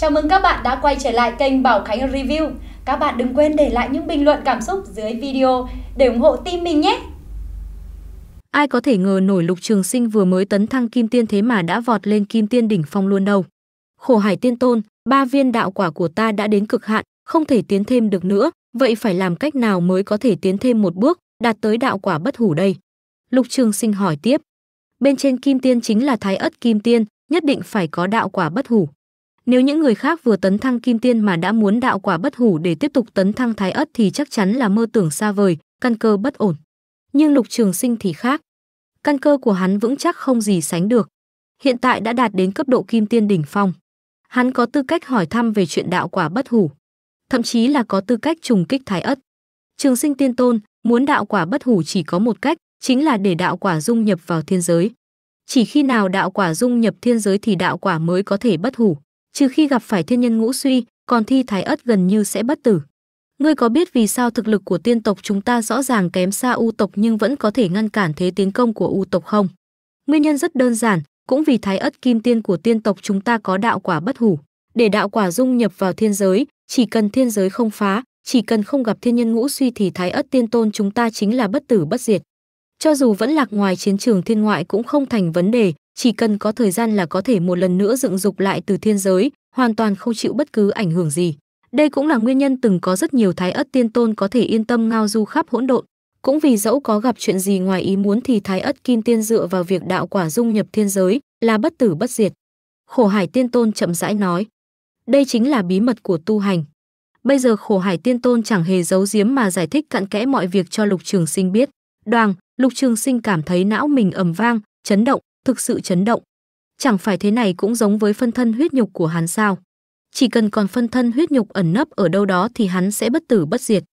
Chào mừng các bạn đã quay trở lại kênh Bảo Khánh Review. Các bạn đừng quên để lại những bình luận cảm xúc dưới video để ủng hộ team mình nhé. Ai có thể ngờ nổi Lục Trường Sinh vừa mới tấn thăng Kim Tiên thế mà đã vọt lên Kim Tiên đỉnh phong luôn đâu. Khổ Hải Tiên Tôn, ba viên đạo quả của ta đã đến cực hạn, không thể tiến thêm được nữa, vậy phải làm cách nào mới có thể tiến thêm một bước, đạt tới đạo quả bất hủ đây? Lục Trường Sinh hỏi tiếp. Bên trên Kim Tiên chính là Thái Ất Kim Tiên, nhất định phải có đạo quả bất hủ. Nếu những người khác vừa tấn thăng kim tiên mà đã muốn đạo quả bất hủ để tiếp tục tấn thăng thái ất thì chắc chắn là mơ tưởng xa vời, căn cơ bất ổn. Nhưng Lục Trường Sinh thì khác. Căn cơ của hắn vững chắc không gì sánh được. Hiện tại đã đạt đến cấp độ kim tiên đỉnh phong. Hắn có tư cách hỏi thăm về chuyện đạo quả bất hủ, thậm chí là có tư cách trùng kích thái ất. Trường Sinh Tiên Tôn muốn đạo quả bất hủ chỉ có một cách, chính là để đạo quả dung nhập vào thiên giới. Chỉ khi nào đạo quả dung nhập thiên giới thì đạo quả mới có thể bất hủ trừ khi gặp phải thiên nhân ngũ suy, còn thi thái ất gần như sẽ bất tử. Ngươi có biết vì sao thực lực của tiên tộc chúng ta rõ ràng kém xa u tộc nhưng vẫn có thể ngăn cản thế tiến công của u tộc không? Nguyên nhân rất đơn giản, cũng vì thái ất kim tiên của tiên tộc chúng ta có đạo quả bất hủ. Để đạo quả dung nhập vào thiên giới, chỉ cần thiên giới không phá, chỉ cần không gặp thiên nhân ngũ suy thì thái ất tiên tôn chúng ta chính là bất tử bất diệt. Cho dù vẫn lạc ngoài chiến trường thiên ngoại cũng không thành vấn đề, chỉ cần có thời gian là có thể một lần nữa dựng dục lại từ thiên giới, hoàn toàn không chịu bất cứ ảnh hưởng gì. Đây cũng là nguyên nhân từng có rất nhiều thái ất tiên tôn có thể yên tâm ngao du khắp hỗn độn. Cũng vì dẫu có gặp chuyện gì ngoài ý muốn thì thái ất kim tiên dựa vào việc đạo quả dung nhập thiên giới là bất tử bất diệt. Khổ hải tiên tôn chậm rãi nói. Đây chính là bí mật của tu hành. Bây giờ khổ hải tiên tôn chẳng hề giấu giếm mà giải thích cặn kẽ mọi việc cho lục trường sinh biết. Đoàn, lục trường sinh cảm thấy não mình ẩm vang, chấn động, thực sự chấn động. Chẳng phải thế này cũng giống với phân thân huyết nhục của hắn sao? Chỉ cần còn phân thân huyết nhục ẩn nấp ở đâu đó thì hắn sẽ bất tử bất diệt.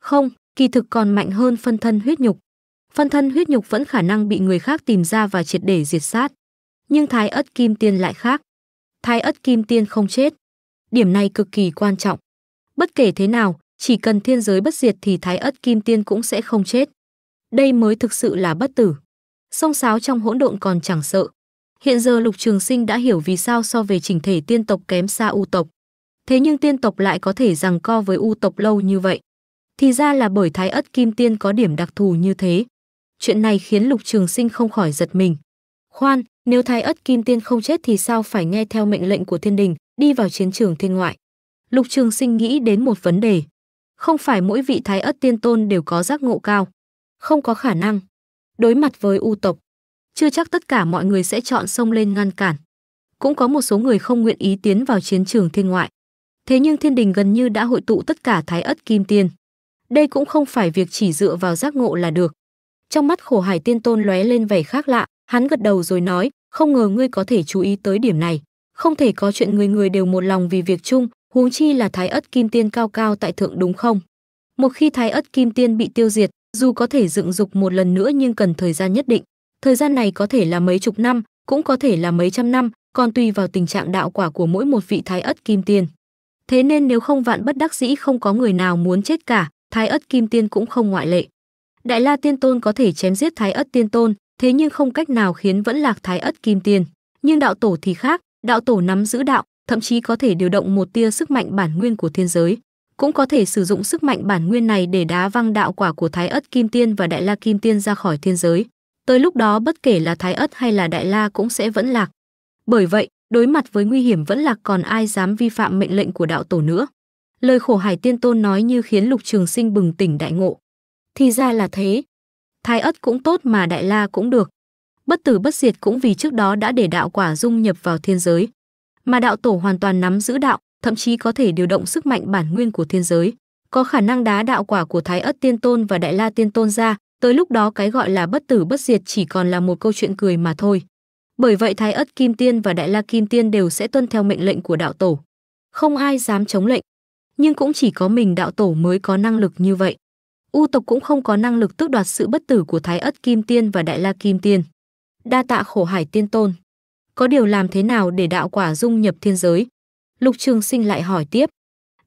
Không, kỳ thực còn mạnh hơn phân thân huyết nhục. Phân thân huyết nhục vẫn khả năng bị người khác tìm ra và triệt để diệt sát. Nhưng Thái Ất Kim Tiên lại khác. Thái Ất Kim Tiên không chết. Điểm này cực kỳ quan trọng. Bất kể thế nào, chỉ cần thiên giới bất diệt thì Thái Ất Kim Tiên cũng sẽ không chết. Đây mới thực sự là bất tử sông sáo trong hỗn độn còn chẳng sợ. Hiện giờ Lục Trường Sinh đã hiểu vì sao so về chỉnh thể tiên tộc kém xa u tộc. Thế nhưng tiên tộc lại có thể rằng co với u tộc lâu như vậy. Thì ra là bởi Thái Ất Kim Tiên có điểm đặc thù như thế. Chuyện này khiến Lục Trường Sinh không khỏi giật mình. Khoan, nếu Thái Ất Kim Tiên không chết thì sao phải nghe theo mệnh lệnh của thiên đình, đi vào chiến trường thiên ngoại. Lục Trường Sinh nghĩ đến một vấn đề. Không phải mỗi vị Thái Ất Tiên Tôn đều có giác ngộ cao. Không có khả năng. Đối mặt với U tộc, chưa chắc tất cả mọi người sẽ chọn xông lên ngăn cản. Cũng có một số người không nguyện ý tiến vào chiến trường thiên ngoại. Thế nhưng thiên đình gần như đã hội tụ tất cả thái ất kim tiên. Đây cũng không phải việc chỉ dựa vào giác ngộ là được. Trong mắt khổ hải tiên tôn lóe lên vẻ khác lạ, hắn gật đầu rồi nói, không ngờ ngươi có thể chú ý tới điểm này. Không thể có chuyện người người đều một lòng vì việc chung, huống chi là thái ất kim tiên cao cao tại thượng đúng không? Một khi thái ất kim tiên bị tiêu diệt, dù có thể dựng dục một lần nữa nhưng cần thời gian nhất định. Thời gian này có thể là mấy chục năm, cũng có thể là mấy trăm năm, còn tùy vào tình trạng đạo quả của mỗi một vị thái ất kim tiên. Thế nên nếu không vạn bất đắc dĩ không có người nào muốn chết cả, thái ất kim tiên cũng không ngoại lệ. Đại La Tiên Tôn có thể chém giết thái ất tiên tôn, thế nhưng không cách nào khiến vẫn lạc thái ất kim tiên. Nhưng đạo tổ thì khác, đạo tổ nắm giữ đạo, thậm chí có thể điều động một tia sức mạnh bản nguyên của thiên giới cũng có thể sử dụng sức mạnh bản nguyên này để đá văng đạo quả của Thái Ất Kim Tiên và Đại La Kim Tiên ra khỏi thiên giới. Tới lúc đó bất kể là Thái Ất hay là Đại La cũng sẽ vẫn lạc. Bởi vậy, đối mặt với nguy hiểm vẫn lạc còn ai dám vi phạm mệnh lệnh của đạo tổ nữa. Lời khổ hải tiên tôn nói như khiến Lục Trường Sinh bừng tỉnh đại ngộ. Thì ra là thế. Thái Ất cũng tốt mà Đại La cũng được. Bất tử bất diệt cũng vì trước đó đã để đạo quả dung nhập vào thiên giới. Mà đạo tổ hoàn toàn nắm giữ đạo, thậm chí có thể điều động sức mạnh bản nguyên của thiên giới, có khả năng đá đạo quả của Thái Ất Tiên Tôn và Đại La Tiên Tôn ra, tới lúc đó cái gọi là bất tử bất diệt chỉ còn là một câu chuyện cười mà thôi. Bởi vậy Thái Ất Kim Tiên và Đại La Kim Tiên đều sẽ tuân theo mệnh lệnh của đạo tổ. Không ai dám chống lệnh, nhưng cũng chỉ có mình đạo tổ mới có năng lực như vậy. U tộc cũng không có năng lực tước đoạt sự bất tử của Thái Ất Kim Tiên và Đại La Kim Tiên. Đa tạ khổ hải tiên tôn. Có điều làm thế nào để đạo quả dung nhập thiên giới? Lục Trường Sinh lại hỏi tiếp.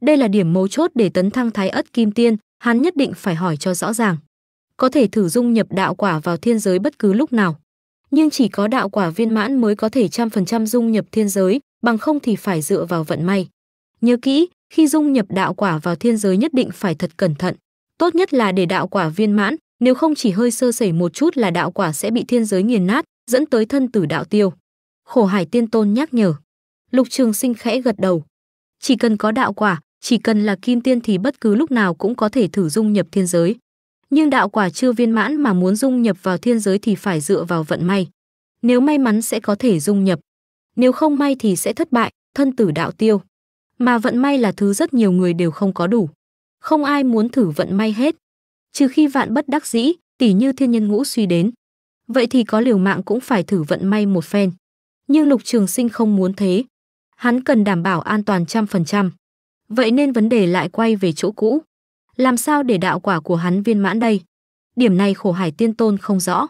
Đây là điểm mấu chốt để tấn thăng thái ất kim tiên, hắn nhất định phải hỏi cho rõ ràng. Có thể thử dung nhập đạo quả vào thiên giới bất cứ lúc nào. Nhưng chỉ có đạo quả viên mãn mới có thể trăm phần trăm dung nhập thiên giới, bằng không thì phải dựa vào vận may. Nhớ kỹ, khi dung nhập đạo quả vào thiên giới nhất định phải thật cẩn thận. Tốt nhất là để đạo quả viên mãn, nếu không chỉ hơi sơ sẩy một chút là đạo quả sẽ bị thiên giới nghiền nát, dẫn tới thân tử đạo tiêu. Khổ Hải Tiên Tôn nhắc nhở. Lục Trường Sinh khẽ gật đầu. Chỉ cần có đạo quả, chỉ cần là kim tiên thì bất cứ lúc nào cũng có thể thử dung nhập thiên giới. Nhưng đạo quả chưa viên mãn mà muốn dung nhập vào thiên giới thì phải dựa vào vận may. Nếu may mắn sẽ có thể dung nhập, nếu không may thì sẽ thất bại, thân tử đạo tiêu. Mà vận may là thứ rất nhiều người đều không có đủ. Không ai muốn thử vận may hết, trừ khi vạn bất đắc dĩ, tỷ như thiên nhân ngũ suy đến. Vậy thì có liều mạng cũng phải thử vận may một phen. Nhưng Lục Trường Sinh không muốn thế, hắn cần đảm bảo an toàn trăm phần trăm. Vậy nên vấn đề lại quay về chỗ cũ. Làm sao để đạo quả của hắn viên mãn đây? Điểm này khổ hải tiên tôn không rõ.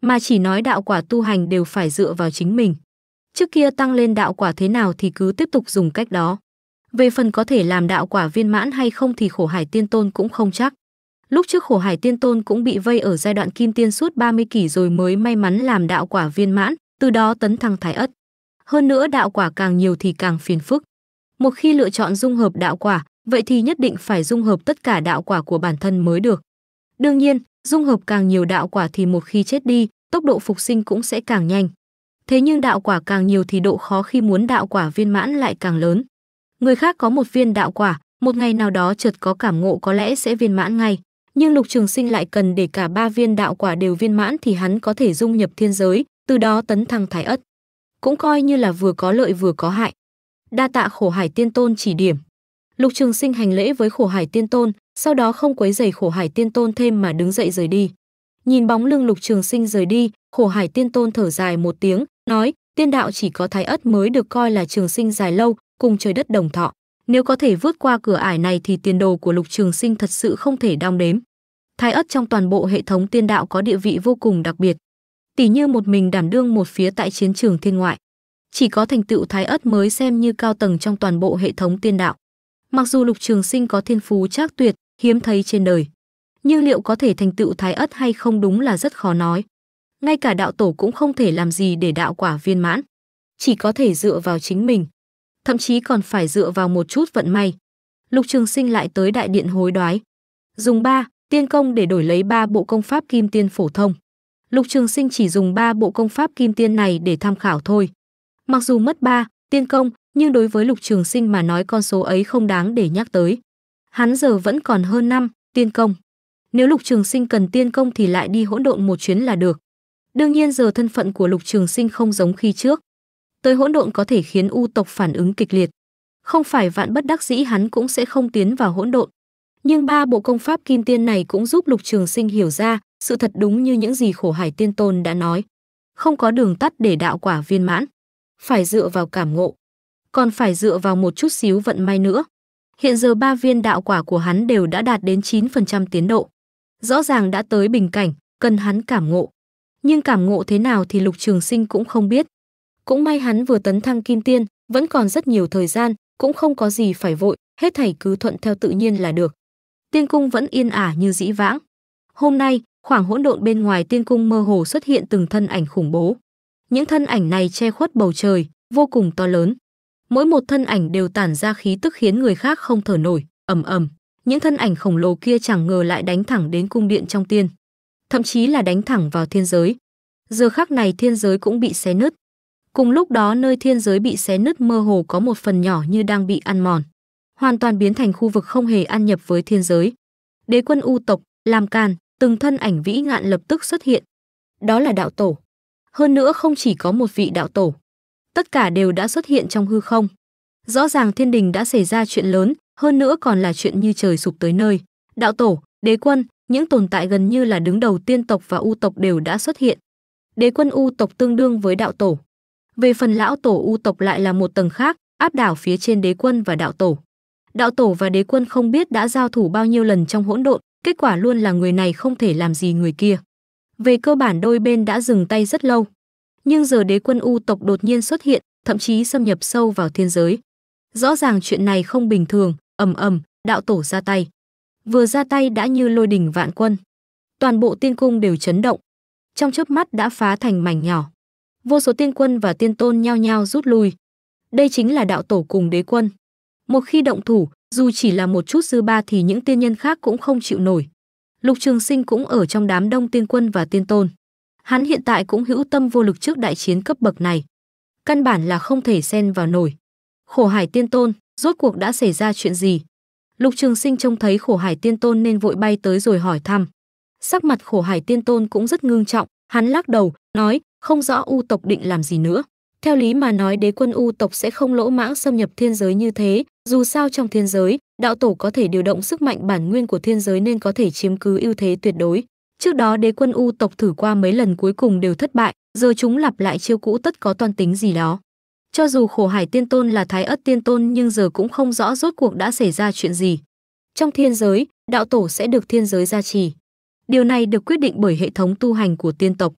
Mà chỉ nói đạo quả tu hành đều phải dựa vào chính mình. Trước kia tăng lên đạo quả thế nào thì cứ tiếp tục dùng cách đó. Về phần có thể làm đạo quả viên mãn hay không thì khổ hải tiên tôn cũng không chắc. Lúc trước khổ hải tiên tôn cũng bị vây ở giai đoạn kim tiên suốt 30 kỷ rồi mới may mắn làm đạo quả viên mãn, từ đó tấn thăng thái ất. Hơn nữa đạo quả càng nhiều thì càng phiền phức. Một khi lựa chọn dung hợp đạo quả, vậy thì nhất định phải dung hợp tất cả đạo quả của bản thân mới được. Đương nhiên, dung hợp càng nhiều đạo quả thì một khi chết đi, tốc độ phục sinh cũng sẽ càng nhanh. Thế nhưng đạo quả càng nhiều thì độ khó khi muốn đạo quả viên mãn lại càng lớn. Người khác có một viên đạo quả, một ngày nào đó chợt có cảm ngộ có lẽ sẽ viên mãn ngay. Nhưng Lục Trường Sinh lại cần để cả ba viên đạo quả đều viên mãn thì hắn có thể dung nhập thiên giới, từ đó tấn thăng thái ất cũng coi như là vừa có lợi vừa có hại. Đa tạ khổ hải tiên tôn chỉ điểm. Lục Trường Sinh hành lễ với khổ hải tiên tôn, sau đó không quấy rầy khổ hải tiên tôn thêm mà đứng dậy rời đi. Nhìn bóng lưng Lục Trường Sinh rời đi, khổ hải tiên tôn thở dài một tiếng, nói, tiên đạo chỉ có thái ất mới được coi là trường sinh dài lâu, cùng trời đất đồng thọ. Nếu có thể vượt qua cửa ải này thì tiền đồ của Lục Trường Sinh thật sự không thể đong đếm. Thái ất trong toàn bộ hệ thống tiên đạo có địa vị vô cùng đặc biệt, tỷ như một mình đảm đương một phía tại chiến trường thiên ngoại. Chỉ có thành tựu thái ất mới xem như cao tầng trong toàn bộ hệ thống tiên đạo. Mặc dù Lục Trường Sinh có thiên phú trác tuyệt, hiếm thấy trên đời, nhưng liệu có thể thành tựu thái ất hay không đúng là rất khó nói. Ngay cả đạo tổ cũng không thể làm gì để đạo quả viên mãn, chỉ có thể dựa vào chính mình, thậm chí còn phải dựa vào một chút vận may. Lục Trường Sinh lại tới đại điện hối đoái, dùng ba tiên công để đổi lấy ba bộ công pháp kim tiên phổ thông. Lục Trường Sinh chỉ dùng ba bộ công pháp kim tiên này để tham khảo thôi. Mặc dù mất ba tiên công, nhưng đối với Lục Trường Sinh mà nói con số ấy không đáng để nhắc tới. Hắn giờ vẫn còn hơn năm tiên công. Nếu Lục Trường Sinh cần tiên công thì lại đi hỗn độn một chuyến là được. Đương nhiên giờ thân phận của Lục Trường Sinh không giống khi trước. Tới hỗn độn có thể khiến u tộc phản ứng kịch liệt. Không phải vạn bất đắc dĩ hắn cũng sẽ không tiến vào hỗn độn. Nhưng ba bộ công pháp kim tiên này cũng giúp Lục Trường Sinh hiểu ra, sự thật đúng như những gì khổ hải tiên tôn đã nói, không có đường tắt để đạo quả viên mãn, phải dựa vào cảm ngộ, còn phải dựa vào một chút xíu vận may nữa. Hiện giờ ba viên đạo quả của hắn đều đã đạt đến 9% tiến độ. Rõ ràng đã tới bình cảnh, cần hắn cảm ngộ. Nhưng cảm ngộ thế nào thì Lục Trường Sinh cũng không biết. Cũng may hắn vừa tấn thăng kim tiên, vẫn còn rất nhiều thời gian, cũng không có gì phải vội, hết thảy cứ thuận theo tự nhiên là được. Tiên cung vẫn yên ả như dĩ vãng. Hôm nay, khoảng hỗn độn bên ngoài tiên cung mơ hồ xuất hiện từng thân ảnh khủng bố những thân ảnh này che khuất bầu trời vô cùng to lớn mỗi một thân ảnh đều tản ra khí tức khiến người khác không thở nổi ầm ầm những thân ảnh khổng lồ kia chẳng ngờ lại đánh thẳng đến cung điện trong tiên thậm chí là đánh thẳng vào thiên giới giờ khắc này thiên giới cũng bị xé nứt cùng lúc đó nơi thiên giới bị xé nứt mơ hồ có một phần nhỏ như đang bị ăn mòn hoàn toàn biến thành khu vực không hề ăn nhập với thiên giới đế quân u tộc làm can từng thân ảnh vĩ ngạn lập tức xuất hiện. Đó là đạo tổ. Hơn nữa không chỉ có một vị đạo tổ. Tất cả đều đã xuất hiện trong hư không. Rõ ràng thiên đình đã xảy ra chuyện lớn, hơn nữa còn là chuyện như trời sụp tới nơi. Đạo tổ, đế quân, những tồn tại gần như là đứng đầu tiên tộc và u tộc đều đã xuất hiện. Đế quân u tộc tương đương với đạo tổ. Về phần lão tổ u tộc lại là một tầng khác, áp đảo phía trên đế quân và đạo tổ. Đạo tổ và đế quân không biết đã giao thủ bao nhiêu lần trong hỗn độn, Kết quả luôn là người này không thể làm gì người kia. Về cơ bản đôi bên đã dừng tay rất lâu. Nhưng giờ đế quân U tộc đột nhiên xuất hiện, thậm chí xâm nhập sâu vào thiên giới. Rõ ràng chuyện này không bình thường, ầm ầm, đạo tổ ra tay. Vừa ra tay đã như lôi đình vạn quân. Toàn bộ tiên cung đều chấn động. Trong chớp mắt đã phá thành mảnh nhỏ. Vô số tiên quân và tiên tôn nhao nhao rút lui. Đây chính là đạo tổ cùng đế quân. Một khi động thủ, dù chỉ là một chút dư ba thì những tiên nhân khác cũng không chịu nổi. Lục Trường Sinh cũng ở trong đám đông tiên quân và tiên tôn. Hắn hiện tại cũng hữu tâm vô lực trước đại chiến cấp bậc này. Căn bản là không thể xen vào nổi. Khổ Hải Tiên Tôn, rốt cuộc đã xảy ra chuyện gì? Lục Trường Sinh trông thấy Khổ Hải Tiên Tôn nên vội bay tới rồi hỏi thăm. Sắc mặt Khổ Hải Tiên Tôn cũng rất ngưng trọng, hắn lắc đầu, nói, không rõ u tộc định làm gì nữa. Theo lý mà nói đế quân U tộc sẽ không lỗ mãng xâm nhập thiên giới như thế, dù sao trong thiên giới, đạo tổ có thể điều động sức mạnh bản nguyên của thiên giới nên có thể chiếm cứ ưu thế tuyệt đối. Trước đó đế quân U tộc thử qua mấy lần cuối cùng đều thất bại, giờ chúng lặp lại chiêu cũ tất có toan tính gì đó. Cho dù khổ hải tiên tôn là thái ất tiên tôn nhưng giờ cũng không rõ rốt cuộc đã xảy ra chuyện gì. Trong thiên giới, đạo tổ sẽ được thiên giới gia trì. Điều này được quyết định bởi hệ thống tu hành của tiên tộc.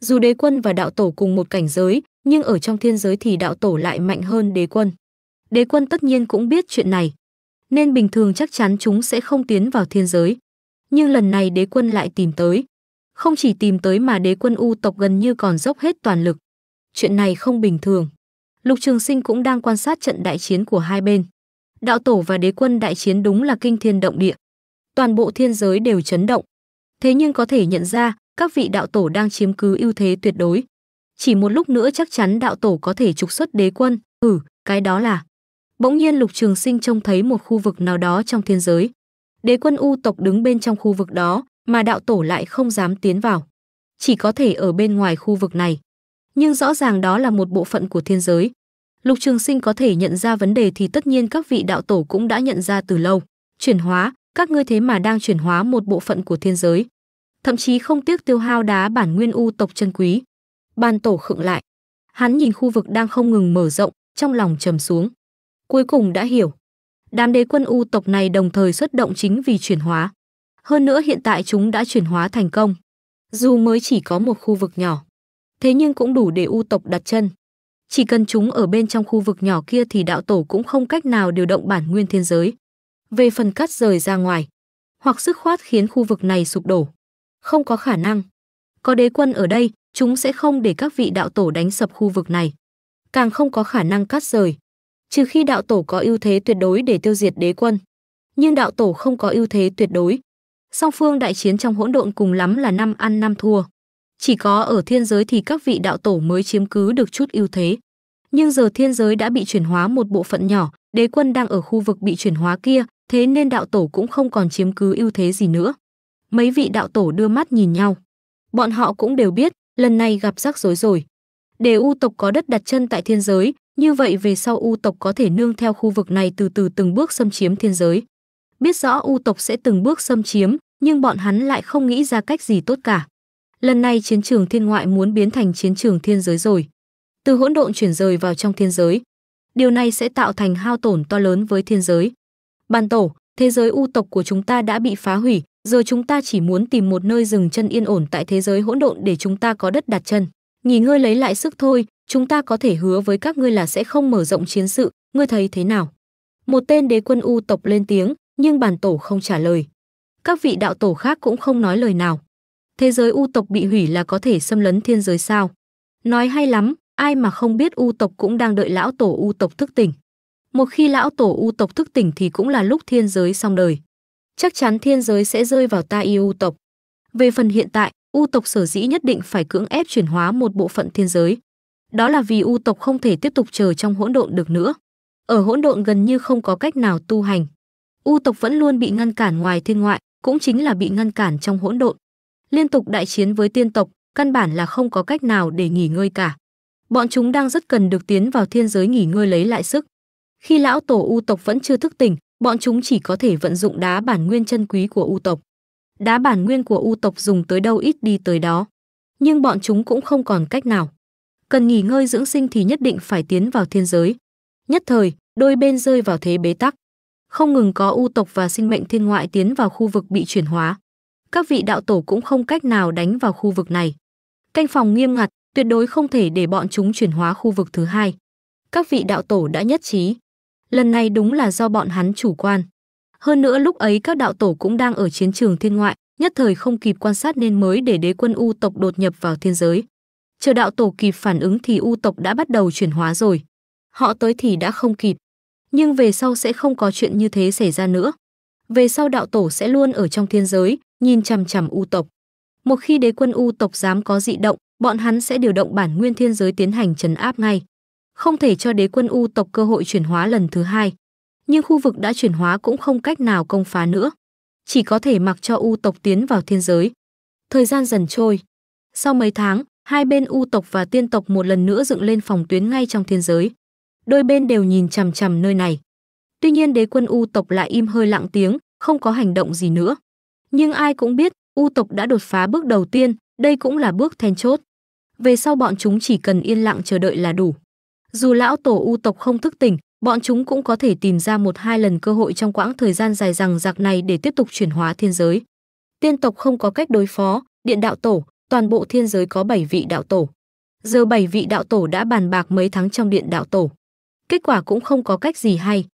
Dù đế quân và đạo tổ cùng một cảnh giới, nhưng ở trong thiên giới thì đạo tổ lại mạnh hơn đế quân. Đế quân tất nhiên cũng biết chuyện này, nên bình thường chắc chắn chúng sẽ không tiến vào thiên giới. Nhưng lần này đế quân lại tìm tới. Không chỉ tìm tới mà đế quân u tộc gần như còn dốc hết toàn lực. Chuyện này không bình thường. Lục Trường Sinh cũng đang quan sát trận đại chiến của hai bên. Đạo tổ và đế quân đại chiến đúng là kinh thiên động địa. Toàn bộ thiên giới đều chấn động. Thế nhưng có thể nhận ra, các vị đạo tổ đang chiếm cứ ưu thế tuyệt đối chỉ một lúc nữa chắc chắn đạo tổ có thể trục xuất đế quân ừ cái đó là bỗng nhiên lục trường sinh trông thấy một khu vực nào đó trong thiên giới đế quân u tộc đứng bên trong khu vực đó mà đạo tổ lại không dám tiến vào chỉ có thể ở bên ngoài khu vực này nhưng rõ ràng đó là một bộ phận của thiên giới lục trường sinh có thể nhận ra vấn đề thì tất nhiên các vị đạo tổ cũng đã nhận ra từ lâu chuyển hóa các ngươi thế mà đang chuyển hóa một bộ phận của thiên giới thậm chí không tiếc tiêu hao đá bản nguyên u tộc chân quý ban tổ khựng lại. Hắn nhìn khu vực đang không ngừng mở rộng, trong lòng trầm xuống. Cuối cùng đã hiểu. Đám đế quân u tộc này đồng thời xuất động chính vì chuyển hóa. Hơn nữa hiện tại chúng đã chuyển hóa thành công. Dù mới chỉ có một khu vực nhỏ, thế nhưng cũng đủ để u tộc đặt chân. Chỉ cần chúng ở bên trong khu vực nhỏ kia thì đạo tổ cũng không cách nào điều động bản nguyên thiên giới. Về phần cắt rời ra ngoài, hoặc sức khoát khiến khu vực này sụp đổ. Không có khả năng. Có đế quân ở đây, chúng sẽ không để các vị đạo tổ đánh sập khu vực này, càng không có khả năng cắt rời, trừ khi đạo tổ có ưu thế tuyệt đối để tiêu diệt đế quân. Nhưng đạo tổ không có ưu thế tuyệt đối. Song phương đại chiến trong hỗn độn cùng lắm là năm ăn năm thua. Chỉ có ở thiên giới thì các vị đạo tổ mới chiếm cứ được chút ưu thế. Nhưng giờ thiên giới đã bị chuyển hóa một bộ phận nhỏ, đế quân đang ở khu vực bị chuyển hóa kia, thế nên đạo tổ cũng không còn chiếm cứ ưu thế gì nữa. Mấy vị đạo tổ đưa mắt nhìn nhau. Bọn họ cũng đều biết, lần này gặp rắc rối rồi. Để U tộc có đất đặt chân tại thiên giới, như vậy về sau U tộc có thể nương theo khu vực này từ từ từng bước xâm chiếm thiên giới. Biết rõ U tộc sẽ từng bước xâm chiếm, nhưng bọn hắn lại không nghĩ ra cách gì tốt cả. Lần này chiến trường thiên ngoại muốn biến thành chiến trường thiên giới rồi. Từ hỗn độn chuyển rời vào trong thiên giới. Điều này sẽ tạo thành hao tổn to lớn với thiên giới. Ban tổ, thế giới u tộc của chúng ta đã bị phá hủy, giờ chúng ta chỉ muốn tìm một nơi dừng chân yên ổn tại thế giới hỗn độn để chúng ta có đất đặt chân. Nghỉ ngơi lấy lại sức thôi, chúng ta có thể hứa với các ngươi là sẽ không mở rộng chiến sự, ngươi thấy thế nào? Một tên đế quân u tộc lên tiếng, nhưng bản tổ không trả lời. Các vị đạo tổ khác cũng không nói lời nào. Thế giới u tộc bị hủy là có thể xâm lấn thiên giới sao? Nói hay lắm, ai mà không biết u tộc cũng đang đợi lão tổ u tộc thức tỉnh một khi lão tổ u tộc thức tỉnh thì cũng là lúc thiên giới xong đời. Chắc chắn thiên giới sẽ rơi vào tai u tộc. Về phần hiện tại, u tộc sở dĩ nhất định phải cưỡng ép chuyển hóa một bộ phận thiên giới. Đó là vì u tộc không thể tiếp tục chờ trong hỗn độn được nữa. Ở hỗn độn gần như không có cách nào tu hành. U tộc vẫn luôn bị ngăn cản ngoài thiên ngoại, cũng chính là bị ngăn cản trong hỗn độn. Liên tục đại chiến với tiên tộc, căn bản là không có cách nào để nghỉ ngơi cả. Bọn chúng đang rất cần được tiến vào thiên giới nghỉ ngơi lấy lại sức. Khi lão tổ U tộc vẫn chưa thức tỉnh, bọn chúng chỉ có thể vận dụng đá bản nguyên chân quý của U tộc. Đá bản nguyên của U tộc dùng tới đâu ít đi tới đó, nhưng bọn chúng cũng không còn cách nào. Cần nghỉ ngơi dưỡng sinh thì nhất định phải tiến vào thiên giới. Nhất thời, đôi bên rơi vào thế bế tắc. Không ngừng có U tộc và sinh mệnh thiên ngoại tiến vào khu vực bị chuyển hóa. Các vị đạo tổ cũng không cách nào đánh vào khu vực này. Canh phòng nghiêm ngặt, tuyệt đối không thể để bọn chúng chuyển hóa khu vực thứ hai. Các vị đạo tổ đã nhất trí, lần này đúng là do bọn hắn chủ quan. Hơn nữa lúc ấy các đạo tổ cũng đang ở chiến trường thiên ngoại, nhất thời không kịp quan sát nên mới để đế quân U tộc đột nhập vào thiên giới. Chờ đạo tổ kịp phản ứng thì U tộc đã bắt đầu chuyển hóa rồi. Họ tới thì đã không kịp. Nhưng về sau sẽ không có chuyện như thế xảy ra nữa. Về sau đạo tổ sẽ luôn ở trong thiên giới, nhìn chằm chằm U tộc. Một khi đế quân U tộc dám có dị động, bọn hắn sẽ điều động bản nguyên thiên giới tiến hành trấn áp ngay không thể cho đế quân U tộc cơ hội chuyển hóa lần thứ hai. Nhưng khu vực đã chuyển hóa cũng không cách nào công phá nữa. Chỉ có thể mặc cho U tộc tiến vào thiên giới. Thời gian dần trôi. Sau mấy tháng, hai bên U tộc và tiên tộc một lần nữa dựng lên phòng tuyến ngay trong thiên giới. Đôi bên đều nhìn chằm chằm nơi này. Tuy nhiên đế quân U tộc lại im hơi lặng tiếng, không có hành động gì nữa. Nhưng ai cũng biết, U tộc đã đột phá bước đầu tiên, đây cũng là bước then chốt. Về sau bọn chúng chỉ cần yên lặng chờ đợi là đủ. Dù lão tổ u tộc không thức tỉnh, bọn chúng cũng có thể tìm ra một hai lần cơ hội trong quãng thời gian dài rằng giặc này để tiếp tục chuyển hóa thiên giới. Tiên tộc không có cách đối phó, điện đạo tổ, toàn bộ thiên giới có 7 vị đạo tổ. Giờ 7 vị đạo tổ đã bàn bạc mấy tháng trong điện đạo tổ. Kết quả cũng không có cách gì hay.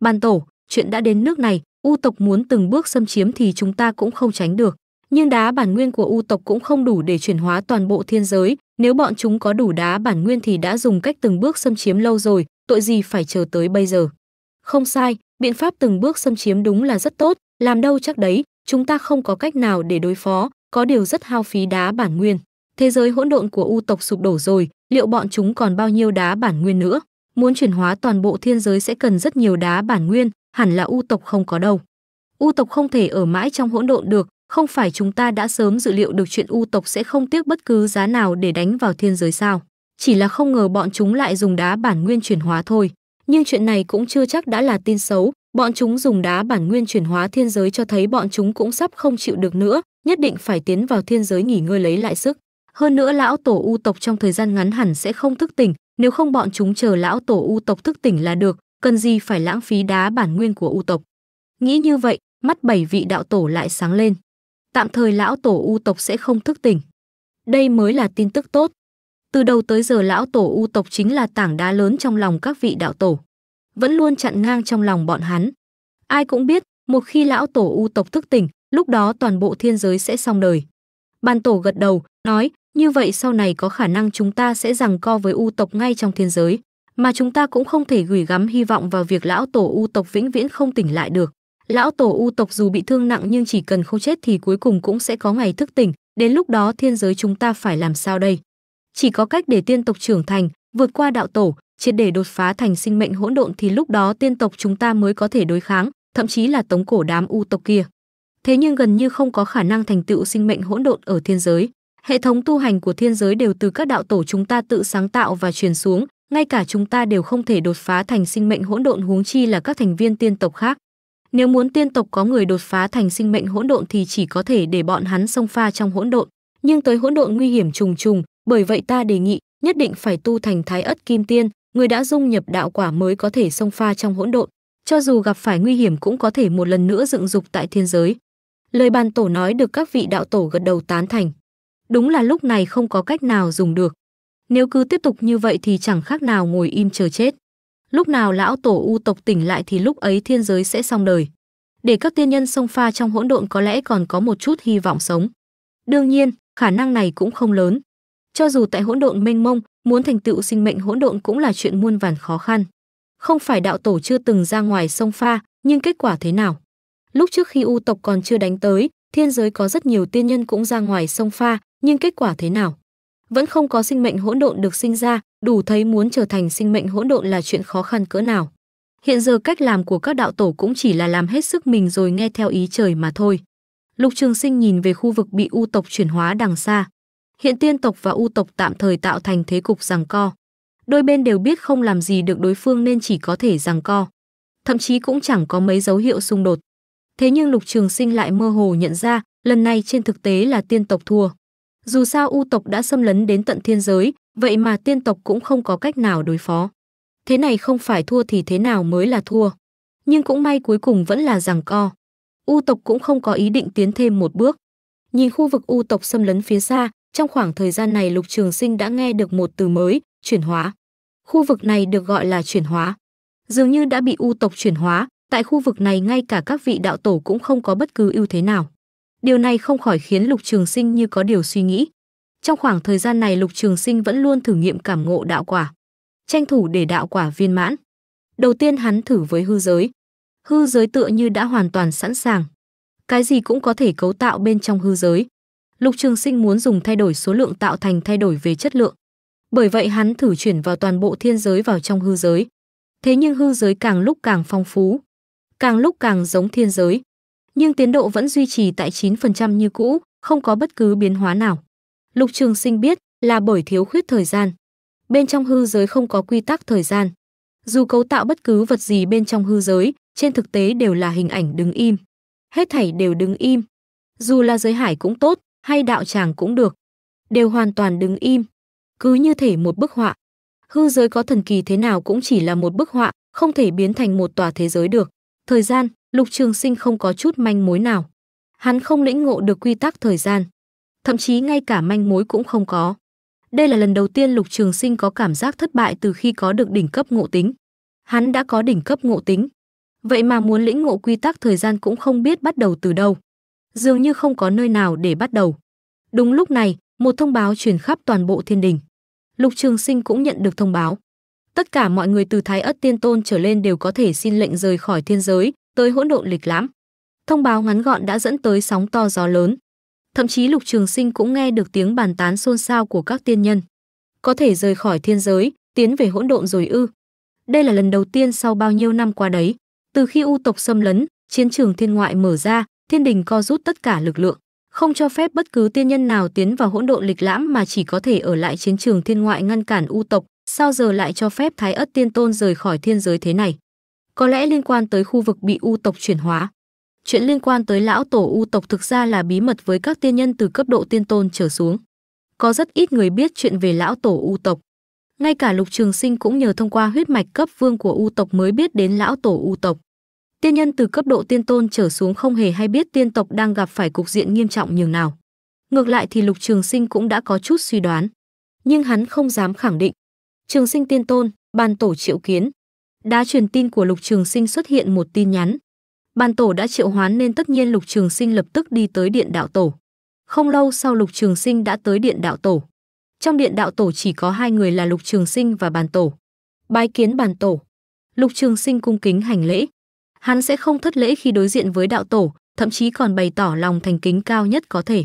Bàn tổ, chuyện đã đến nước này, u tộc muốn từng bước xâm chiếm thì chúng ta cũng không tránh được. Nhưng đá bản nguyên của u tộc cũng không đủ để chuyển hóa toàn bộ thiên giới, nếu bọn chúng có đủ đá bản nguyên thì đã dùng cách từng bước xâm chiếm lâu rồi, tội gì phải chờ tới bây giờ. Không sai, biện pháp từng bước xâm chiếm đúng là rất tốt, làm đâu chắc đấy, chúng ta không có cách nào để đối phó, có điều rất hao phí đá bản nguyên. Thế giới hỗn độn của U tộc sụp đổ rồi, liệu bọn chúng còn bao nhiêu đá bản nguyên nữa? Muốn chuyển hóa toàn bộ thiên giới sẽ cần rất nhiều đá bản nguyên, hẳn là U tộc không có đâu. U tộc không thể ở mãi trong hỗn độn được, không phải chúng ta đã sớm dự liệu được chuyện U tộc sẽ không tiếc bất cứ giá nào để đánh vào thiên giới sao? Chỉ là không ngờ bọn chúng lại dùng đá bản nguyên chuyển hóa thôi. Nhưng chuyện này cũng chưa chắc đã là tin xấu, bọn chúng dùng đá bản nguyên chuyển hóa thiên giới cho thấy bọn chúng cũng sắp không chịu được nữa, nhất định phải tiến vào thiên giới nghỉ ngơi lấy lại sức. Hơn nữa lão tổ U tộc trong thời gian ngắn hẳn sẽ không thức tỉnh, nếu không bọn chúng chờ lão tổ U tộc thức tỉnh là được, cần gì phải lãng phí đá bản nguyên của U tộc. Nghĩ như vậy, mắt bảy vị đạo tổ lại sáng lên tạm thời lão tổ u tộc sẽ không thức tỉnh. Đây mới là tin tức tốt. Từ đầu tới giờ lão tổ u tộc chính là tảng đá lớn trong lòng các vị đạo tổ. Vẫn luôn chặn ngang trong lòng bọn hắn. Ai cũng biết, một khi lão tổ u tộc thức tỉnh, lúc đó toàn bộ thiên giới sẽ xong đời. Ban tổ gật đầu, nói, như vậy sau này có khả năng chúng ta sẽ rằng co với u tộc ngay trong thiên giới, mà chúng ta cũng không thể gửi gắm hy vọng vào việc lão tổ u tộc vĩnh viễn không tỉnh lại được lão tổ u tộc dù bị thương nặng nhưng chỉ cần không chết thì cuối cùng cũng sẽ có ngày thức tỉnh, đến lúc đó thiên giới chúng ta phải làm sao đây? Chỉ có cách để tiên tộc trưởng thành, vượt qua đạo tổ, triệt để đột phá thành sinh mệnh hỗn độn thì lúc đó tiên tộc chúng ta mới có thể đối kháng, thậm chí là tống cổ đám u tộc kia. Thế nhưng gần như không có khả năng thành tựu sinh mệnh hỗn độn ở thiên giới. Hệ thống tu hành của thiên giới đều từ các đạo tổ chúng ta tự sáng tạo và truyền xuống, ngay cả chúng ta đều không thể đột phá thành sinh mệnh hỗn độn huống chi là các thành viên tiên tộc khác. Nếu muốn tiên tộc có người đột phá thành sinh mệnh hỗn độn thì chỉ có thể để bọn hắn xông pha trong hỗn độn, nhưng tới hỗn độn nguy hiểm trùng trùng, bởi vậy ta đề nghị nhất định phải tu thành Thái Ất Kim Tiên, người đã dung nhập đạo quả mới có thể xông pha trong hỗn độn, cho dù gặp phải nguy hiểm cũng có thể một lần nữa dựng dục tại thiên giới. Lời bàn tổ nói được các vị đạo tổ gật đầu tán thành. Đúng là lúc này không có cách nào dùng được. Nếu cứ tiếp tục như vậy thì chẳng khác nào ngồi im chờ chết lúc nào lão tổ u tộc tỉnh lại thì lúc ấy thiên giới sẽ xong đời để các tiên nhân sông pha trong hỗn độn có lẽ còn có một chút hy vọng sống đương nhiên khả năng này cũng không lớn cho dù tại hỗn độn mênh mông muốn thành tựu sinh mệnh hỗn độn cũng là chuyện muôn vàn khó khăn không phải đạo tổ chưa từng ra ngoài sông pha nhưng kết quả thế nào lúc trước khi u tộc còn chưa đánh tới thiên giới có rất nhiều tiên nhân cũng ra ngoài sông pha nhưng kết quả thế nào vẫn không có sinh mệnh hỗn độn được sinh ra, đủ thấy muốn trở thành sinh mệnh hỗn độn là chuyện khó khăn cỡ nào. Hiện giờ cách làm của các đạo tổ cũng chỉ là làm hết sức mình rồi nghe theo ý trời mà thôi. Lục Trường Sinh nhìn về khu vực bị u tộc chuyển hóa đằng xa. Hiện tiên tộc và u tộc tạm thời tạo thành thế cục giằng co. Đôi bên đều biết không làm gì được đối phương nên chỉ có thể giằng co. Thậm chí cũng chẳng có mấy dấu hiệu xung đột. Thế nhưng Lục Trường Sinh lại mơ hồ nhận ra, lần này trên thực tế là tiên tộc thua. Dù sao U tộc đã xâm lấn đến tận thiên giới, vậy mà tiên tộc cũng không có cách nào đối phó. Thế này không phải thua thì thế nào mới là thua. Nhưng cũng may cuối cùng vẫn là rằng co. U tộc cũng không có ý định tiến thêm một bước. Nhìn khu vực U tộc xâm lấn phía xa, trong khoảng thời gian này Lục Trường Sinh đã nghe được một từ mới, chuyển hóa. Khu vực này được gọi là chuyển hóa. Dường như đã bị U tộc chuyển hóa, tại khu vực này ngay cả các vị đạo tổ cũng không có bất cứ ưu thế nào. Điều này không khỏi khiến Lục Trường Sinh như có điều suy nghĩ. Trong khoảng thời gian này Lục Trường Sinh vẫn luôn thử nghiệm cảm ngộ đạo quả, tranh thủ để đạo quả viên mãn. Đầu tiên hắn thử với hư giới. Hư giới tựa như đã hoàn toàn sẵn sàng. Cái gì cũng có thể cấu tạo bên trong hư giới. Lục Trường Sinh muốn dùng thay đổi số lượng tạo thành thay đổi về chất lượng. Bởi vậy hắn thử chuyển vào toàn bộ thiên giới vào trong hư giới. Thế nhưng hư giới càng lúc càng phong phú, càng lúc càng giống thiên giới nhưng tiến độ vẫn duy trì tại 9% như cũ, không có bất cứ biến hóa nào. Lục Trường Sinh biết là bởi thiếu khuyết thời gian. Bên trong hư giới không có quy tắc thời gian. Dù cấu tạo bất cứ vật gì bên trong hư giới, trên thực tế đều là hình ảnh đứng im. Hết thảy đều đứng im. Dù là giới hải cũng tốt, hay đạo tràng cũng được, đều hoàn toàn đứng im, cứ như thể một bức họa. Hư giới có thần kỳ thế nào cũng chỉ là một bức họa, không thể biến thành một tòa thế giới được. Thời gian, Lục Trường Sinh không có chút manh mối nào. Hắn không lĩnh ngộ được quy tắc thời gian, thậm chí ngay cả manh mối cũng không có. Đây là lần đầu tiên Lục Trường Sinh có cảm giác thất bại từ khi có được đỉnh cấp ngộ tính. Hắn đã có đỉnh cấp ngộ tính, vậy mà muốn lĩnh ngộ quy tắc thời gian cũng không biết bắt đầu từ đâu. Dường như không có nơi nào để bắt đầu. Đúng lúc này, một thông báo truyền khắp toàn bộ thiên đình. Lục Trường Sinh cũng nhận được thông báo. Tất cả mọi người từ Thái Ất Tiên Tôn trở lên đều có thể xin lệnh rời khỏi thiên giới, tới hỗn độn lịch lãm. Thông báo ngắn gọn đã dẫn tới sóng to gió lớn. Thậm chí Lục Trường Sinh cũng nghe được tiếng bàn tán xôn xao của các tiên nhân. Có thể rời khỏi thiên giới, tiến về hỗn độn rồi ư? Đây là lần đầu tiên sau bao nhiêu năm qua đấy, từ khi u tộc xâm lấn, chiến trường thiên ngoại mở ra, thiên đình co rút tất cả lực lượng, không cho phép bất cứ tiên nhân nào tiến vào hỗn độn lịch lãm mà chỉ có thể ở lại chiến trường thiên ngoại ngăn cản u tộc, sao giờ lại cho phép Thái Ất Tiên Tôn rời khỏi thiên giới thế này? có lẽ liên quan tới khu vực bị u tộc chuyển hóa. Chuyện liên quan tới lão tổ u tộc thực ra là bí mật với các tiên nhân từ cấp độ tiên tôn trở xuống. Có rất ít người biết chuyện về lão tổ u tộc. Ngay cả Lục Trường Sinh cũng nhờ thông qua huyết mạch cấp vương của u tộc mới biết đến lão tổ u tộc. Tiên nhân từ cấp độ tiên tôn trở xuống không hề hay biết tiên tộc đang gặp phải cục diện nghiêm trọng nhường nào. Ngược lại thì Lục Trường Sinh cũng đã có chút suy đoán, nhưng hắn không dám khẳng định. Trường Sinh tiên tôn, bàn tổ Triệu Kiến, đã truyền tin của Lục Trường Sinh xuất hiện một tin nhắn. bàn tổ đã triệu hoán nên tất nhiên Lục Trường Sinh lập tức đi tới điện đạo tổ. Không lâu sau Lục Trường Sinh đã tới điện đạo tổ. Trong điện đạo tổ chỉ có hai người là Lục Trường Sinh và bàn tổ. Bái kiến bàn tổ. Lục Trường Sinh cung kính hành lễ. Hắn sẽ không thất lễ khi đối diện với đạo tổ, thậm chí còn bày tỏ lòng thành kính cao nhất có thể.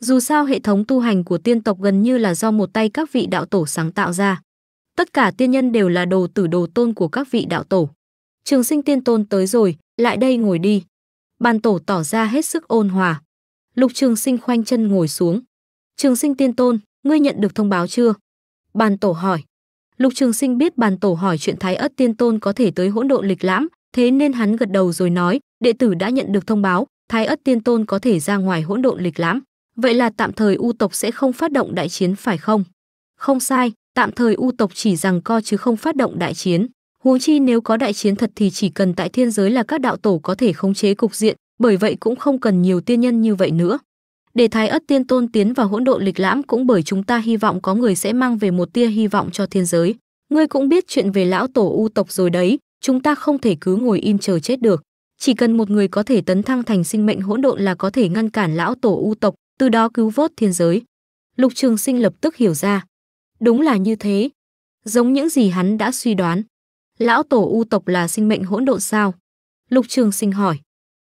Dù sao hệ thống tu hành của tiên tộc gần như là do một tay các vị đạo tổ sáng tạo ra tất cả tiên nhân đều là đồ tử đồ tôn của các vị đạo tổ. Trường sinh tiên tôn tới rồi, lại đây ngồi đi. Bàn tổ tỏ ra hết sức ôn hòa. Lục trường sinh khoanh chân ngồi xuống. Trường sinh tiên tôn, ngươi nhận được thông báo chưa? Bàn tổ hỏi. Lục trường sinh biết bàn tổ hỏi chuyện thái ất tiên tôn có thể tới hỗn độn lịch lãm, thế nên hắn gật đầu rồi nói, đệ tử đã nhận được thông báo, thái ất tiên tôn có thể ra ngoài hỗn độn lịch lãm. Vậy là tạm thời u tộc sẽ không phát động đại chiến phải không? Không sai, tạm thời u tộc chỉ rằng co chứ không phát động đại chiến. Huống chi nếu có đại chiến thật thì chỉ cần tại thiên giới là các đạo tổ có thể khống chế cục diện, bởi vậy cũng không cần nhiều tiên nhân như vậy nữa. Để Thái Ất Tiên Tôn tiến vào hỗn độn lịch lãm cũng bởi chúng ta hy vọng có người sẽ mang về một tia hy vọng cho thiên giới. Ngươi cũng biết chuyện về lão tổ u tộc rồi đấy, chúng ta không thể cứ ngồi im chờ chết được. Chỉ cần một người có thể tấn thăng thành sinh mệnh hỗn độn là có thể ngăn cản lão tổ u tộc, từ đó cứu vớt thiên giới. Lục Trường Sinh lập tức hiểu ra, Đúng là như thế. Giống những gì hắn đã suy đoán. Lão tổ u tộc là sinh mệnh hỗn độn sao? Lục Trường Sinh hỏi.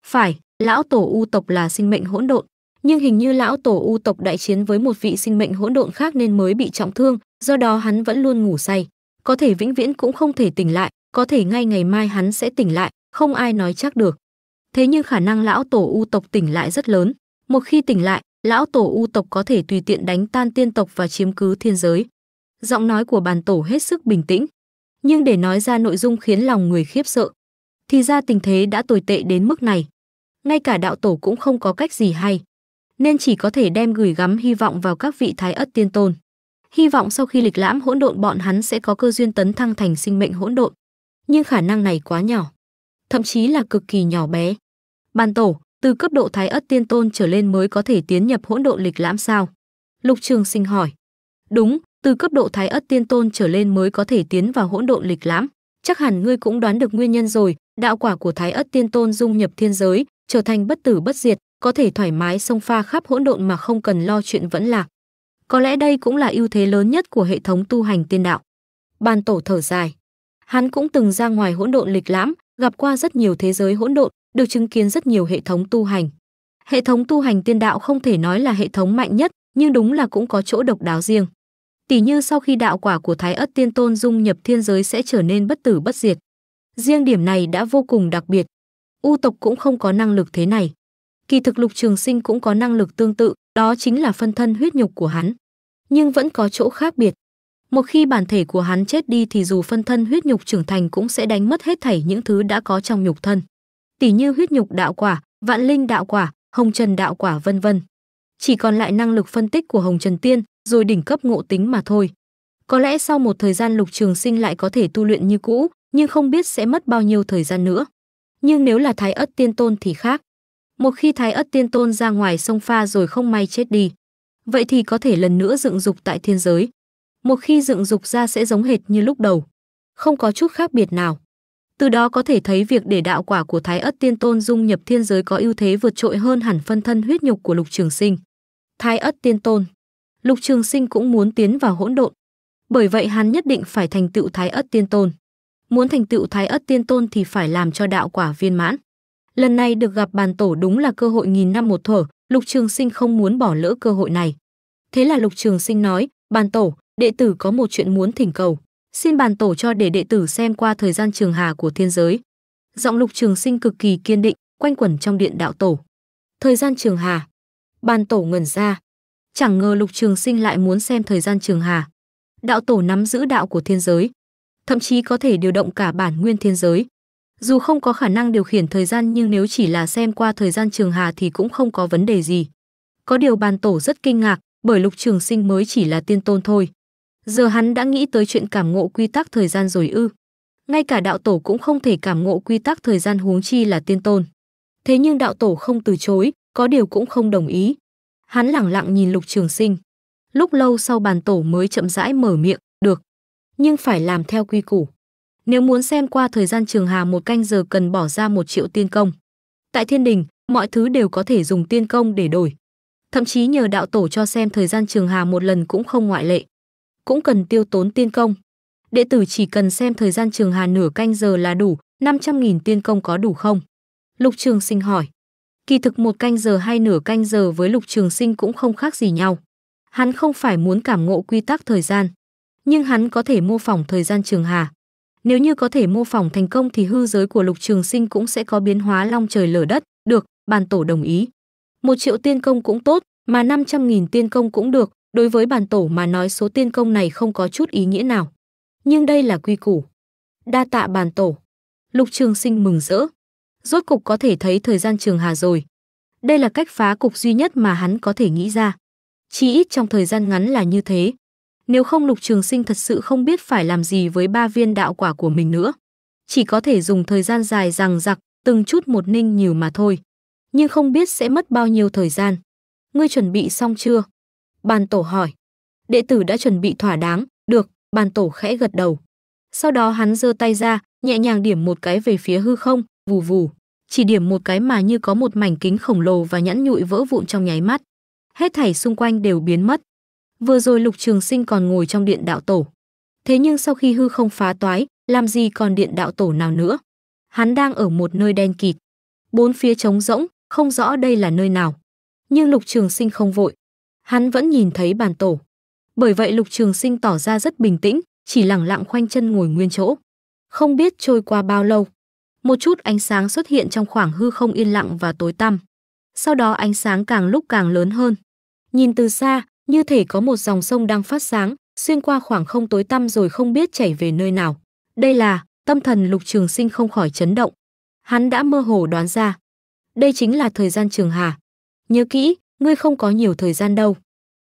Phải, lão tổ u tộc là sinh mệnh hỗn độn, nhưng hình như lão tổ u tộc đại chiến với một vị sinh mệnh hỗn độn khác nên mới bị trọng thương, do đó hắn vẫn luôn ngủ say, có thể vĩnh viễn cũng không thể tỉnh lại, có thể ngay ngày mai hắn sẽ tỉnh lại, không ai nói chắc được. Thế nhưng khả năng lão tổ u tộc tỉnh lại rất lớn, một khi tỉnh lại, lão tổ u tộc có thể tùy tiện đánh tan tiên tộc và chiếm cứ thiên giới giọng nói của bàn tổ hết sức bình tĩnh. Nhưng để nói ra nội dung khiến lòng người khiếp sợ, thì ra tình thế đã tồi tệ đến mức này. Ngay cả đạo tổ cũng không có cách gì hay, nên chỉ có thể đem gửi gắm hy vọng vào các vị thái ất tiên tôn. Hy vọng sau khi lịch lãm hỗn độn bọn hắn sẽ có cơ duyên tấn thăng thành sinh mệnh hỗn độn. Nhưng khả năng này quá nhỏ, thậm chí là cực kỳ nhỏ bé. Bàn tổ, từ cấp độ thái ất tiên tôn trở lên mới có thể tiến nhập hỗn độn lịch lãm sao? Lục Trường Sinh hỏi. Đúng, từ cấp độ thái ất tiên tôn trở lên mới có thể tiến vào hỗn độn lịch lãm. Chắc hẳn ngươi cũng đoán được nguyên nhân rồi, đạo quả của thái ất tiên tôn dung nhập thiên giới, trở thành bất tử bất diệt, có thể thoải mái xông pha khắp hỗn độn mà không cần lo chuyện vẫn lạc. Có lẽ đây cũng là ưu thế lớn nhất của hệ thống tu hành tiên đạo. bàn tổ thở dài. Hắn cũng từng ra ngoài hỗn độn lịch lãm, gặp qua rất nhiều thế giới hỗn độn, được chứng kiến rất nhiều hệ thống tu hành. Hệ thống tu hành tiên đạo không thể nói là hệ thống mạnh nhất, nhưng đúng là cũng có chỗ độc đáo riêng. Tỷ như sau khi đạo quả của Thái Ất Tiên Tôn dung nhập thiên giới sẽ trở nên bất tử bất diệt. Riêng điểm này đã vô cùng đặc biệt. U tộc cũng không có năng lực thế này. Kỳ thực Lục Trường Sinh cũng có năng lực tương tự, đó chính là phân thân huyết nhục của hắn. Nhưng vẫn có chỗ khác biệt. Một khi bản thể của hắn chết đi thì dù phân thân huyết nhục trưởng thành cũng sẽ đánh mất hết thảy những thứ đã có trong nhục thân. Tỷ như huyết nhục đạo quả, vạn linh đạo quả, hồng trần đạo quả vân vân. Chỉ còn lại năng lực phân tích của Hồng Trần Tiên, rồi đỉnh cấp ngộ tính mà thôi. Có lẽ sau một thời gian Lục Trường Sinh lại có thể tu luyện như cũ, nhưng không biết sẽ mất bao nhiêu thời gian nữa. Nhưng nếu là Thái Ất Tiên Tôn thì khác. Một khi Thái Ất Tiên Tôn ra ngoài sông pha rồi không may chết đi, vậy thì có thể lần nữa dựng dục tại thiên giới. Một khi dựng dục ra sẽ giống hệt như lúc đầu, không có chút khác biệt nào. Từ đó có thể thấy việc để đạo quả của Thái Ất Tiên Tôn dung nhập thiên giới có ưu thế vượt trội hơn hẳn phân thân huyết nhục của Lục Trường Sinh. Thái Ất Tiên Tôn Lục Trường Sinh cũng muốn tiến vào hỗn độn. Bởi vậy hắn nhất định phải thành tựu Thái Ất Tiên Tôn. Muốn thành tựu Thái Ất Tiên Tôn thì phải làm cho đạo quả viên mãn. Lần này được gặp bàn tổ đúng là cơ hội nghìn năm một thở, Lục Trường Sinh không muốn bỏ lỡ cơ hội này. Thế là Lục Trường Sinh nói, bàn tổ, đệ tử có một chuyện muốn thỉnh cầu. Xin bàn tổ cho để đệ tử xem qua thời gian trường hà của thiên giới. Giọng Lục Trường Sinh cực kỳ kiên định, quanh quẩn trong điện đạo tổ. Thời gian trường hà. Bàn tổ ngẩn ra, Chẳng ngờ Lục Trường Sinh lại muốn xem thời gian trường hà. Đạo tổ nắm giữ đạo của thiên giới, thậm chí có thể điều động cả bản nguyên thiên giới. Dù không có khả năng điều khiển thời gian nhưng nếu chỉ là xem qua thời gian trường hà thì cũng không có vấn đề gì. Có điều bàn tổ rất kinh ngạc, bởi Lục Trường Sinh mới chỉ là tiên tôn thôi. Giờ hắn đã nghĩ tới chuyện cảm ngộ quy tắc thời gian rồi ư? Ngay cả đạo tổ cũng không thể cảm ngộ quy tắc thời gian huống chi là tiên tôn. Thế nhưng đạo tổ không từ chối, có điều cũng không đồng ý, Hắn lẳng lặng nhìn Lục Trường Sinh. Lúc lâu sau bàn tổ mới chậm rãi mở miệng, "Được, nhưng phải làm theo quy củ. Nếu muốn xem qua thời gian trường hà một canh giờ cần bỏ ra một triệu tiên công. Tại Thiên Đình, mọi thứ đều có thể dùng tiên công để đổi. Thậm chí nhờ đạo tổ cho xem thời gian trường hà một lần cũng không ngoại lệ. Cũng cần tiêu tốn tiên công. Đệ tử chỉ cần xem thời gian trường hà nửa canh giờ là đủ, 500.000 tiên công có đủ không?" Lục Trường Sinh hỏi. Kỳ thực một canh giờ hay nửa canh giờ với Lục Trường Sinh cũng không khác gì nhau. Hắn không phải muốn cảm ngộ quy tắc thời gian, nhưng hắn có thể mô phỏng thời gian trường hà. Nếu như có thể mô phỏng thành công thì hư giới của Lục Trường Sinh cũng sẽ có biến hóa long trời lở đất, được, bàn tổ đồng ý. Một triệu tiên công cũng tốt, mà 500.000 tiên công cũng được, đối với bàn tổ mà nói số tiên công này không có chút ý nghĩa nào. Nhưng đây là quy củ. Đa tạ bàn tổ. Lục Trường Sinh mừng rỡ rốt cục có thể thấy thời gian trường hà rồi. Đây là cách phá cục duy nhất mà hắn có thể nghĩ ra. Chỉ ít trong thời gian ngắn là như thế. Nếu không lục trường sinh thật sự không biết phải làm gì với ba viên đạo quả của mình nữa. Chỉ có thể dùng thời gian dài rằng giặc, từng chút một ninh nhiều mà thôi. Nhưng không biết sẽ mất bao nhiêu thời gian. Ngươi chuẩn bị xong chưa? Bàn tổ hỏi. Đệ tử đã chuẩn bị thỏa đáng, được, bàn tổ khẽ gật đầu. Sau đó hắn giơ tay ra, nhẹ nhàng điểm một cái về phía hư không, vù vù chỉ điểm một cái mà như có một mảnh kính khổng lồ và nhẵn nhụi vỡ vụn trong nháy mắt hết thảy xung quanh đều biến mất vừa rồi lục trường sinh còn ngồi trong điện đạo tổ thế nhưng sau khi hư không phá toái làm gì còn điện đạo tổ nào nữa hắn đang ở một nơi đen kịt bốn phía trống rỗng không rõ đây là nơi nào nhưng lục trường sinh không vội hắn vẫn nhìn thấy bàn tổ bởi vậy lục trường sinh tỏ ra rất bình tĩnh chỉ lẳng lặng khoanh chân ngồi nguyên chỗ không biết trôi qua bao lâu một chút ánh sáng xuất hiện trong khoảng hư không yên lặng và tối tăm. Sau đó ánh sáng càng lúc càng lớn hơn. Nhìn từ xa, như thể có một dòng sông đang phát sáng, xuyên qua khoảng không tối tăm rồi không biết chảy về nơi nào. Đây là, tâm thần Lục Trường Sinh không khỏi chấn động. Hắn đã mơ hồ đoán ra, đây chính là thời gian Trường Hà. Nhớ kỹ, ngươi không có nhiều thời gian đâu.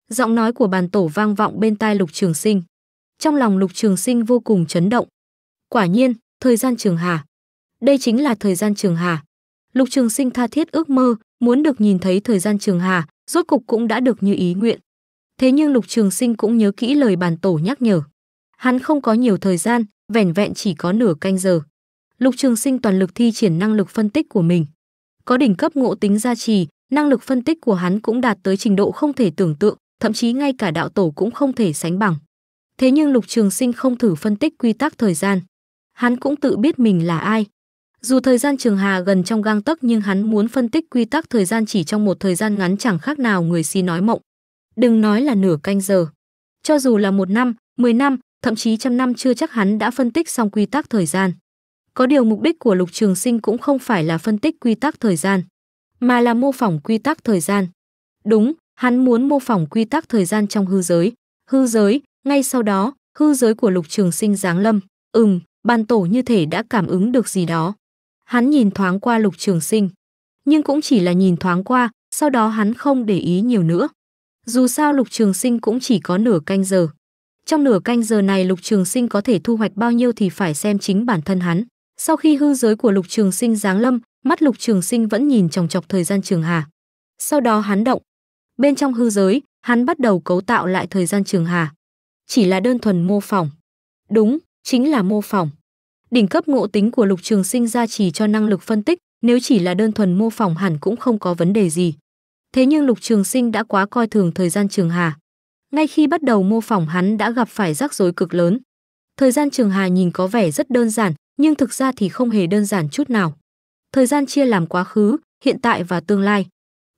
Giọng nói của bàn tổ vang vọng bên tai Lục Trường Sinh. Trong lòng Lục Trường Sinh vô cùng chấn động. Quả nhiên, thời gian Trường Hà đây chính là thời gian Trường Hà. Lục Trường Sinh tha thiết ước mơ, muốn được nhìn thấy thời gian Trường Hà, rốt cục cũng đã được như ý nguyện. Thế nhưng Lục Trường Sinh cũng nhớ kỹ lời bàn tổ nhắc nhở. Hắn không có nhiều thời gian, vẻn vẹn chỉ có nửa canh giờ. Lục Trường Sinh toàn lực thi triển năng lực phân tích của mình. Có đỉnh cấp ngộ tính gia trì, năng lực phân tích của hắn cũng đạt tới trình độ không thể tưởng tượng, thậm chí ngay cả đạo tổ cũng không thể sánh bằng. Thế nhưng Lục Trường Sinh không thử phân tích quy tắc thời gian. Hắn cũng tự biết mình là ai, dù thời gian Trường Hà gần trong gang tấc nhưng hắn muốn phân tích quy tắc thời gian chỉ trong một thời gian ngắn chẳng khác nào người si nói mộng. Đừng nói là nửa canh giờ. Cho dù là một năm, mười năm, thậm chí trăm năm chưa chắc hắn đã phân tích xong quy tắc thời gian. Có điều mục đích của Lục Trường Sinh cũng không phải là phân tích quy tắc thời gian, mà là mô phỏng quy tắc thời gian. Đúng, hắn muốn mô phỏng quy tắc thời gian trong hư giới. Hư giới, ngay sau đó, hư giới của Lục Trường Sinh giáng lâm. Ừm, bàn tổ như thể đã cảm ứng được gì đó. Hắn nhìn thoáng qua Lục Trường Sinh, nhưng cũng chỉ là nhìn thoáng qua, sau đó hắn không để ý nhiều nữa. Dù sao Lục Trường Sinh cũng chỉ có nửa canh giờ. Trong nửa canh giờ này Lục Trường Sinh có thể thu hoạch bao nhiêu thì phải xem chính bản thân hắn. Sau khi hư giới của Lục Trường Sinh giáng lâm, mắt Lục Trường Sinh vẫn nhìn chòng chọc thời gian trường hà. Sau đó hắn động. Bên trong hư giới, hắn bắt đầu cấu tạo lại thời gian trường hà. Chỉ là đơn thuần mô phỏng. Đúng, chính là mô phỏng. Đỉnh cấp ngộ tính của Lục Trường Sinh gia trì cho năng lực phân tích, nếu chỉ là đơn thuần mô phỏng hẳn cũng không có vấn đề gì. Thế nhưng Lục Trường Sinh đã quá coi thường thời gian Trường Hà. Ngay khi bắt đầu mô phỏng hắn đã gặp phải rắc rối cực lớn. Thời gian Trường Hà nhìn có vẻ rất đơn giản, nhưng thực ra thì không hề đơn giản chút nào. Thời gian chia làm quá khứ, hiện tại và tương lai.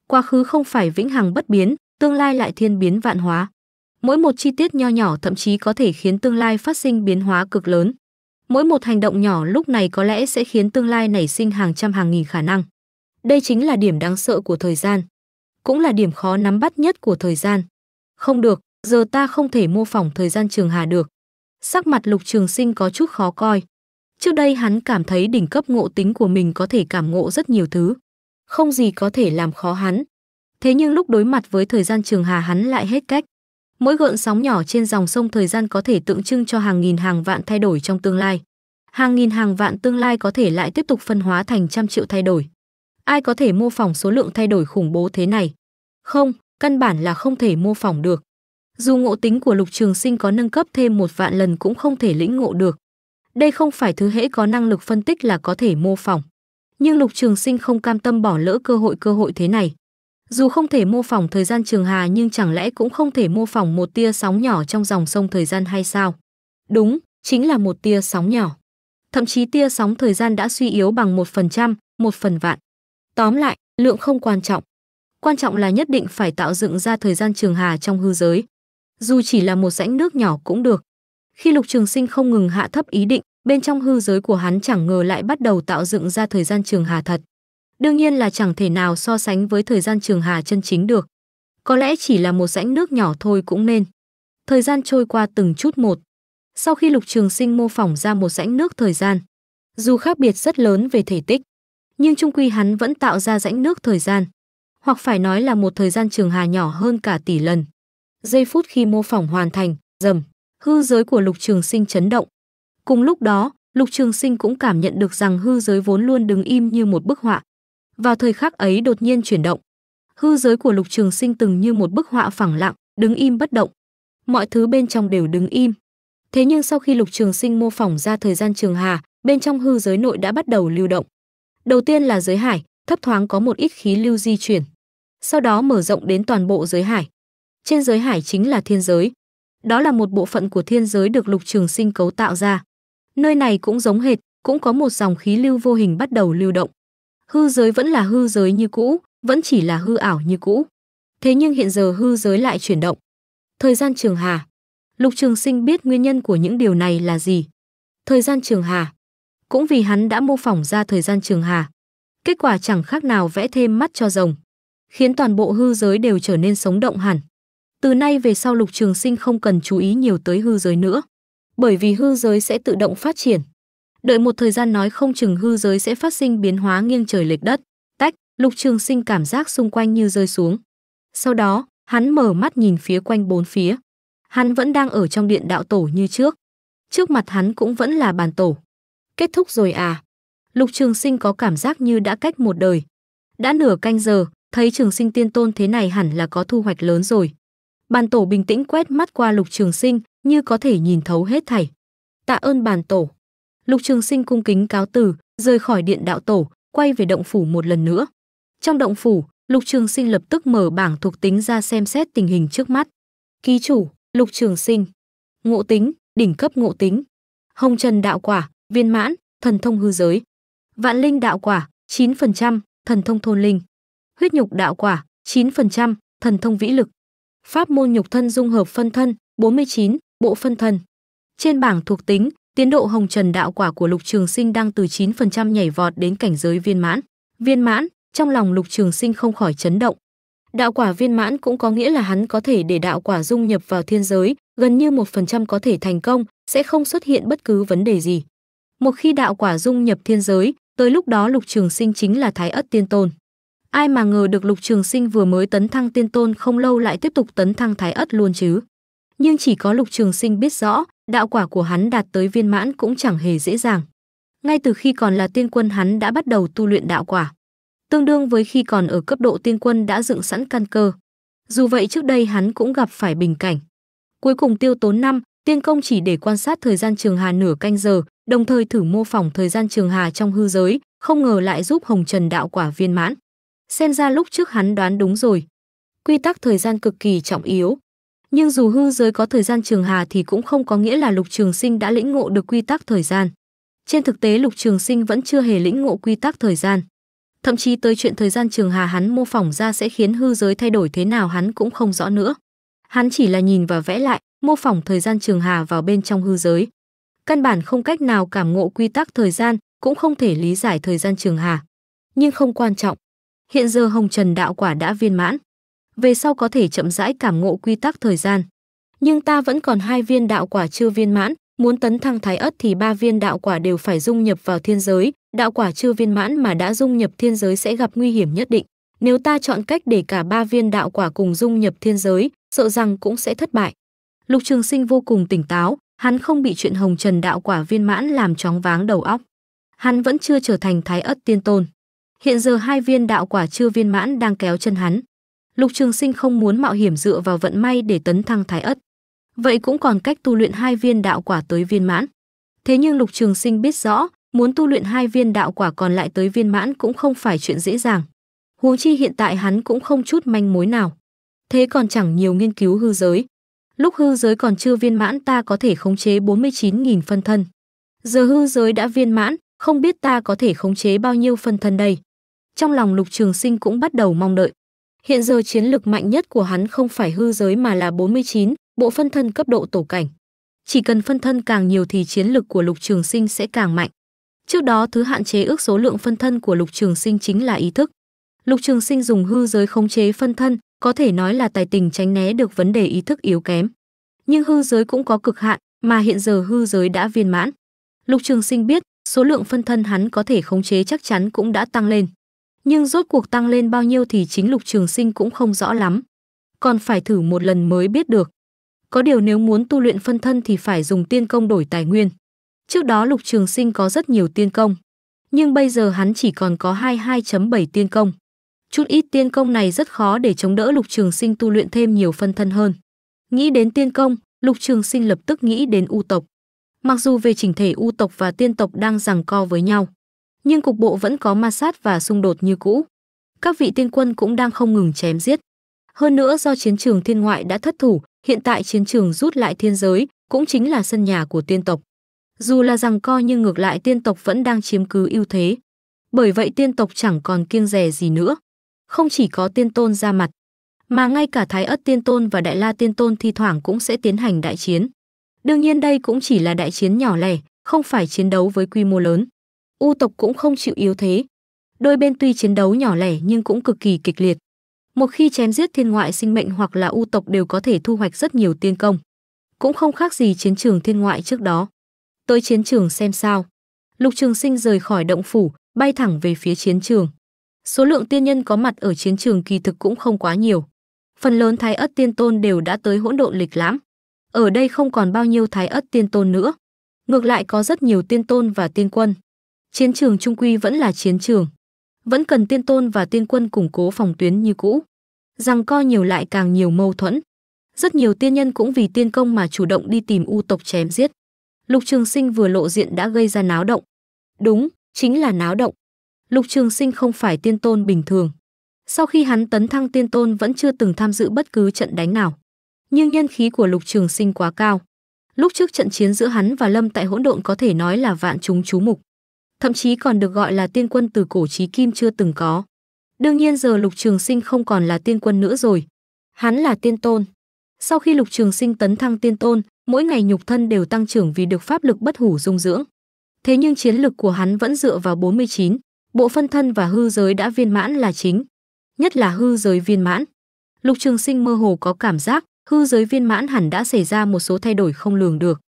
Quá khứ không phải vĩnh hằng bất biến, tương lai lại thiên biến vạn hóa. Mỗi một chi tiết nho nhỏ thậm chí có thể khiến tương lai phát sinh biến hóa cực lớn. Mỗi một hành động nhỏ lúc này có lẽ sẽ khiến tương lai nảy sinh hàng trăm hàng nghìn khả năng. Đây chính là điểm đáng sợ của thời gian, cũng là điểm khó nắm bắt nhất của thời gian. Không được, giờ ta không thể mô phỏng thời gian Trường Hà được. Sắc mặt Lục Trường Sinh có chút khó coi. Trước đây hắn cảm thấy đỉnh cấp ngộ tính của mình có thể cảm ngộ rất nhiều thứ, không gì có thể làm khó hắn. Thế nhưng lúc đối mặt với thời gian Trường Hà hắn lại hết cách. Mỗi gợn sóng nhỏ trên dòng sông thời gian có thể tượng trưng cho hàng nghìn hàng vạn thay đổi trong tương lai. Hàng nghìn hàng vạn tương lai có thể lại tiếp tục phân hóa thành trăm triệu thay đổi. Ai có thể mô phỏng số lượng thay đổi khủng bố thế này? Không, căn bản là không thể mô phỏng được. Dù ngộ tính của Lục Trường Sinh có nâng cấp thêm một vạn lần cũng không thể lĩnh ngộ được. Đây không phải thứ hễ có năng lực phân tích là có thể mô phỏng. Nhưng Lục Trường Sinh không cam tâm bỏ lỡ cơ hội cơ hội thế này. Dù không thể mô phỏng thời gian trường hà nhưng chẳng lẽ cũng không thể mô phỏng một tia sóng nhỏ trong dòng sông thời gian hay sao? Đúng, chính là một tia sóng nhỏ. Thậm chí tia sóng thời gian đã suy yếu bằng một phần trăm, một phần vạn. Tóm lại, lượng không quan trọng. Quan trọng là nhất định phải tạo dựng ra thời gian trường hà trong hư giới. Dù chỉ là một rãnh nước nhỏ cũng được. Khi lục trường sinh không ngừng hạ thấp ý định, bên trong hư giới của hắn chẳng ngờ lại bắt đầu tạo dựng ra thời gian trường hà thật đương nhiên là chẳng thể nào so sánh với thời gian Trường Hà chân chính được. Có lẽ chỉ là một rãnh nước nhỏ thôi cũng nên. Thời gian trôi qua từng chút một. Sau khi Lục Trường Sinh mô phỏng ra một rãnh nước thời gian, dù khác biệt rất lớn về thể tích, nhưng trung quy hắn vẫn tạo ra rãnh nước thời gian, hoặc phải nói là một thời gian Trường Hà nhỏ hơn cả tỷ lần. Giây phút khi mô phỏng hoàn thành, rầm, hư giới của Lục Trường Sinh chấn động. Cùng lúc đó, Lục Trường Sinh cũng cảm nhận được rằng hư giới vốn luôn đứng im như một bức họa, vào thời khắc ấy đột nhiên chuyển động. Hư giới của Lục Trường Sinh từng như một bức họa phẳng lặng, đứng im bất động. Mọi thứ bên trong đều đứng im. Thế nhưng sau khi Lục Trường Sinh mô phỏng ra thời gian trường hà, bên trong hư giới nội đã bắt đầu lưu động. Đầu tiên là giới hải, thấp thoáng có một ít khí lưu di chuyển. Sau đó mở rộng đến toàn bộ giới hải. Trên giới hải chính là thiên giới. Đó là một bộ phận của thiên giới được Lục Trường Sinh cấu tạo ra. Nơi này cũng giống hệt, cũng có một dòng khí lưu vô hình bắt đầu lưu động hư giới vẫn là hư giới như cũ, vẫn chỉ là hư ảo như cũ. Thế nhưng hiện giờ hư giới lại chuyển động. Thời gian trường hà. Lục Trường Sinh biết nguyên nhân của những điều này là gì. Thời gian trường hà. Cũng vì hắn đã mô phỏng ra thời gian trường hà. Kết quả chẳng khác nào vẽ thêm mắt cho rồng, khiến toàn bộ hư giới đều trở nên sống động hẳn. Từ nay về sau Lục Trường Sinh không cần chú ý nhiều tới hư giới nữa, bởi vì hư giới sẽ tự động phát triển đợi một thời gian nói không chừng hư giới sẽ phát sinh biến hóa nghiêng trời lệch đất tách lục trường sinh cảm giác xung quanh như rơi xuống sau đó hắn mở mắt nhìn phía quanh bốn phía hắn vẫn đang ở trong điện đạo tổ như trước trước mặt hắn cũng vẫn là bàn tổ kết thúc rồi à lục trường sinh có cảm giác như đã cách một đời đã nửa canh giờ thấy trường sinh tiên tôn thế này hẳn là có thu hoạch lớn rồi bàn tổ bình tĩnh quét mắt qua lục trường sinh như có thể nhìn thấu hết thảy tạ ơn bàn tổ Lục Trường Sinh cung kính cáo từ rời khỏi điện đạo tổ, quay về động phủ một lần nữa. Trong động phủ, Lục Trường Sinh lập tức mở bảng thuộc tính ra xem xét tình hình trước mắt. Ký chủ, Lục Trường Sinh. Ngộ tính, đỉnh cấp ngộ tính. Hồng Trần đạo quả, viên mãn, thần thông hư giới. Vạn linh đạo quả, 9%, thần thông thôn linh. Huyết nhục đạo quả, 9%, thần thông vĩ lực. Pháp môn nhục thân dung hợp phân thân, 49, bộ phân thân. Trên bảng thuộc tính, Tiến độ hồng trần đạo quả của Lục Trường Sinh đang từ 9% nhảy vọt đến cảnh giới viên mãn. Viên mãn, trong lòng Lục Trường Sinh không khỏi chấn động. Đạo quả viên mãn cũng có nghĩa là hắn có thể để đạo quả dung nhập vào thiên giới, gần như 1% có thể thành công, sẽ không xuất hiện bất cứ vấn đề gì. Một khi đạo quả dung nhập thiên giới, tới lúc đó Lục Trường Sinh chính là Thái Ất Tiên Tôn. Ai mà ngờ được Lục Trường Sinh vừa mới tấn thăng Tiên Tôn không lâu lại tiếp tục tấn thăng Thái Ất luôn chứ nhưng chỉ có Lục Trường Sinh biết rõ, đạo quả của hắn đạt tới viên mãn cũng chẳng hề dễ dàng. Ngay từ khi còn là tiên quân hắn đã bắt đầu tu luyện đạo quả, tương đương với khi còn ở cấp độ tiên quân đã dựng sẵn căn cơ. Dù vậy trước đây hắn cũng gặp phải bình cảnh. Cuối cùng tiêu tốn năm, tiên công chỉ để quan sát thời gian trường hà nửa canh giờ, đồng thời thử mô phỏng thời gian trường hà trong hư giới, không ngờ lại giúp Hồng Trần đạo quả viên mãn. Xem ra lúc trước hắn đoán đúng rồi. Quy tắc thời gian cực kỳ trọng yếu, nhưng dù hư giới có thời gian trường hà thì cũng không có nghĩa là lục trường sinh đã lĩnh ngộ được quy tắc thời gian trên thực tế lục trường sinh vẫn chưa hề lĩnh ngộ quy tắc thời gian thậm chí tới chuyện thời gian trường hà hắn mô phỏng ra sẽ khiến hư giới thay đổi thế nào hắn cũng không rõ nữa hắn chỉ là nhìn và vẽ lại mô phỏng thời gian trường hà vào bên trong hư giới căn bản không cách nào cảm ngộ quy tắc thời gian cũng không thể lý giải thời gian trường hà nhưng không quan trọng hiện giờ hồng trần đạo quả đã viên mãn về sau có thể chậm rãi cảm ngộ quy tắc thời gian. Nhưng ta vẫn còn hai viên đạo quả chưa viên mãn, muốn tấn thăng thái ất thì ba viên đạo quả đều phải dung nhập vào thiên giới, đạo quả chưa viên mãn mà đã dung nhập thiên giới sẽ gặp nguy hiểm nhất định. Nếu ta chọn cách để cả ba viên đạo quả cùng dung nhập thiên giới, sợ rằng cũng sẽ thất bại. Lục Trường Sinh vô cùng tỉnh táo, hắn không bị chuyện Hồng Trần đạo quả viên mãn làm chóng váng đầu óc. Hắn vẫn chưa trở thành thái ất tiên tôn. Hiện giờ hai viên đạo quả chưa viên mãn đang kéo chân hắn. Lục Trường Sinh không muốn mạo hiểm dựa vào vận may để tấn thăng thái ất. Vậy cũng còn cách tu luyện hai viên đạo quả tới viên mãn. Thế nhưng Lục Trường Sinh biết rõ, muốn tu luyện hai viên đạo quả còn lại tới viên mãn cũng không phải chuyện dễ dàng. Huống chi hiện tại hắn cũng không chút manh mối nào. Thế còn chẳng nhiều nghiên cứu hư giới. Lúc hư giới còn chưa viên mãn ta có thể khống chế 49.000 phân thân. Giờ hư giới đã viên mãn, không biết ta có thể khống chế bao nhiêu phân thân đây. Trong lòng Lục Trường Sinh cũng bắt đầu mong đợi. Hiện giờ chiến lực mạnh nhất của hắn không phải hư giới mà là 49, bộ phân thân cấp độ tổ cảnh. Chỉ cần phân thân càng nhiều thì chiến lực của Lục Trường Sinh sẽ càng mạnh. Trước đó thứ hạn chế ước số lượng phân thân của Lục Trường Sinh chính là ý thức. Lục Trường Sinh dùng hư giới khống chế phân thân, có thể nói là tài tình tránh né được vấn đề ý thức yếu kém. Nhưng hư giới cũng có cực hạn, mà hiện giờ hư giới đã viên mãn. Lục Trường Sinh biết, số lượng phân thân hắn có thể khống chế chắc chắn cũng đã tăng lên nhưng rốt cuộc tăng lên bao nhiêu thì chính Lục Trường Sinh cũng không rõ lắm. Còn phải thử một lần mới biết được. Có điều nếu muốn tu luyện phân thân thì phải dùng tiên công đổi tài nguyên. Trước đó Lục Trường Sinh có rất nhiều tiên công, nhưng bây giờ hắn chỉ còn có 22.7 tiên công. Chút ít tiên công này rất khó để chống đỡ Lục Trường Sinh tu luyện thêm nhiều phân thân hơn. Nghĩ đến tiên công, Lục Trường Sinh lập tức nghĩ đến u tộc. Mặc dù về chỉnh thể u tộc và tiên tộc đang giằng co với nhau, nhưng cục bộ vẫn có ma sát và xung đột như cũ. Các vị tiên quân cũng đang không ngừng chém giết. Hơn nữa do chiến trường thiên ngoại đã thất thủ, hiện tại chiến trường rút lại thiên giới, cũng chính là sân nhà của tiên tộc. Dù là rằng co nhưng ngược lại tiên tộc vẫn đang chiếm cứ ưu thế. Bởi vậy tiên tộc chẳng còn kiêng rè gì nữa. Không chỉ có tiên tôn ra mặt, mà ngay cả Thái Ất Tiên Tôn và Đại La Tiên Tôn thi thoảng cũng sẽ tiến hành đại chiến. Đương nhiên đây cũng chỉ là đại chiến nhỏ lẻ, không phải chiến đấu với quy mô lớn. U tộc cũng không chịu yếu thế. Đôi bên tuy chiến đấu nhỏ lẻ nhưng cũng cực kỳ kịch liệt. Một khi chém giết thiên ngoại sinh mệnh hoặc là u tộc đều có thể thu hoạch rất nhiều tiên công. Cũng không khác gì chiến trường thiên ngoại trước đó. Tới chiến trường xem sao. Lục Trường Sinh rời khỏi động phủ, bay thẳng về phía chiến trường. Số lượng tiên nhân có mặt ở chiến trường kỳ thực cũng không quá nhiều. Phần lớn thái ất tiên tôn đều đã tới hỗn độn lịch lãm. Ở đây không còn bao nhiêu thái ất tiên tôn nữa. Ngược lại có rất nhiều tiên tôn và tiên quân chiến trường trung quy vẫn là chiến trường. Vẫn cần tiên tôn và tiên quân củng cố phòng tuyến như cũ. Rằng co nhiều lại càng nhiều mâu thuẫn. Rất nhiều tiên nhân cũng vì tiên công mà chủ động đi tìm u tộc chém giết. Lục Trường Sinh vừa lộ diện đã gây ra náo động. Đúng, chính là náo động. Lục Trường Sinh không phải tiên tôn bình thường. Sau khi hắn tấn thăng tiên tôn vẫn chưa từng tham dự bất cứ trận đánh nào. Nhưng nhân khí của Lục Trường Sinh quá cao. Lúc trước trận chiến giữa hắn và Lâm tại hỗn độn có thể nói là vạn chúng chú mục thậm chí còn được gọi là tiên quân từ cổ chí kim chưa từng có. Đương nhiên giờ Lục Trường Sinh không còn là tiên quân nữa rồi. Hắn là tiên tôn. Sau khi Lục Trường Sinh tấn thăng tiên tôn, mỗi ngày nhục thân đều tăng trưởng vì được pháp lực bất hủ dung dưỡng. Thế nhưng chiến lực của hắn vẫn dựa vào 49, bộ phân thân và hư giới đã viên mãn là chính, nhất là hư giới viên mãn. Lục Trường Sinh mơ hồ có cảm giác, hư giới viên mãn hẳn đã xảy ra một số thay đổi không lường được.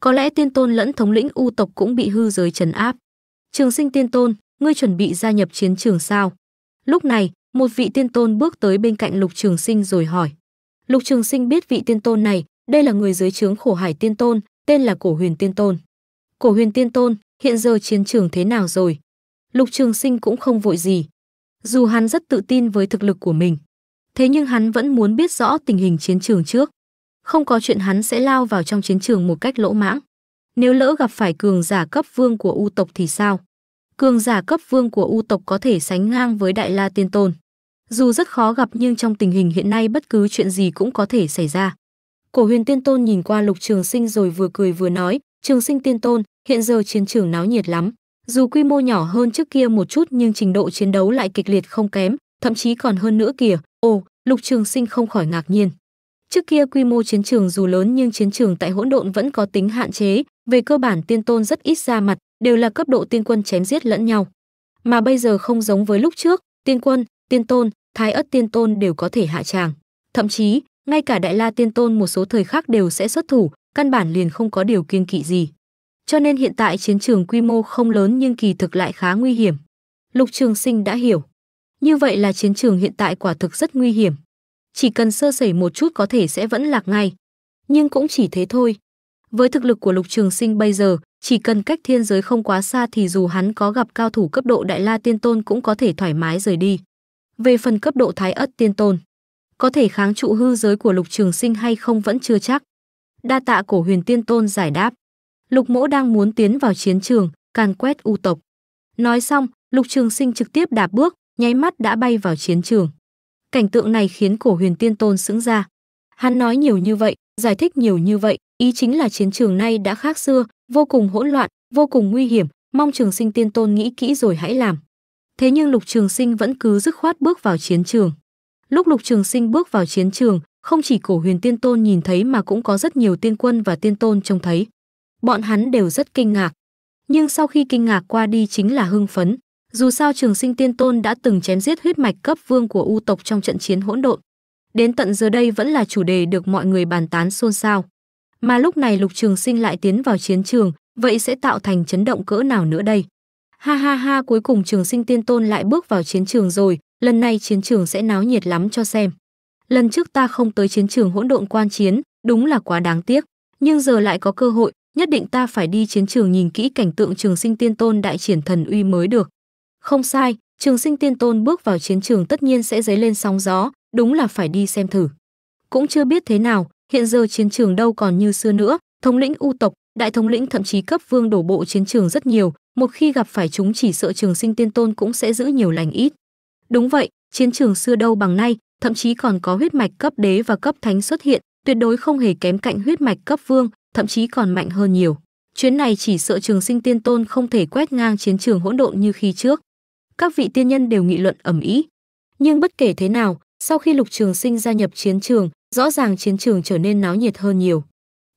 Có lẽ tiên tôn lẫn thống lĩnh u tộc cũng bị hư giới trấn áp. Trường sinh tiên tôn, ngươi chuẩn bị gia nhập chiến trường sao? Lúc này, một vị tiên tôn bước tới bên cạnh lục trường sinh rồi hỏi. Lục trường sinh biết vị tiên tôn này, đây là người dưới trướng khổ hải tiên tôn, tên là cổ huyền tiên tôn. Cổ huyền tiên tôn, hiện giờ chiến trường thế nào rồi? Lục trường sinh cũng không vội gì. Dù hắn rất tự tin với thực lực của mình, thế nhưng hắn vẫn muốn biết rõ tình hình chiến trường trước. Không có chuyện hắn sẽ lao vào trong chiến trường một cách lỗ mãng. Nếu lỡ gặp phải cường giả cấp vương của U tộc thì sao? Cường giả cấp vương của U tộc có thể sánh ngang với Đại La Tiên Tôn. Dù rất khó gặp nhưng trong tình hình hiện nay bất cứ chuyện gì cũng có thể xảy ra. Cổ huyền tiên tôn nhìn qua lục trường sinh rồi vừa cười vừa nói, trường sinh tiên tôn, hiện giờ chiến trường náo nhiệt lắm. Dù quy mô nhỏ hơn trước kia một chút nhưng trình độ chiến đấu lại kịch liệt không kém, thậm chí còn hơn nữa kìa. Ồ, lục trường sinh không khỏi ngạc nhiên. Trước kia quy mô chiến trường dù lớn nhưng chiến trường tại hỗn độn vẫn có tính hạn chế, về cơ bản tiên tôn rất ít ra mặt, đều là cấp độ tiên quân chém giết lẫn nhau. Mà bây giờ không giống với lúc trước, tiên quân, tiên tôn, thái ất tiên tôn đều có thể hạ tràng. Thậm chí, ngay cả đại la tiên tôn một số thời khác đều sẽ xuất thủ, căn bản liền không có điều kiên kỵ gì. Cho nên hiện tại chiến trường quy mô không lớn nhưng kỳ thực lại khá nguy hiểm. Lục Trường Sinh đã hiểu. Như vậy là chiến trường hiện tại quả thực rất nguy hiểm. Chỉ cần sơ sẩy một chút có thể sẽ vẫn lạc ngay. Nhưng cũng chỉ thế thôi, với thực lực của Lục Trường Sinh bây giờ, chỉ cần cách thiên giới không quá xa thì dù hắn có gặp cao thủ cấp độ Đại La Tiên Tôn cũng có thể thoải mái rời đi. Về phần cấp độ Thái Ất Tiên Tôn, có thể kháng trụ hư giới của Lục Trường Sinh hay không vẫn chưa chắc. Đa tạ cổ huyền tiên tôn giải đáp. Lục mỗ đang muốn tiến vào chiến trường, càn quét u tộc. Nói xong, Lục Trường Sinh trực tiếp đạp bước, nháy mắt đã bay vào chiến trường. Cảnh tượng này khiến cổ huyền tiên tôn sững ra. Hắn nói nhiều như vậy, giải thích nhiều như vậy, ý chính là chiến trường nay đã khác xưa vô cùng hỗn loạn vô cùng nguy hiểm mong trường sinh tiên tôn nghĩ kỹ rồi hãy làm thế nhưng lục trường sinh vẫn cứ dứt khoát bước vào chiến trường lúc lục trường sinh bước vào chiến trường không chỉ cổ huyền tiên tôn nhìn thấy mà cũng có rất nhiều tiên quân và tiên tôn trông thấy bọn hắn đều rất kinh ngạc nhưng sau khi kinh ngạc qua đi chính là hưng phấn dù sao trường sinh tiên tôn đã từng chém giết huyết mạch cấp vương của u tộc trong trận chiến hỗn độn đến tận giờ đây vẫn là chủ đề được mọi người bàn tán xôn xao mà lúc này Lục Trường Sinh lại tiến vào chiến trường, vậy sẽ tạo thành chấn động cỡ nào nữa đây? Ha ha ha, cuối cùng Trường Sinh Tiên Tôn lại bước vào chiến trường rồi, lần này chiến trường sẽ náo nhiệt lắm cho xem. Lần trước ta không tới chiến trường hỗn độn quan chiến, đúng là quá đáng tiếc, nhưng giờ lại có cơ hội, nhất định ta phải đi chiến trường nhìn kỹ cảnh tượng Trường Sinh Tiên Tôn đại triển thần uy mới được. Không sai, Trường Sinh Tiên Tôn bước vào chiến trường tất nhiên sẽ dấy lên sóng gió, đúng là phải đi xem thử. Cũng chưa biết thế nào, Hiện giờ chiến trường đâu còn như xưa nữa, thống lĩnh u tộc, đại thống lĩnh thậm chí cấp vương đổ bộ chiến trường rất nhiều, một khi gặp phải chúng chỉ sợ trường sinh tiên tôn cũng sẽ giữ nhiều lành ít. Đúng vậy, chiến trường xưa đâu bằng nay, thậm chí còn có huyết mạch cấp đế và cấp thánh xuất hiện, tuyệt đối không hề kém cạnh huyết mạch cấp vương, thậm chí còn mạnh hơn nhiều. Chuyến này chỉ sợ trường sinh tiên tôn không thể quét ngang chiến trường hỗn độn như khi trước. Các vị tiên nhân đều nghị luận ầm ĩ. Nhưng bất kể thế nào, sau khi Lục Trường Sinh gia nhập chiến trường, rõ ràng chiến trường trở nên náo nhiệt hơn nhiều.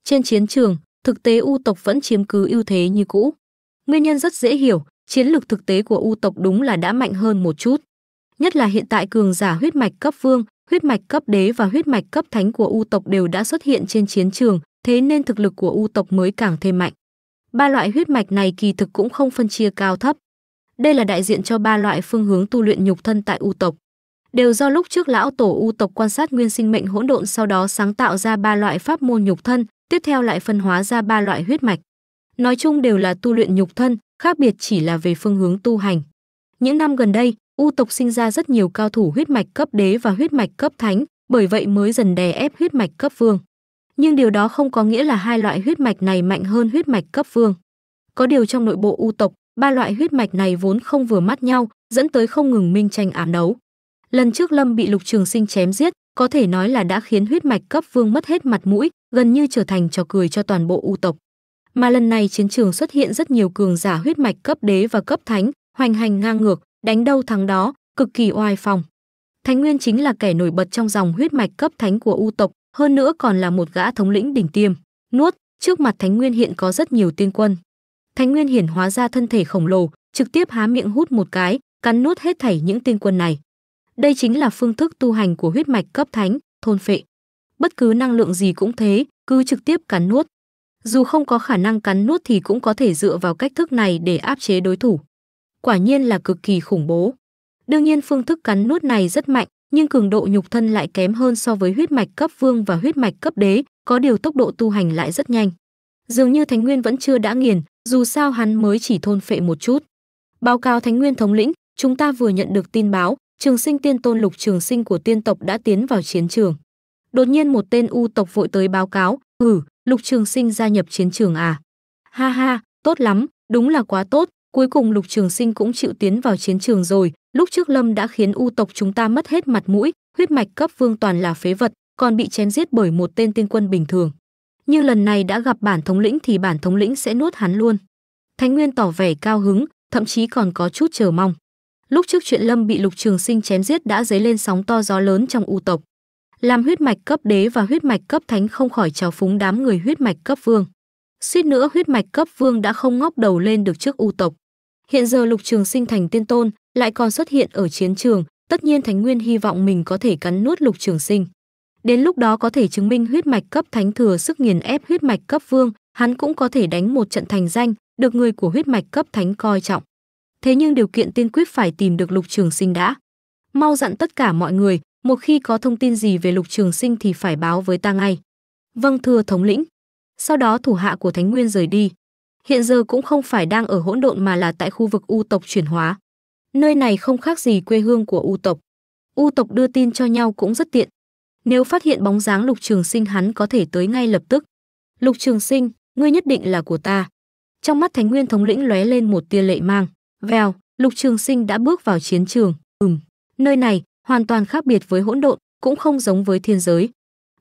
Trên chiến trường, thực tế U tộc vẫn chiếm cứ ưu thế như cũ. Nguyên nhân rất dễ hiểu, chiến lược thực tế của U tộc đúng là đã mạnh hơn một chút. Nhất là hiện tại cường giả huyết mạch cấp vương, huyết mạch cấp đế và huyết mạch cấp thánh của U tộc đều đã xuất hiện trên chiến trường, thế nên thực lực của U tộc mới càng thêm mạnh. Ba loại huyết mạch này kỳ thực cũng không phân chia cao thấp. Đây là đại diện cho ba loại phương hướng tu luyện nhục thân tại U tộc đều do lúc trước lão tổ u tộc quan sát nguyên sinh mệnh hỗn độn sau đó sáng tạo ra ba loại pháp môn nhục thân, tiếp theo lại phân hóa ra ba loại huyết mạch. Nói chung đều là tu luyện nhục thân, khác biệt chỉ là về phương hướng tu hành. Những năm gần đây, u tộc sinh ra rất nhiều cao thủ huyết mạch cấp đế và huyết mạch cấp thánh, bởi vậy mới dần đè ép huyết mạch cấp vương. Nhưng điều đó không có nghĩa là hai loại huyết mạch này mạnh hơn huyết mạch cấp vương. Có điều trong nội bộ u tộc, ba loại huyết mạch này vốn không vừa mắt nhau, dẫn tới không ngừng minh tranh ám đấu. Lần trước Lâm bị Lục Trường Sinh chém giết, có thể nói là đã khiến huyết mạch cấp vương mất hết mặt mũi, gần như trở thành trò cười cho toàn bộ u tộc. Mà lần này chiến trường xuất hiện rất nhiều cường giả huyết mạch cấp đế và cấp thánh, hoành hành ngang ngược, đánh đâu thắng đó, cực kỳ oai phong. Thánh Nguyên chính là kẻ nổi bật trong dòng huyết mạch cấp thánh của u tộc, hơn nữa còn là một gã thống lĩnh đỉnh tiêm. Nuốt, trước mặt Thánh Nguyên hiện có rất nhiều tiên quân. Thánh Nguyên hiển hóa ra thân thể khổng lồ, trực tiếp há miệng hút một cái, cắn nuốt hết thảy những tiên quân này. Đây chính là phương thức tu hành của huyết mạch cấp thánh, thôn phệ. Bất cứ năng lượng gì cũng thế, cứ trực tiếp cắn nuốt. Dù không có khả năng cắn nuốt thì cũng có thể dựa vào cách thức này để áp chế đối thủ. Quả nhiên là cực kỳ khủng bố. Đương nhiên phương thức cắn nuốt này rất mạnh, nhưng cường độ nhục thân lại kém hơn so với huyết mạch cấp vương và huyết mạch cấp đế, có điều tốc độ tu hành lại rất nhanh. Dường như Thánh Nguyên vẫn chưa đã nghiền, dù sao hắn mới chỉ thôn phệ một chút. Báo cáo Thánh Nguyên thống lĩnh, chúng ta vừa nhận được tin báo, trường sinh tiên tôn lục trường sinh của tiên tộc đã tiến vào chiến trường. Đột nhiên một tên u tộc vội tới báo cáo, ừ, lục trường sinh gia nhập chiến trường à. Ha ha, tốt lắm, đúng là quá tốt, cuối cùng lục trường sinh cũng chịu tiến vào chiến trường rồi, lúc trước lâm đã khiến u tộc chúng ta mất hết mặt mũi, huyết mạch cấp vương toàn là phế vật, còn bị chém giết bởi một tên tiên quân bình thường. Như lần này đã gặp bản thống lĩnh thì bản thống lĩnh sẽ nuốt hắn luôn. Thánh Nguyên tỏ vẻ cao hứng, thậm chí còn có chút chờ mong. Lúc trước chuyện Lâm bị Lục Trường Sinh chém giết đã dấy lên sóng to gió lớn trong u tộc, làm huyết mạch cấp đế và huyết mạch cấp thánh không khỏi trào phúng đám người huyết mạch cấp vương. Suýt nữa huyết mạch cấp vương đã không ngóc đầu lên được trước u tộc. Hiện giờ Lục Trường Sinh thành tiên tôn, lại còn xuất hiện ở chiến trường, tất nhiên Thánh Nguyên hy vọng mình có thể cắn nuốt Lục Trường Sinh. Đến lúc đó có thể chứng minh huyết mạch cấp thánh thừa sức nghiền ép huyết mạch cấp vương, hắn cũng có thể đánh một trận thành danh, được người của huyết mạch cấp thánh coi trọng thế nhưng điều kiện tiên quyết phải tìm được Lục Trường Sinh đã. Mau dặn tất cả mọi người, một khi có thông tin gì về Lục Trường Sinh thì phải báo với ta ngay. Vâng thưa thống lĩnh. Sau đó thủ hạ của Thánh Nguyên rời đi. Hiện giờ cũng không phải đang ở hỗn độn mà là tại khu vực U tộc chuyển hóa. Nơi này không khác gì quê hương của U tộc. U tộc đưa tin cho nhau cũng rất tiện. Nếu phát hiện bóng dáng Lục Trường Sinh hắn có thể tới ngay lập tức. Lục Trường Sinh, ngươi nhất định là của ta. Trong mắt Thánh Nguyên thống lĩnh lóe lên một tia lệ mang. Vèo, Lục Trường Sinh đã bước vào chiến trường. Ừm, nơi này hoàn toàn khác biệt với hỗn độn, cũng không giống với thiên giới.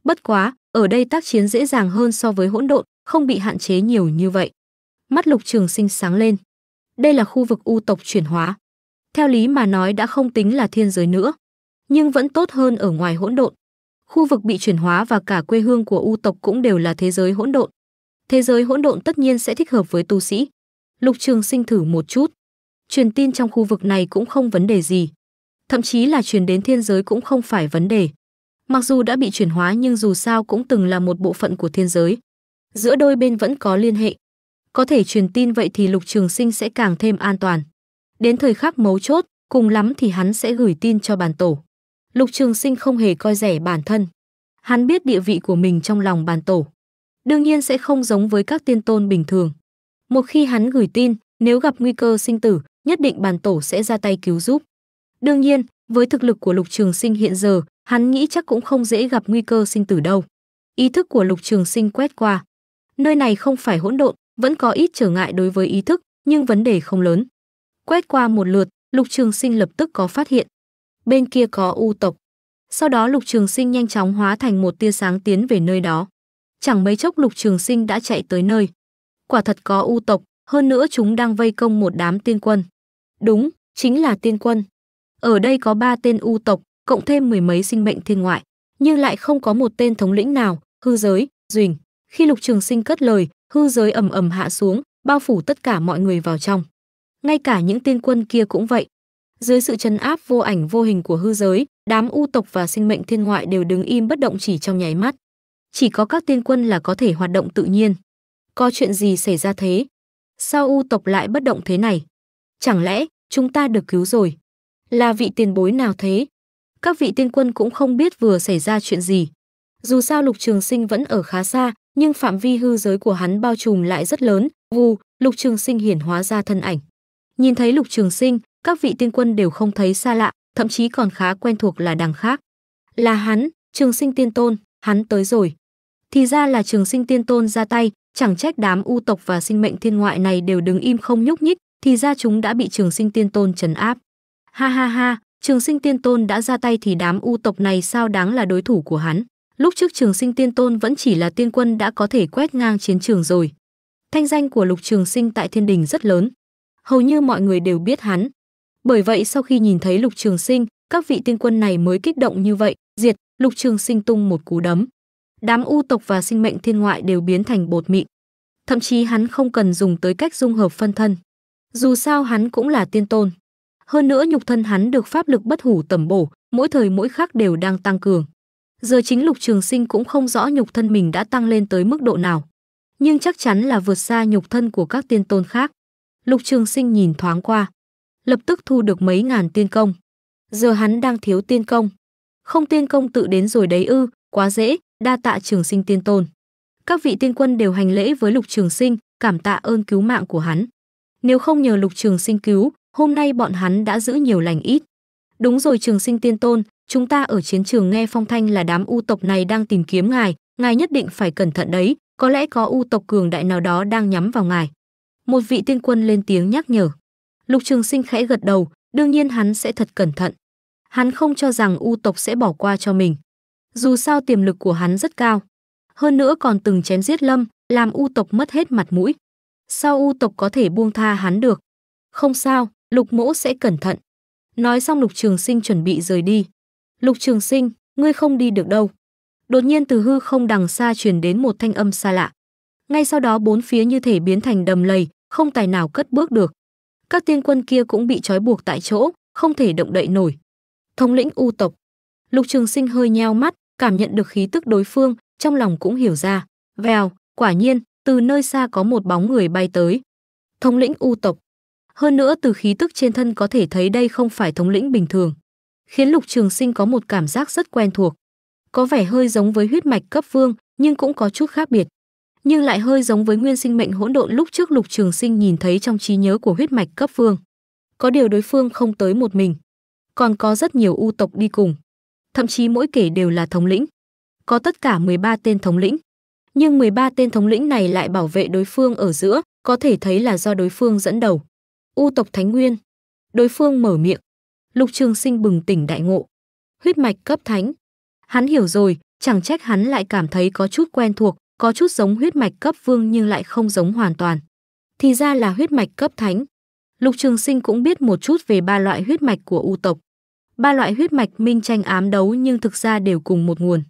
Bất quá, ở đây tác chiến dễ dàng hơn so với hỗn độn, không bị hạn chế nhiều như vậy. Mắt Lục Trường Sinh sáng lên. Đây là khu vực u tộc chuyển hóa. Theo lý mà nói đã không tính là thiên giới nữa, nhưng vẫn tốt hơn ở ngoài hỗn độn. Khu vực bị chuyển hóa và cả quê hương của u tộc cũng đều là thế giới hỗn độn. Thế giới hỗn độn tất nhiên sẽ thích hợp với tu sĩ. Lục Trường Sinh thử một chút truyền tin trong khu vực này cũng không vấn đề gì. Thậm chí là truyền đến thiên giới cũng không phải vấn đề. Mặc dù đã bị chuyển hóa nhưng dù sao cũng từng là một bộ phận của thiên giới. Giữa đôi bên vẫn có liên hệ. Có thể truyền tin vậy thì Lục Trường Sinh sẽ càng thêm an toàn. Đến thời khắc mấu chốt, cùng lắm thì hắn sẽ gửi tin cho bàn tổ. Lục Trường Sinh không hề coi rẻ bản thân. Hắn biết địa vị của mình trong lòng bàn tổ. Đương nhiên sẽ không giống với các tiên tôn bình thường. Một khi hắn gửi tin, nếu gặp nguy cơ sinh tử, nhất định bàn tổ sẽ ra tay cứu giúp. Đương nhiên, với thực lực của Lục Trường Sinh hiện giờ, hắn nghĩ chắc cũng không dễ gặp nguy cơ sinh tử đâu. Ý thức của Lục Trường Sinh quét qua. Nơi này không phải hỗn độn, vẫn có ít trở ngại đối với ý thức, nhưng vấn đề không lớn. Quét qua một lượt, Lục Trường Sinh lập tức có phát hiện. Bên kia có u tộc. Sau đó Lục Trường Sinh nhanh chóng hóa thành một tia sáng tiến về nơi đó. Chẳng mấy chốc Lục Trường Sinh đã chạy tới nơi. Quả thật có u tộc, hơn nữa chúng đang vây công một đám tiên quân. Đúng, chính là tiên quân. Ở đây có ba tên u tộc, cộng thêm mười mấy sinh mệnh thiên ngoại, nhưng lại không có một tên thống lĩnh nào, hư giới, duỳnh. Khi Lục Trường Sinh cất lời, hư giới ầm ầm hạ xuống, bao phủ tất cả mọi người vào trong. Ngay cả những tiên quân kia cũng vậy. Dưới sự trấn áp vô ảnh vô hình của hư giới, đám u tộc và sinh mệnh thiên ngoại đều đứng im bất động chỉ trong nháy mắt. Chỉ có các tiên quân là có thể hoạt động tự nhiên. Có chuyện gì xảy ra thế? Sao u tộc lại bất động thế này? Chẳng lẽ chúng ta được cứu rồi? Là vị tiền bối nào thế? Các vị tiên quân cũng không biết vừa xảy ra chuyện gì. Dù sao Lục Trường Sinh vẫn ở khá xa, nhưng phạm vi hư giới của hắn bao trùm lại rất lớn, vù, Lục Trường Sinh hiển hóa ra thân ảnh. Nhìn thấy Lục Trường Sinh, các vị tiên quân đều không thấy xa lạ, thậm chí còn khá quen thuộc là đằng khác. Là hắn, Trường Sinh Tiên Tôn, hắn tới rồi. Thì ra là Trường Sinh Tiên Tôn ra tay, chẳng trách đám u tộc và sinh mệnh thiên ngoại này đều đứng im không nhúc nhích, thì ra chúng đã bị trường sinh tiên tôn trấn áp. Ha ha ha, trường sinh tiên tôn đã ra tay thì đám u tộc này sao đáng là đối thủ của hắn. Lúc trước trường sinh tiên tôn vẫn chỉ là tiên quân đã có thể quét ngang chiến trường rồi. Thanh danh của lục trường sinh tại thiên đình rất lớn. Hầu như mọi người đều biết hắn. Bởi vậy sau khi nhìn thấy lục trường sinh, các vị tiên quân này mới kích động như vậy, diệt, lục trường sinh tung một cú đấm. Đám u tộc và sinh mệnh thiên ngoại đều biến thành bột mịn. Thậm chí hắn không cần dùng tới cách dung hợp phân thân. Dù sao hắn cũng là tiên tôn. Hơn nữa nhục thân hắn được pháp lực bất hủ tầm bổ, mỗi thời mỗi khắc đều đang tăng cường. Giờ chính lục trường sinh cũng không rõ nhục thân mình đã tăng lên tới mức độ nào. Nhưng chắc chắn là vượt xa nhục thân của các tiên tôn khác. Lục trường sinh nhìn thoáng qua. Lập tức thu được mấy ngàn tiên công. Giờ hắn đang thiếu tiên công. Không tiên công tự đến rồi đấy ư, quá dễ, đa tạ trường sinh tiên tôn. Các vị tiên quân đều hành lễ với lục trường sinh, cảm tạ ơn cứu mạng của hắn. Nếu không nhờ Lục Trường Sinh cứu, hôm nay bọn hắn đã giữ nhiều lành ít. Đúng rồi Trường Sinh Tiên Tôn, chúng ta ở chiến trường nghe phong thanh là đám u tộc này đang tìm kiếm ngài, ngài nhất định phải cẩn thận đấy, có lẽ có u tộc cường đại nào đó đang nhắm vào ngài. Một vị tiên quân lên tiếng nhắc nhở. Lục Trường Sinh khẽ gật đầu, đương nhiên hắn sẽ thật cẩn thận. Hắn không cho rằng u tộc sẽ bỏ qua cho mình. Dù sao tiềm lực của hắn rất cao. Hơn nữa còn từng chém giết lâm, làm u tộc mất hết mặt mũi sao u tộc có thể buông tha hắn được. Không sao, lục mỗ sẽ cẩn thận. Nói xong lục trường sinh chuẩn bị rời đi. Lục trường sinh, ngươi không đi được đâu. Đột nhiên từ hư không đằng xa truyền đến một thanh âm xa lạ. Ngay sau đó bốn phía như thể biến thành đầm lầy, không tài nào cất bước được. Các tiên quân kia cũng bị trói buộc tại chỗ, không thể động đậy nổi. Thống lĩnh u tộc. Lục Trường Sinh hơi nheo mắt, cảm nhận được khí tức đối phương, trong lòng cũng hiểu ra. Vèo, quả nhiên, từ nơi xa có một bóng người bay tới. Thống lĩnh U tộc. Hơn nữa từ khí tức trên thân có thể thấy đây không phải thống lĩnh bình thường, khiến Lục Trường Sinh có một cảm giác rất quen thuộc. Có vẻ hơi giống với huyết mạch cấp vương, nhưng cũng có chút khác biệt. Nhưng lại hơi giống với nguyên sinh mệnh hỗn độn lúc trước Lục Trường Sinh nhìn thấy trong trí nhớ của huyết mạch cấp vương. Có điều đối phương không tới một mình, còn có rất nhiều u tộc đi cùng, thậm chí mỗi kể đều là thống lĩnh. Có tất cả 13 tên thống lĩnh nhưng 13 tên thống lĩnh này lại bảo vệ đối phương ở giữa, có thể thấy là do đối phương dẫn đầu. U tộc Thánh Nguyên. Đối phương mở miệng. Lục Trường Sinh bừng tỉnh đại ngộ. Huyết mạch cấp thánh. Hắn hiểu rồi, chẳng trách hắn lại cảm thấy có chút quen thuộc, có chút giống huyết mạch cấp vương nhưng lại không giống hoàn toàn. Thì ra là huyết mạch cấp thánh. Lục Trường Sinh cũng biết một chút về ba loại huyết mạch của u tộc. Ba loại huyết mạch minh tranh ám đấu nhưng thực ra đều cùng một nguồn.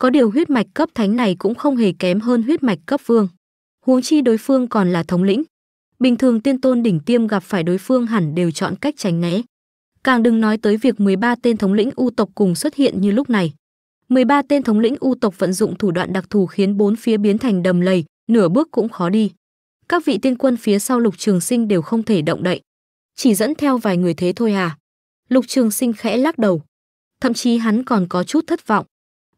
Có điều huyết mạch cấp thánh này cũng không hề kém hơn huyết mạch cấp vương. Huống chi đối phương còn là thống lĩnh. Bình thường tiên tôn đỉnh tiêm gặp phải đối phương hẳn đều chọn cách tránh né. Càng đừng nói tới việc 13 tên thống lĩnh u tộc cùng xuất hiện như lúc này. 13 tên thống lĩnh u tộc vận dụng thủ đoạn đặc thù khiến bốn phía biến thành đầm lầy, nửa bước cũng khó đi. Các vị tiên quân phía sau Lục Trường Sinh đều không thể động đậy. Chỉ dẫn theo vài người thế thôi à? Lục Trường Sinh khẽ lắc đầu. Thậm chí hắn còn có chút thất vọng.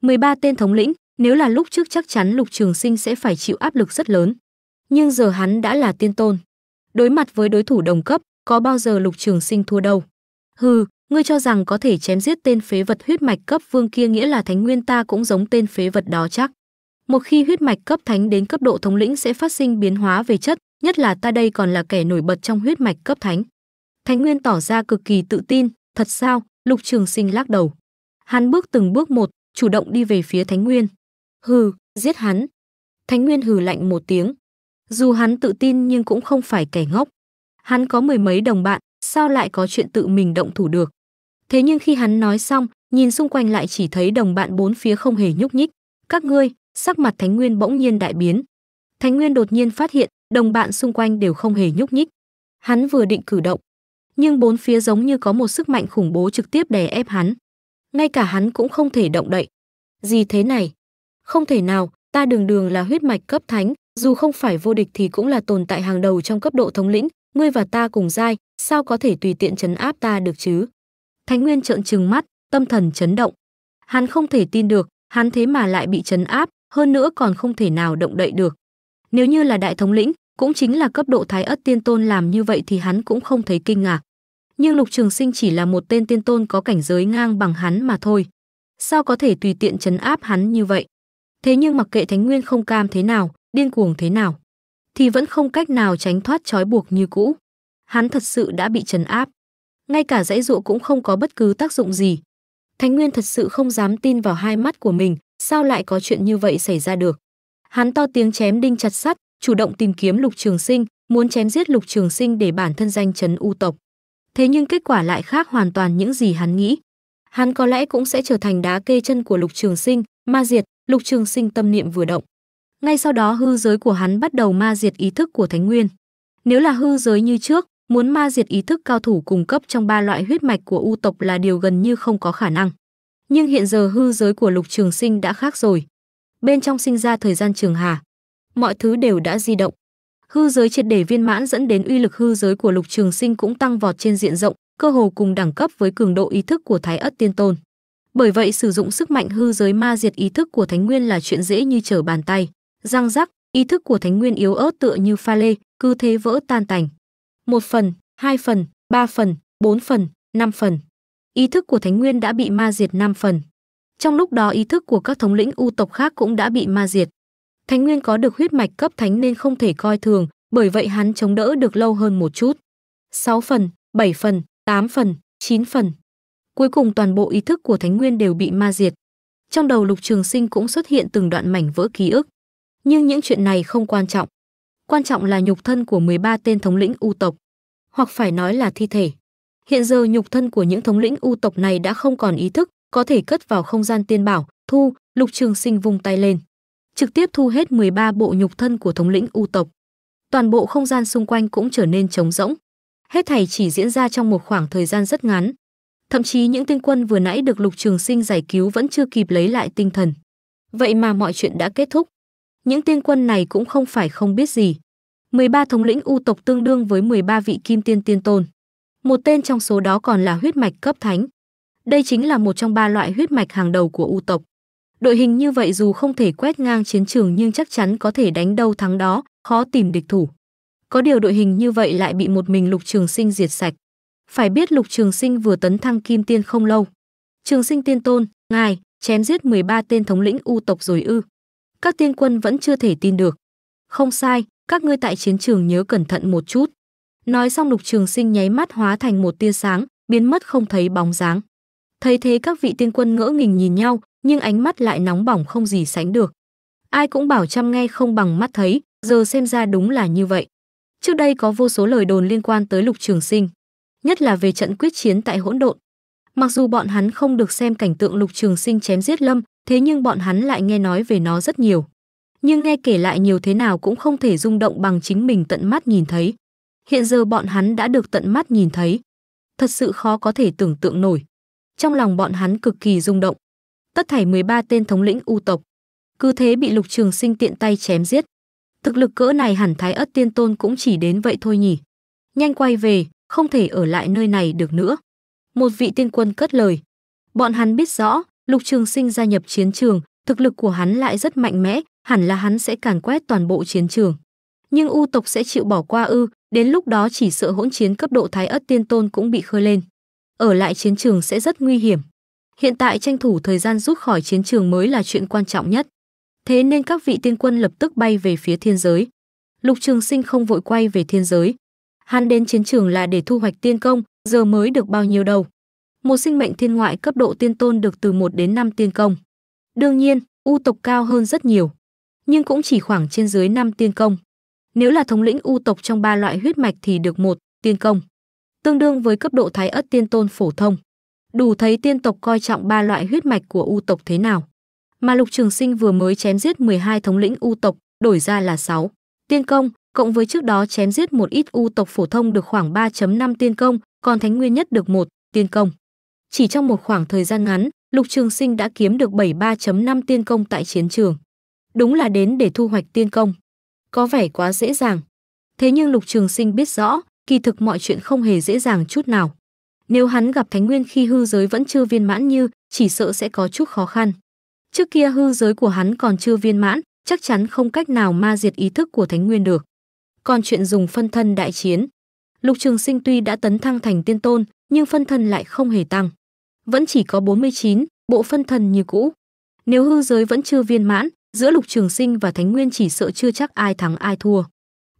13 tên thống lĩnh, nếu là lúc trước chắc chắn Lục Trường Sinh sẽ phải chịu áp lực rất lớn. Nhưng giờ hắn đã là tiên tôn. Đối mặt với đối thủ đồng cấp, có bao giờ Lục Trường Sinh thua đâu. Hừ, ngươi cho rằng có thể chém giết tên phế vật huyết mạch cấp vương kia nghĩa là thánh nguyên ta cũng giống tên phế vật đó chắc. Một khi huyết mạch cấp thánh đến cấp độ thống lĩnh sẽ phát sinh biến hóa về chất, nhất là ta đây còn là kẻ nổi bật trong huyết mạch cấp thánh. Thánh Nguyên tỏ ra cực kỳ tự tin, thật sao? Lục Trường Sinh lắc đầu. Hắn bước từng bước một, chủ động đi về phía Thánh Nguyên. Hừ, giết hắn. Thánh Nguyên hừ lạnh một tiếng. Dù hắn tự tin nhưng cũng không phải kẻ ngốc. Hắn có mười mấy đồng bạn, sao lại có chuyện tự mình động thủ được. Thế nhưng khi hắn nói xong, nhìn xung quanh lại chỉ thấy đồng bạn bốn phía không hề nhúc nhích. Các ngươi, sắc mặt Thánh Nguyên bỗng nhiên đại biến. Thánh Nguyên đột nhiên phát hiện, đồng bạn xung quanh đều không hề nhúc nhích. Hắn vừa định cử động, nhưng bốn phía giống như có một sức mạnh khủng bố trực tiếp đè ép hắn ngay cả hắn cũng không thể động đậy. Gì thế này? Không thể nào, ta đường đường là huyết mạch cấp thánh, dù không phải vô địch thì cũng là tồn tại hàng đầu trong cấp độ thống lĩnh, ngươi và ta cùng giai, sao có thể tùy tiện chấn áp ta được chứ? Thánh Nguyên trợn trừng mắt, tâm thần chấn động. Hắn không thể tin được, hắn thế mà lại bị chấn áp, hơn nữa còn không thể nào động đậy được. Nếu như là đại thống lĩnh, cũng chính là cấp độ thái ất tiên tôn làm như vậy thì hắn cũng không thấy kinh ngạc nhưng Lục Trường Sinh chỉ là một tên tiên tôn có cảnh giới ngang bằng hắn mà thôi. Sao có thể tùy tiện trấn áp hắn như vậy? Thế nhưng mặc kệ Thánh Nguyên không cam thế nào, điên cuồng thế nào, thì vẫn không cách nào tránh thoát trói buộc như cũ. Hắn thật sự đã bị trấn áp. Ngay cả dãy dụ cũng không có bất cứ tác dụng gì. Thánh Nguyên thật sự không dám tin vào hai mắt của mình, sao lại có chuyện như vậy xảy ra được. Hắn to tiếng chém đinh chặt sắt, chủ động tìm kiếm Lục Trường Sinh, muốn chém giết Lục Trường Sinh để bản thân danh chấn u tộc thế nhưng kết quả lại khác hoàn toàn những gì hắn nghĩ. Hắn có lẽ cũng sẽ trở thành đá kê chân của Lục Trường Sinh, ma diệt, Lục Trường Sinh tâm niệm vừa động. Ngay sau đó hư giới của hắn bắt đầu ma diệt ý thức của Thánh Nguyên. Nếu là hư giới như trước, muốn ma diệt ý thức cao thủ cung cấp trong ba loại huyết mạch của u tộc là điều gần như không có khả năng. Nhưng hiện giờ hư giới của Lục Trường Sinh đã khác rồi. Bên trong sinh ra thời gian trường hà, mọi thứ đều đã di động hư giới triệt để viên mãn dẫn đến uy lực hư giới của lục trường sinh cũng tăng vọt trên diện rộng cơ hồ cùng đẳng cấp với cường độ ý thức của thái ất tiên tôn bởi vậy sử dụng sức mạnh hư giới ma diệt ý thức của thánh nguyên là chuyện dễ như trở bàn tay răng rắc ý thức của thánh nguyên yếu ớt tựa như pha lê cứ thế vỡ tan tành một phần hai phần ba phần bốn phần năm phần ý thức của thánh nguyên đã bị ma diệt năm phần trong lúc đó ý thức của các thống lĩnh u tộc khác cũng đã bị ma diệt Thánh Nguyên có được huyết mạch cấp thánh nên không thể coi thường, bởi vậy hắn chống đỡ được lâu hơn một chút. 6 phần, 7 phần, 8 phần, 9 phần. Cuối cùng toàn bộ ý thức của Thánh Nguyên đều bị ma diệt. Trong đầu Lục Trường Sinh cũng xuất hiện từng đoạn mảnh vỡ ký ức. Nhưng những chuyện này không quan trọng. Quan trọng là nhục thân của 13 tên thống lĩnh u tộc, hoặc phải nói là thi thể. Hiện giờ nhục thân của những thống lĩnh u tộc này đã không còn ý thức, có thể cất vào không gian tiên bảo, thu, Lục Trường Sinh vung tay lên trực tiếp thu hết 13 bộ nhục thân của thống lĩnh U tộc. Toàn bộ không gian xung quanh cũng trở nên trống rỗng. Hết thảy chỉ diễn ra trong một khoảng thời gian rất ngắn. Thậm chí những tinh quân vừa nãy được Lục Trường Sinh giải cứu vẫn chưa kịp lấy lại tinh thần. Vậy mà mọi chuyện đã kết thúc. Những tiên quân này cũng không phải không biết gì. 13 thống lĩnh U tộc tương đương với 13 vị kim tiên tiên tôn. Một tên trong số đó còn là huyết mạch cấp thánh. Đây chính là một trong ba loại huyết mạch hàng đầu của U tộc. Đội hình như vậy dù không thể quét ngang chiến trường nhưng chắc chắn có thể đánh đâu thắng đó, khó tìm địch thủ. Có điều đội hình như vậy lại bị một mình Lục Trường Sinh diệt sạch. Phải biết Lục Trường Sinh vừa tấn thăng kim tiên không lâu. Trường Sinh tiên tôn, ngài chém giết 13 tên thống lĩnh u tộc rồi ư? Các tiên quân vẫn chưa thể tin được. Không sai, các ngươi tại chiến trường nhớ cẩn thận một chút. Nói xong Lục Trường Sinh nháy mắt hóa thành một tia sáng, biến mất không thấy bóng dáng. Thấy thế các vị tiên quân ngỡ ngình nhìn nhau, nhưng ánh mắt lại nóng bỏng không gì sánh được. Ai cũng bảo chăm nghe không bằng mắt thấy, giờ xem ra đúng là như vậy. Trước đây có vô số lời đồn liên quan tới Lục Trường Sinh, nhất là về trận quyết chiến tại hỗn độn. Mặc dù bọn hắn không được xem cảnh tượng Lục Trường Sinh chém giết Lâm, thế nhưng bọn hắn lại nghe nói về nó rất nhiều. Nhưng nghe kể lại nhiều thế nào cũng không thể rung động bằng chính mình tận mắt nhìn thấy. Hiện giờ bọn hắn đã được tận mắt nhìn thấy. Thật sự khó có thể tưởng tượng nổi. Trong lòng bọn hắn cực kỳ rung động tất thảy 13 tên thống lĩnh u tộc. Cứ thế bị Lục Trường Sinh tiện tay chém giết. Thực lực cỡ này hẳn Thái Ất Tiên Tôn cũng chỉ đến vậy thôi nhỉ. Nhanh quay về, không thể ở lại nơi này được nữa. Một vị tiên quân cất lời. Bọn hắn biết rõ, Lục Trường Sinh gia nhập chiến trường, thực lực của hắn lại rất mạnh mẽ, hẳn là hắn sẽ càn quét toàn bộ chiến trường. Nhưng u tộc sẽ chịu bỏ qua ư, đến lúc đó chỉ sợ hỗn chiến cấp độ Thái Ất Tiên Tôn cũng bị khơi lên. Ở lại chiến trường sẽ rất nguy hiểm. Hiện tại tranh thủ thời gian rút khỏi chiến trường mới là chuyện quan trọng nhất. Thế nên các vị tiên quân lập tức bay về phía thiên giới. Lục Trường Sinh không vội quay về thiên giới. Hắn đến chiến trường là để thu hoạch tiên công, giờ mới được bao nhiêu đâu. Một sinh mệnh thiên ngoại cấp độ tiên tôn được từ 1 đến 5 tiên công. Đương nhiên, u tộc cao hơn rất nhiều, nhưng cũng chỉ khoảng trên dưới 5 tiên công. Nếu là thống lĩnh u tộc trong ba loại huyết mạch thì được một tiên công, tương đương với cấp độ thái ất tiên tôn phổ thông đủ thấy tiên tộc coi trọng ba loại huyết mạch của u tộc thế nào. Mà Lục Trường Sinh vừa mới chém giết 12 thống lĩnh u tộc, đổi ra là 6. Tiên công, cộng với trước đó chém giết một ít u tộc phổ thông được khoảng 3.5 tiên công, còn Thánh Nguyên nhất được một tiên công. Chỉ trong một khoảng thời gian ngắn, Lục Trường Sinh đã kiếm được 73.5 tiên công tại chiến trường. Đúng là đến để thu hoạch tiên công. Có vẻ quá dễ dàng. Thế nhưng Lục Trường Sinh biết rõ, kỳ thực mọi chuyện không hề dễ dàng chút nào. Nếu hắn gặp thánh nguyên khi hư giới vẫn chưa viên mãn như, chỉ sợ sẽ có chút khó khăn. Trước kia hư giới của hắn còn chưa viên mãn, chắc chắn không cách nào ma diệt ý thức của thánh nguyên được. Còn chuyện dùng phân thân đại chiến, Lục Trường Sinh tuy đã tấn thăng thành tiên tôn, nhưng phân thân lại không hề tăng. Vẫn chỉ có 49, bộ phân thân như cũ. Nếu hư giới vẫn chưa viên mãn, giữa Lục Trường Sinh và Thánh Nguyên chỉ sợ chưa chắc ai thắng ai thua.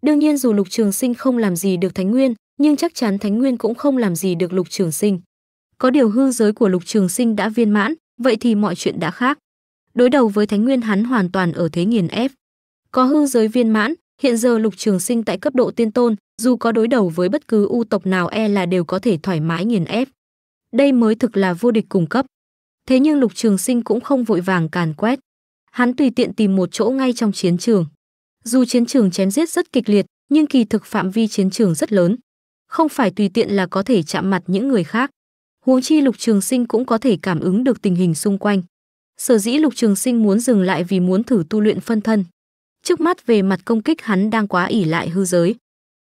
Đương nhiên dù Lục Trường Sinh không làm gì được Thánh Nguyên, nhưng chắc chắn Thánh Nguyên cũng không làm gì được Lục Trường Sinh. Có điều hư giới của Lục Trường Sinh đã viên mãn, vậy thì mọi chuyện đã khác. Đối đầu với Thánh Nguyên hắn hoàn toàn ở thế nghiền ép. Có hư giới viên mãn, hiện giờ Lục Trường Sinh tại cấp độ tiên tôn, dù có đối đầu với bất cứ u tộc nào e là đều có thể thoải mái nghiền ép. Đây mới thực là vô địch cùng cấp. Thế nhưng Lục Trường Sinh cũng không vội vàng càn quét. Hắn tùy tiện tìm một chỗ ngay trong chiến trường. Dù chiến trường chém giết rất kịch liệt, nhưng kỳ thực phạm vi chiến trường rất lớn không phải tùy tiện là có thể chạm mặt những người khác. Huống chi Lục Trường Sinh cũng có thể cảm ứng được tình hình xung quanh. Sở dĩ Lục Trường Sinh muốn dừng lại vì muốn thử tu luyện phân thân. Trước mắt về mặt công kích hắn đang quá ỉ lại hư giới.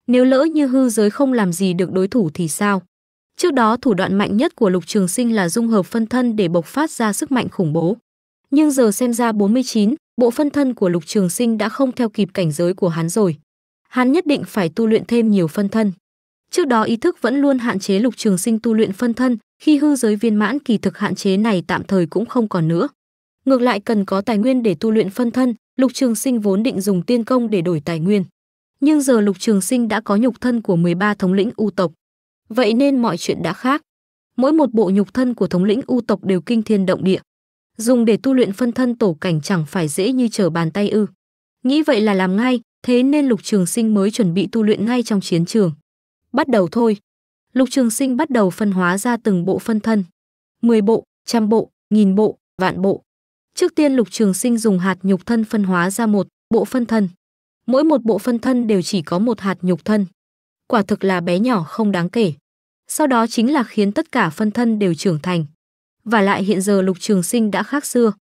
Nếu lỡ như hư giới không làm gì được đối thủ thì sao? Trước đó thủ đoạn mạnh nhất của Lục Trường Sinh là dung hợp phân thân để bộc phát ra sức mạnh khủng bố. Nhưng giờ xem ra 49, bộ phân thân của Lục Trường Sinh đã không theo kịp cảnh giới của hắn rồi. Hắn nhất định phải tu luyện thêm nhiều phân thân. Trước đó ý thức vẫn luôn hạn chế Lục Trường Sinh tu luyện phân thân, khi hư giới viên mãn kỳ thực hạn chế này tạm thời cũng không còn nữa. Ngược lại cần có tài nguyên để tu luyện phân thân, Lục Trường Sinh vốn định dùng tiên công để đổi tài nguyên. Nhưng giờ Lục Trường Sinh đã có nhục thân của 13 thống lĩnh u tộc. Vậy nên mọi chuyện đã khác. Mỗi một bộ nhục thân của thống lĩnh u tộc đều kinh thiên động địa. Dùng để tu luyện phân thân tổ cảnh chẳng phải dễ như trở bàn tay ư. Nghĩ vậy là làm ngay, thế nên Lục Trường Sinh mới chuẩn bị tu luyện ngay trong chiến trường. Bắt đầu thôi. Lục Trường Sinh bắt đầu phân hóa ra từng bộ phân thân. 10 bộ, trăm bộ, nghìn bộ, vạn bộ. Trước tiên Lục Trường Sinh dùng hạt nhục thân phân hóa ra một bộ phân thân. Mỗi một bộ phân thân đều chỉ có một hạt nhục thân. Quả thực là bé nhỏ không đáng kể. Sau đó chính là khiến tất cả phân thân đều trưởng thành. Và lại hiện giờ Lục Trường Sinh đã khác xưa.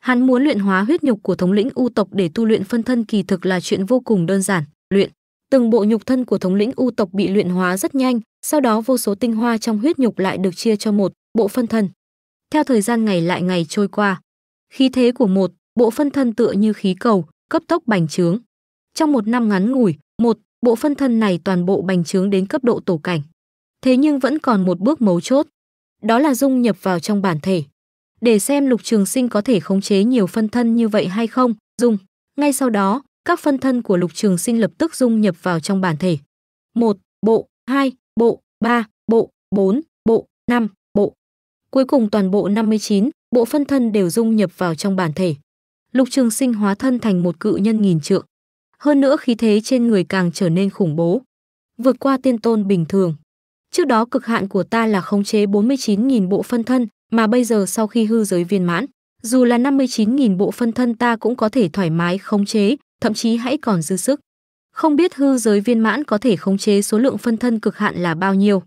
Hắn muốn luyện hóa huyết nhục của thống lĩnh u tộc để tu luyện phân thân kỳ thực là chuyện vô cùng đơn giản, luyện từng bộ nhục thân của thống lĩnh u tộc bị luyện hóa rất nhanh sau đó vô số tinh hoa trong huyết nhục lại được chia cho một bộ phân thân theo thời gian ngày lại ngày trôi qua khí thế của một bộ phân thân tựa như khí cầu cấp tốc bành trướng trong một năm ngắn ngủi một bộ phân thân này toàn bộ bành trướng đến cấp độ tổ cảnh thế nhưng vẫn còn một bước mấu chốt đó là dung nhập vào trong bản thể để xem lục trường sinh có thể khống chế nhiều phân thân như vậy hay không dung ngay sau đó các phân thân của Lục Trường Sinh lập tức dung nhập vào trong bản thể. một bộ, hai bộ, ba bộ, bốn bộ, năm bộ. Cuối cùng toàn bộ 59 bộ phân thân đều dung nhập vào trong bản thể. Lục Trường Sinh hóa thân thành một cự nhân nghìn trượng. Hơn nữa khí thế trên người càng trở nên khủng bố, vượt qua tiên tôn bình thường. Trước đó cực hạn của ta là khống chế 49.000 bộ phân thân, mà bây giờ sau khi hư giới viên mãn, dù là 59.000 bộ phân thân ta cũng có thể thoải mái khống chế, thậm chí hãy còn dư sức. Không biết hư giới viên mãn có thể khống chế số lượng phân thân cực hạn là bao nhiêu.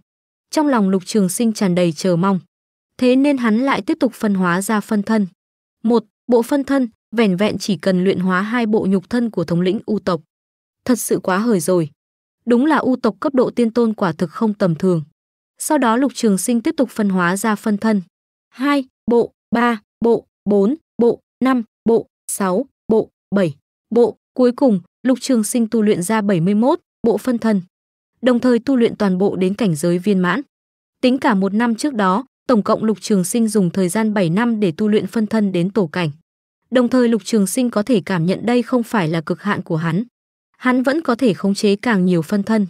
Trong lòng Lục Trường Sinh tràn đầy chờ mong. Thế nên hắn lại tiếp tục phân hóa ra phân thân. Một, bộ phân thân, vẻn vẹn chỉ cần luyện hóa hai bộ nhục thân của thống lĩnh u tộc. Thật sự quá hời rồi. Đúng là u tộc cấp độ tiên tôn quả thực không tầm thường. Sau đó Lục Trường Sinh tiếp tục phân hóa ra phân thân. hai bộ, ba bộ, bốn bộ, năm bộ, sáu bộ, bảy bộ, Cuối cùng, Lục Trường Sinh tu luyện ra 71 bộ phân thân, đồng thời tu luyện toàn bộ đến cảnh giới viên mãn. Tính cả một năm trước đó, tổng cộng Lục Trường Sinh dùng thời gian 7 năm để tu luyện phân thân đến tổ cảnh. Đồng thời Lục Trường Sinh có thể cảm nhận đây không phải là cực hạn của hắn. Hắn vẫn có thể khống chế càng nhiều phân thân,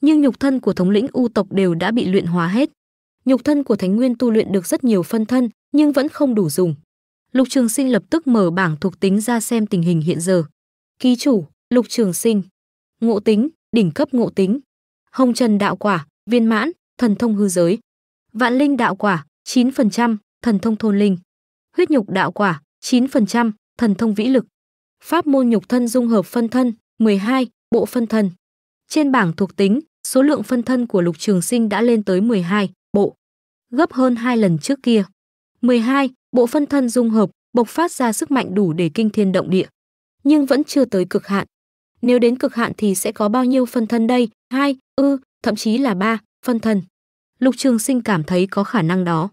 nhưng nhục thân của thống lĩnh u tộc đều đã bị luyện hóa hết. Nhục thân của Thánh Nguyên tu luyện được rất nhiều phân thân, nhưng vẫn không đủ dùng. Lục Trường Sinh lập tức mở bảng thuộc tính ra xem tình hình hiện giờ ký chủ, lục trường sinh. Ngộ tính, đỉnh cấp ngộ tính. Hồng trần đạo quả, viên mãn, thần thông hư giới. Vạn linh đạo quả, 9%, thần thông thôn linh. Huyết nhục đạo quả, 9%, thần thông vĩ lực. Pháp môn nhục thân dung hợp phân thân, 12, bộ phân thân. Trên bảng thuộc tính, số lượng phân thân của Lục Trường Sinh đã lên tới 12 bộ, gấp hơn 2 lần trước kia. 12 bộ phân thân dung hợp, bộc phát ra sức mạnh đủ để kinh thiên động địa nhưng vẫn chưa tới cực hạn. Nếu đến cực hạn thì sẽ có bao nhiêu phân thân đây? Hai, ư, thậm chí là ba phân thân. Lục Trường Sinh cảm thấy có khả năng đó.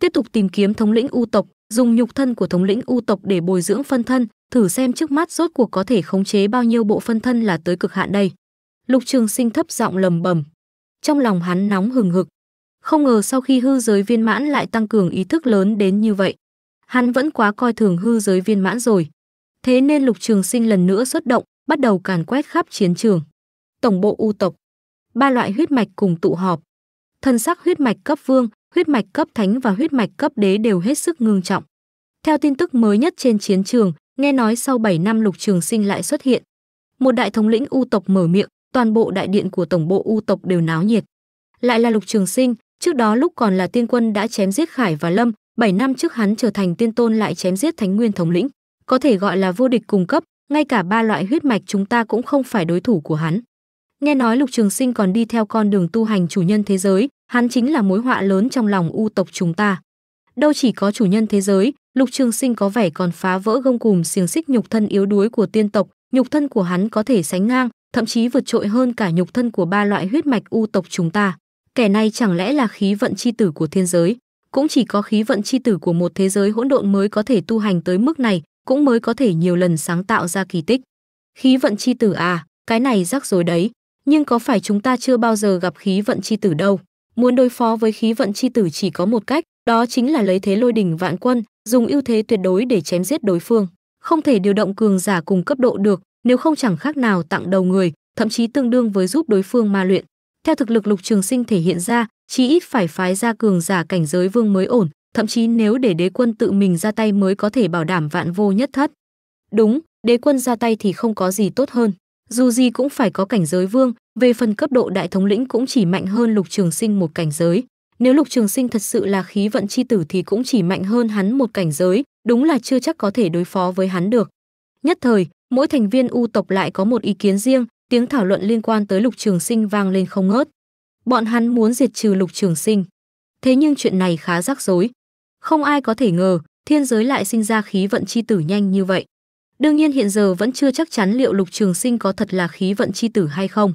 Tiếp tục tìm kiếm thống lĩnh U tộc, dùng nhục thân của thống lĩnh U tộc để bồi dưỡng phân thân, thử xem trước mắt rốt cuộc có thể khống chế bao nhiêu bộ phân thân là tới cực hạn đây. Lục Trường Sinh thấp giọng lầm bầm. Trong lòng hắn nóng hừng hực. Không ngờ sau khi hư giới viên mãn lại tăng cường ý thức lớn đến như vậy. Hắn vẫn quá coi thường hư giới viên mãn rồi. Thế nên Lục Trường Sinh lần nữa xuất động, bắt đầu càn quét khắp chiến trường. Tổng bộ u tộc, ba loại huyết mạch cùng tụ họp. Thân sắc huyết mạch cấp vương, huyết mạch cấp thánh và huyết mạch cấp đế đều hết sức ngưng trọng. Theo tin tức mới nhất trên chiến trường, nghe nói sau 7 năm Lục Trường Sinh lại xuất hiện. Một đại thống lĩnh u tộc mở miệng, toàn bộ đại điện của tổng bộ u tộc đều náo nhiệt. Lại là Lục Trường Sinh, trước đó lúc còn là tiên quân đã chém giết Khải và Lâm, 7 năm trước hắn trở thành tiên tôn lại chém giết Thánh Nguyên thống lĩnh có thể gọi là vô địch cung cấp, ngay cả ba loại huyết mạch chúng ta cũng không phải đối thủ của hắn. Nghe nói Lục Trường Sinh còn đi theo con đường tu hành chủ nhân thế giới, hắn chính là mối họa lớn trong lòng u tộc chúng ta. Đâu chỉ có chủ nhân thế giới, Lục Trường Sinh có vẻ còn phá vỡ gông cùm xiềng xích nhục thân yếu đuối của tiên tộc, nhục thân của hắn có thể sánh ngang, thậm chí vượt trội hơn cả nhục thân của ba loại huyết mạch u tộc chúng ta. Kẻ này chẳng lẽ là khí vận chi tử của thiên giới? Cũng chỉ có khí vận chi tử của một thế giới hỗn độn mới có thể tu hành tới mức này, cũng mới có thể nhiều lần sáng tạo ra kỳ tích. Khí vận chi tử à, cái này rắc rối đấy, nhưng có phải chúng ta chưa bao giờ gặp khí vận chi tử đâu. Muốn đối phó với khí vận chi tử chỉ có một cách, đó chính là lấy thế lôi đỉnh vạn quân, dùng ưu thế tuyệt đối để chém giết đối phương. Không thể điều động cường giả cùng cấp độ được, nếu không chẳng khác nào tặng đầu người, thậm chí tương đương với giúp đối phương ma luyện. Theo thực lực Lục Trường Sinh thể hiện ra, chí ít phải phái ra cường giả cảnh giới vương mới ổn, thậm chí nếu để đế quân tự mình ra tay mới có thể bảo đảm vạn vô nhất thất. Đúng, đế quân ra tay thì không có gì tốt hơn. Dù gì cũng phải có cảnh giới vương, về phần cấp độ đại thống lĩnh cũng chỉ mạnh hơn Lục Trường Sinh một cảnh giới. Nếu Lục Trường Sinh thật sự là khí vận chi tử thì cũng chỉ mạnh hơn hắn một cảnh giới, đúng là chưa chắc có thể đối phó với hắn được. Nhất thời, mỗi thành viên u tộc lại có một ý kiến riêng, tiếng thảo luận liên quan tới Lục Trường Sinh vang lên không ngớt. Bọn hắn muốn diệt trừ Lục Trường Sinh. Thế nhưng chuyện này khá rắc rối, không ai có thể ngờ, thiên giới lại sinh ra khí vận chi tử nhanh như vậy. Đương nhiên hiện giờ vẫn chưa chắc chắn liệu Lục Trường Sinh có thật là khí vận chi tử hay không.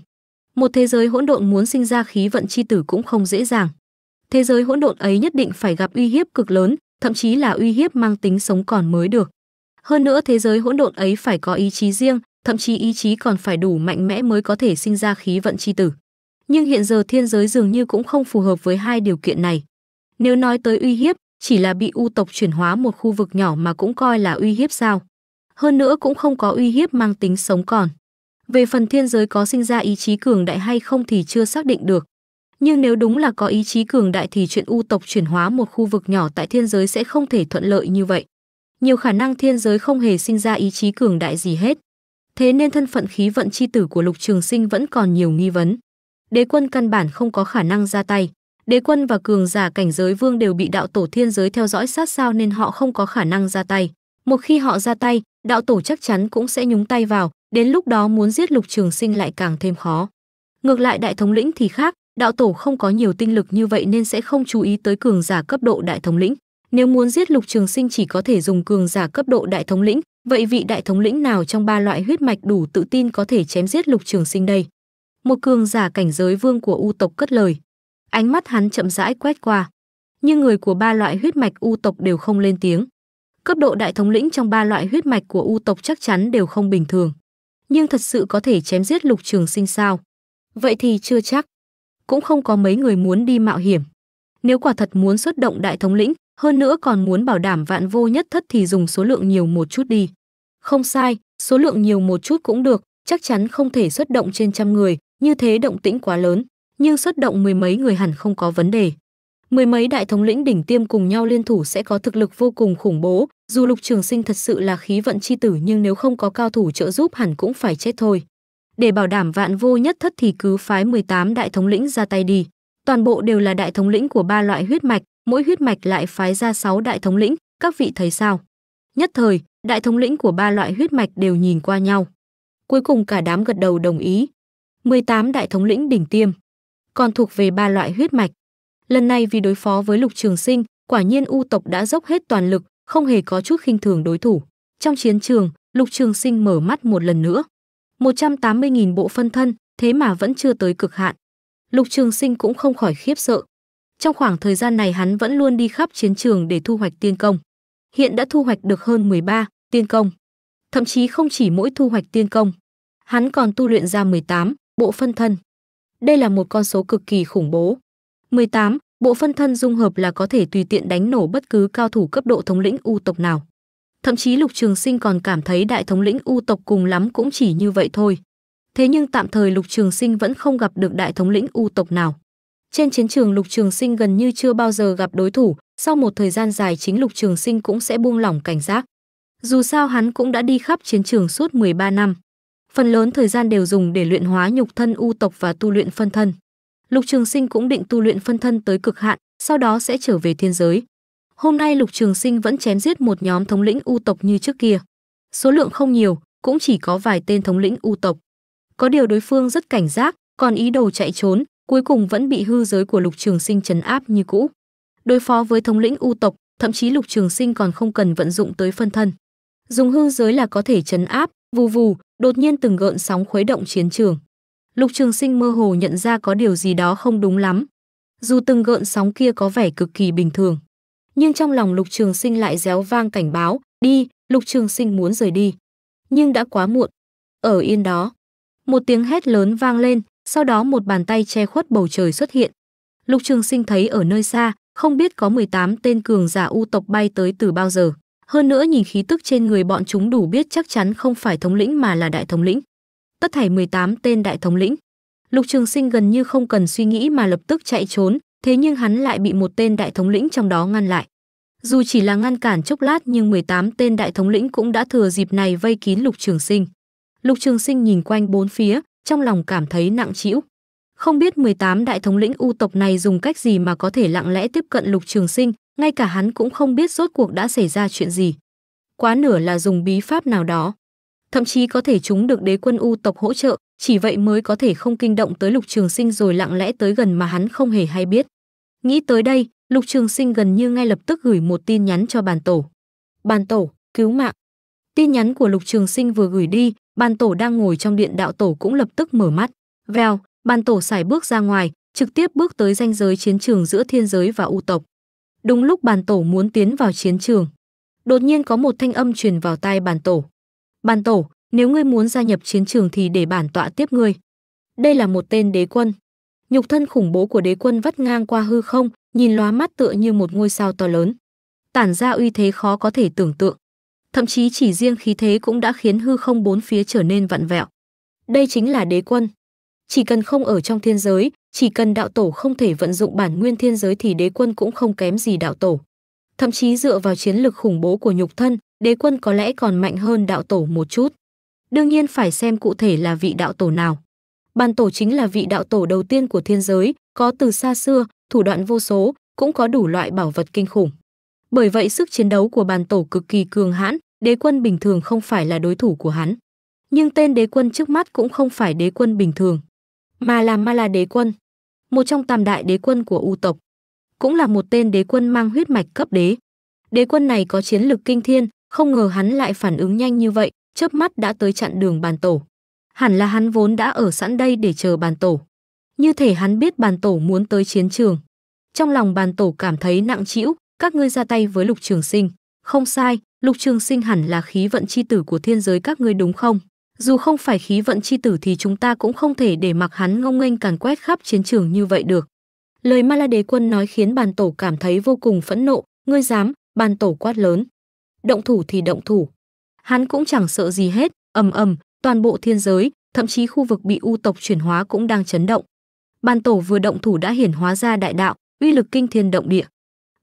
Một thế giới hỗn độn muốn sinh ra khí vận chi tử cũng không dễ dàng. Thế giới hỗn độn ấy nhất định phải gặp uy hiếp cực lớn, thậm chí là uy hiếp mang tính sống còn mới được. Hơn nữa thế giới hỗn độn ấy phải có ý chí riêng, thậm chí ý chí còn phải đủ mạnh mẽ mới có thể sinh ra khí vận chi tử. Nhưng hiện giờ thiên giới dường như cũng không phù hợp với hai điều kiện này. Nếu nói tới uy hiếp, chỉ là bị u tộc chuyển hóa một khu vực nhỏ mà cũng coi là uy hiếp sao? Hơn nữa cũng không có uy hiếp mang tính sống còn. Về phần thiên giới có sinh ra ý chí cường đại hay không thì chưa xác định được. Nhưng nếu đúng là có ý chí cường đại thì chuyện u tộc chuyển hóa một khu vực nhỏ tại thiên giới sẽ không thể thuận lợi như vậy. Nhiều khả năng thiên giới không hề sinh ra ý chí cường đại gì hết. Thế nên thân phận khí vận chi tử của Lục Trường Sinh vẫn còn nhiều nghi vấn. Đế quân căn bản không có khả năng ra tay đế quân và cường giả cảnh giới vương đều bị đạo tổ thiên giới theo dõi sát sao nên họ không có khả năng ra tay. Một khi họ ra tay, đạo tổ chắc chắn cũng sẽ nhúng tay vào, đến lúc đó muốn giết Lục Trường Sinh lại càng thêm khó. Ngược lại đại thống lĩnh thì khác, đạo tổ không có nhiều tinh lực như vậy nên sẽ không chú ý tới cường giả cấp độ đại thống lĩnh. Nếu muốn giết Lục Trường Sinh chỉ có thể dùng cường giả cấp độ đại thống lĩnh, vậy vị đại thống lĩnh nào trong ba loại huyết mạch đủ tự tin có thể chém giết Lục Trường Sinh đây? Một cường giả cảnh giới vương của U tộc cất lời, Ánh mắt hắn chậm rãi quét qua. Nhưng người của ba loại huyết mạch u tộc đều không lên tiếng. Cấp độ đại thống lĩnh trong ba loại huyết mạch của u tộc chắc chắn đều không bình thường. Nhưng thật sự có thể chém giết Lục Trường Sinh sao? Vậy thì chưa chắc. Cũng không có mấy người muốn đi mạo hiểm. Nếu quả thật muốn xuất động đại thống lĩnh, hơn nữa còn muốn bảo đảm vạn vô nhất thất thì dùng số lượng nhiều một chút đi. Không sai, số lượng nhiều một chút cũng được, chắc chắn không thể xuất động trên trăm người, như thế động tĩnh quá lớn nhưng xuất động mười mấy người hẳn không có vấn đề. Mười mấy đại thống lĩnh đỉnh tiêm cùng nhau liên thủ sẽ có thực lực vô cùng khủng bố, dù Lục Trường Sinh thật sự là khí vận chi tử nhưng nếu không có cao thủ trợ giúp hẳn cũng phải chết thôi. Để bảo đảm vạn vô nhất thất thì cứ phái 18 đại thống lĩnh ra tay đi. Toàn bộ đều là đại thống lĩnh của ba loại huyết mạch, mỗi huyết mạch lại phái ra 6 đại thống lĩnh, các vị thấy sao? Nhất thời, đại thống lĩnh của ba loại huyết mạch đều nhìn qua nhau. Cuối cùng cả đám gật đầu đồng ý. 18 đại thống lĩnh đỉnh tiêm, còn thuộc về ba loại huyết mạch. Lần này vì đối phó với Lục Trường Sinh, quả nhiên U tộc đã dốc hết toàn lực, không hề có chút khinh thường đối thủ. Trong chiến trường, Lục Trường Sinh mở mắt một lần nữa. 180.000 bộ phân thân, thế mà vẫn chưa tới cực hạn. Lục Trường Sinh cũng không khỏi khiếp sợ. Trong khoảng thời gian này hắn vẫn luôn đi khắp chiến trường để thu hoạch tiên công. Hiện đã thu hoạch được hơn 13 tiên công. Thậm chí không chỉ mỗi thu hoạch tiên công, hắn còn tu luyện ra 18 bộ phân thân. Đây là một con số cực kỳ khủng bố. 18. Bộ phân thân dung hợp là có thể tùy tiện đánh nổ bất cứ cao thủ cấp độ thống lĩnh U tộc nào. Thậm chí Lục Trường Sinh còn cảm thấy đại thống lĩnh U tộc cùng lắm cũng chỉ như vậy thôi. Thế nhưng tạm thời Lục Trường Sinh vẫn không gặp được đại thống lĩnh U tộc nào. Trên chiến trường Lục Trường Sinh gần như chưa bao giờ gặp đối thủ, sau một thời gian dài chính Lục Trường Sinh cũng sẽ buông lỏng cảnh giác. Dù sao hắn cũng đã đi khắp chiến trường suốt 13 năm phần lớn thời gian đều dùng để luyện hóa nhục thân u tộc và tu luyện phân thân. Lục Trường Sinh cũng định tu luyện phân thân tới cực hạn, sau đó sẽ trở về thiên giới. Hôm nay Lục Trường Sinh vẫn chém giết một nhóm thống lĩnh u tộc như trước kia. Số lượng không nhiều, cũng chỉ có vài tên thống lĩnh u tộc. Có điều đối phương rất cảnh giác, còn ý đồ chạy trốn, cuối cùng vẫn bị hư giới của Lục Trường Sinh trấn áp như cũ. Đối phó với thống lĩnh u tộc, thậm chí Lục Trường Sinh còn không cần vận dụng tới phân thân. Dùng hư giới là có thể trấn áp, Vù vù, đột nhiên từng gợn sóng khuấy động chiến trường. Lục Trường Sinh mơ hồ nhận ra có điều gì đó không đúng lắm. Dù từng gợn sóng kia có vẻ cực kỳ bình thường, nhưng trong lòng Lục Trường Sinh lại réo vang cảnh báo, "Đi!" Lục Trường Sinh muốn rời đi, nhưng đã quá muộn. Ở yên đó, một tiếng hét lớn vang lên, sau đó một bàn tay che khuất bầu trời xuất hiện. Lục Trường Sinh thấy ở nơi xa, không biết có 18 tên cường giả u tộc bay tới từ bao giờ hơn nữa nhìn khí tức trên người bọn chúng đủ biết chắc chắn không phải thống lĩnh mà là đại thống lĩnh. Tất thảy 18 tên đại thống lĩnh. Lục Trường Sinh gần như không cần suy nghĩ mà lập tức chạy trốn, thế nhưng hắn lại bị một tên đại thống lĩnh trong đó ngăn lại. Dù chỉ là ngăn cản chốc lát nhưng 18 tên đại thống lĩnh cũng đã thừa dịp này vây kín Lục Trường Sinh. Lục Trường Sinh nhìn quanh bốn phía, trong lòng cảm thấy nặng trĩu. Không biết 18 đại thống lĩnh u tộc này dùng cách gì mà có thể lặng lẽ tiếp cận Lục Trường Sinh, ngay cả hắn cũng không biết rốt cuộc đã xảy ra chuyện gì. Quá nửa là dùng bí pháp nào đó. Thậm chí có thể chúng được đế quân U tộc hỗ trợ, chỉ vậy mới có thể không kinh động tới Lục Trường Sinh rồi lặng lẽ tới gần mà hắn không hề hay biết. Nghĩ tới đây, Lục Trường Sinh gần như ngay lập tức gửi một tin nhắn cho bàn tổ. Bàn tổ, cứu mạng. Tin nhắn của Lục Trường Sinh vừa gửi đi, bàn tổ đang ngồi trong điện đạo tổ cũng lập tức mở mắt. Vèo, bàn tổ xài bước ra ngoài, trực tiếp bước tới ranh giới chiến trường giữa thiên giới và u tộc. Đúng lúc bàn tổ muốn tiến vào chiến trường, đột nhiên có một thanh âm truyền vào tai bàn tổ. Bàn tổ, nếu ngươi muốn gia nhập chiến trường thì để bản tọa tiếp ngươi. Đây là một tên đế quân. Nhục thân khủng bố của đế quân vắt ngang qua hư không, nhìn lóa mắt tựa như một ngôi sao to lớn. Tản ra uy thế khó có thể tưởng tượng. Thậm chí chỉ riêng khí thế cũng đã khiến hư không bốn phía trở nên vặn vẹo. Đây chính là đế quân. Chỉ cần không ở trong thiên giới, chỉ cần đạo tổ không thể vận dụng bản nguyên thiên giới thì đế quân cũng không kém gì đạo tổ. Thậm chí dựa vào chiến lực khủng bố của nhục thân, đế quân có lẽ còn mạnh hơn đạo tổ một chút. Đương nhiên phải xem cụ thể là vị đạo tổ nào. Bàn tổ chính là vị đạo tổ đầu tiên của thiên giới, có từ xa xưa, thủ đoạn vô số, cũng có đủ loại bảo vật kinh khủng. Bởi vậy sức chiến đấu của bàn tổ cực kỳ cường hãn, đế quân bình thường không phải là đối thủ của hắn. Nhưng tên đế quân trước mắt cũng không phải đế quân bình thường mà là Ma La đế quân, một trong tam đại đế quân của U tộc, cũng là một tên đế quân mang huyết mạch cấp đế. Đế quân này có chiến lực kinh thiên, không ngờ hắn lại phản ứng nhanh như vậy, chớp mắt đã tới chặn đường bàn tổ. Hẳn là hắn vốn đã ở sẵn đây để chờ bàn tổ. Như thể hắn biết bàn tổ muốn tới chiến trường. Trong lòng bàn tổ cảm thấy nặng trĩu, các ngươi ra tay với Lục Trường Sinh. Không sai, Lục Trường Sinh hẳn là khí vận chi tử của thiên giới các ngươi đúng không? Dù không phải khí vận chi tử thì chúng ta cũng không thể để mặc hắn ngông nghênh càn quét khắp chiến trường như vậy được. Lời Ma La Đế Quân nói khiến bàn tổ cảm thấy vô cùng phẫn nộ, ngươi dám, bàn tổ quát lớn. Động thủ thì động thủ. Hắn cũng chẳng sợ gì hết, ầm ầm, toàn bộ thiên giới, thậm chí khu vực bị u tộc chuyển hóa cũng đang chấn động. Bàn tổ vừa động thủ đã hiển hóa ra đại đạo, uy lực kinh thiên động địa.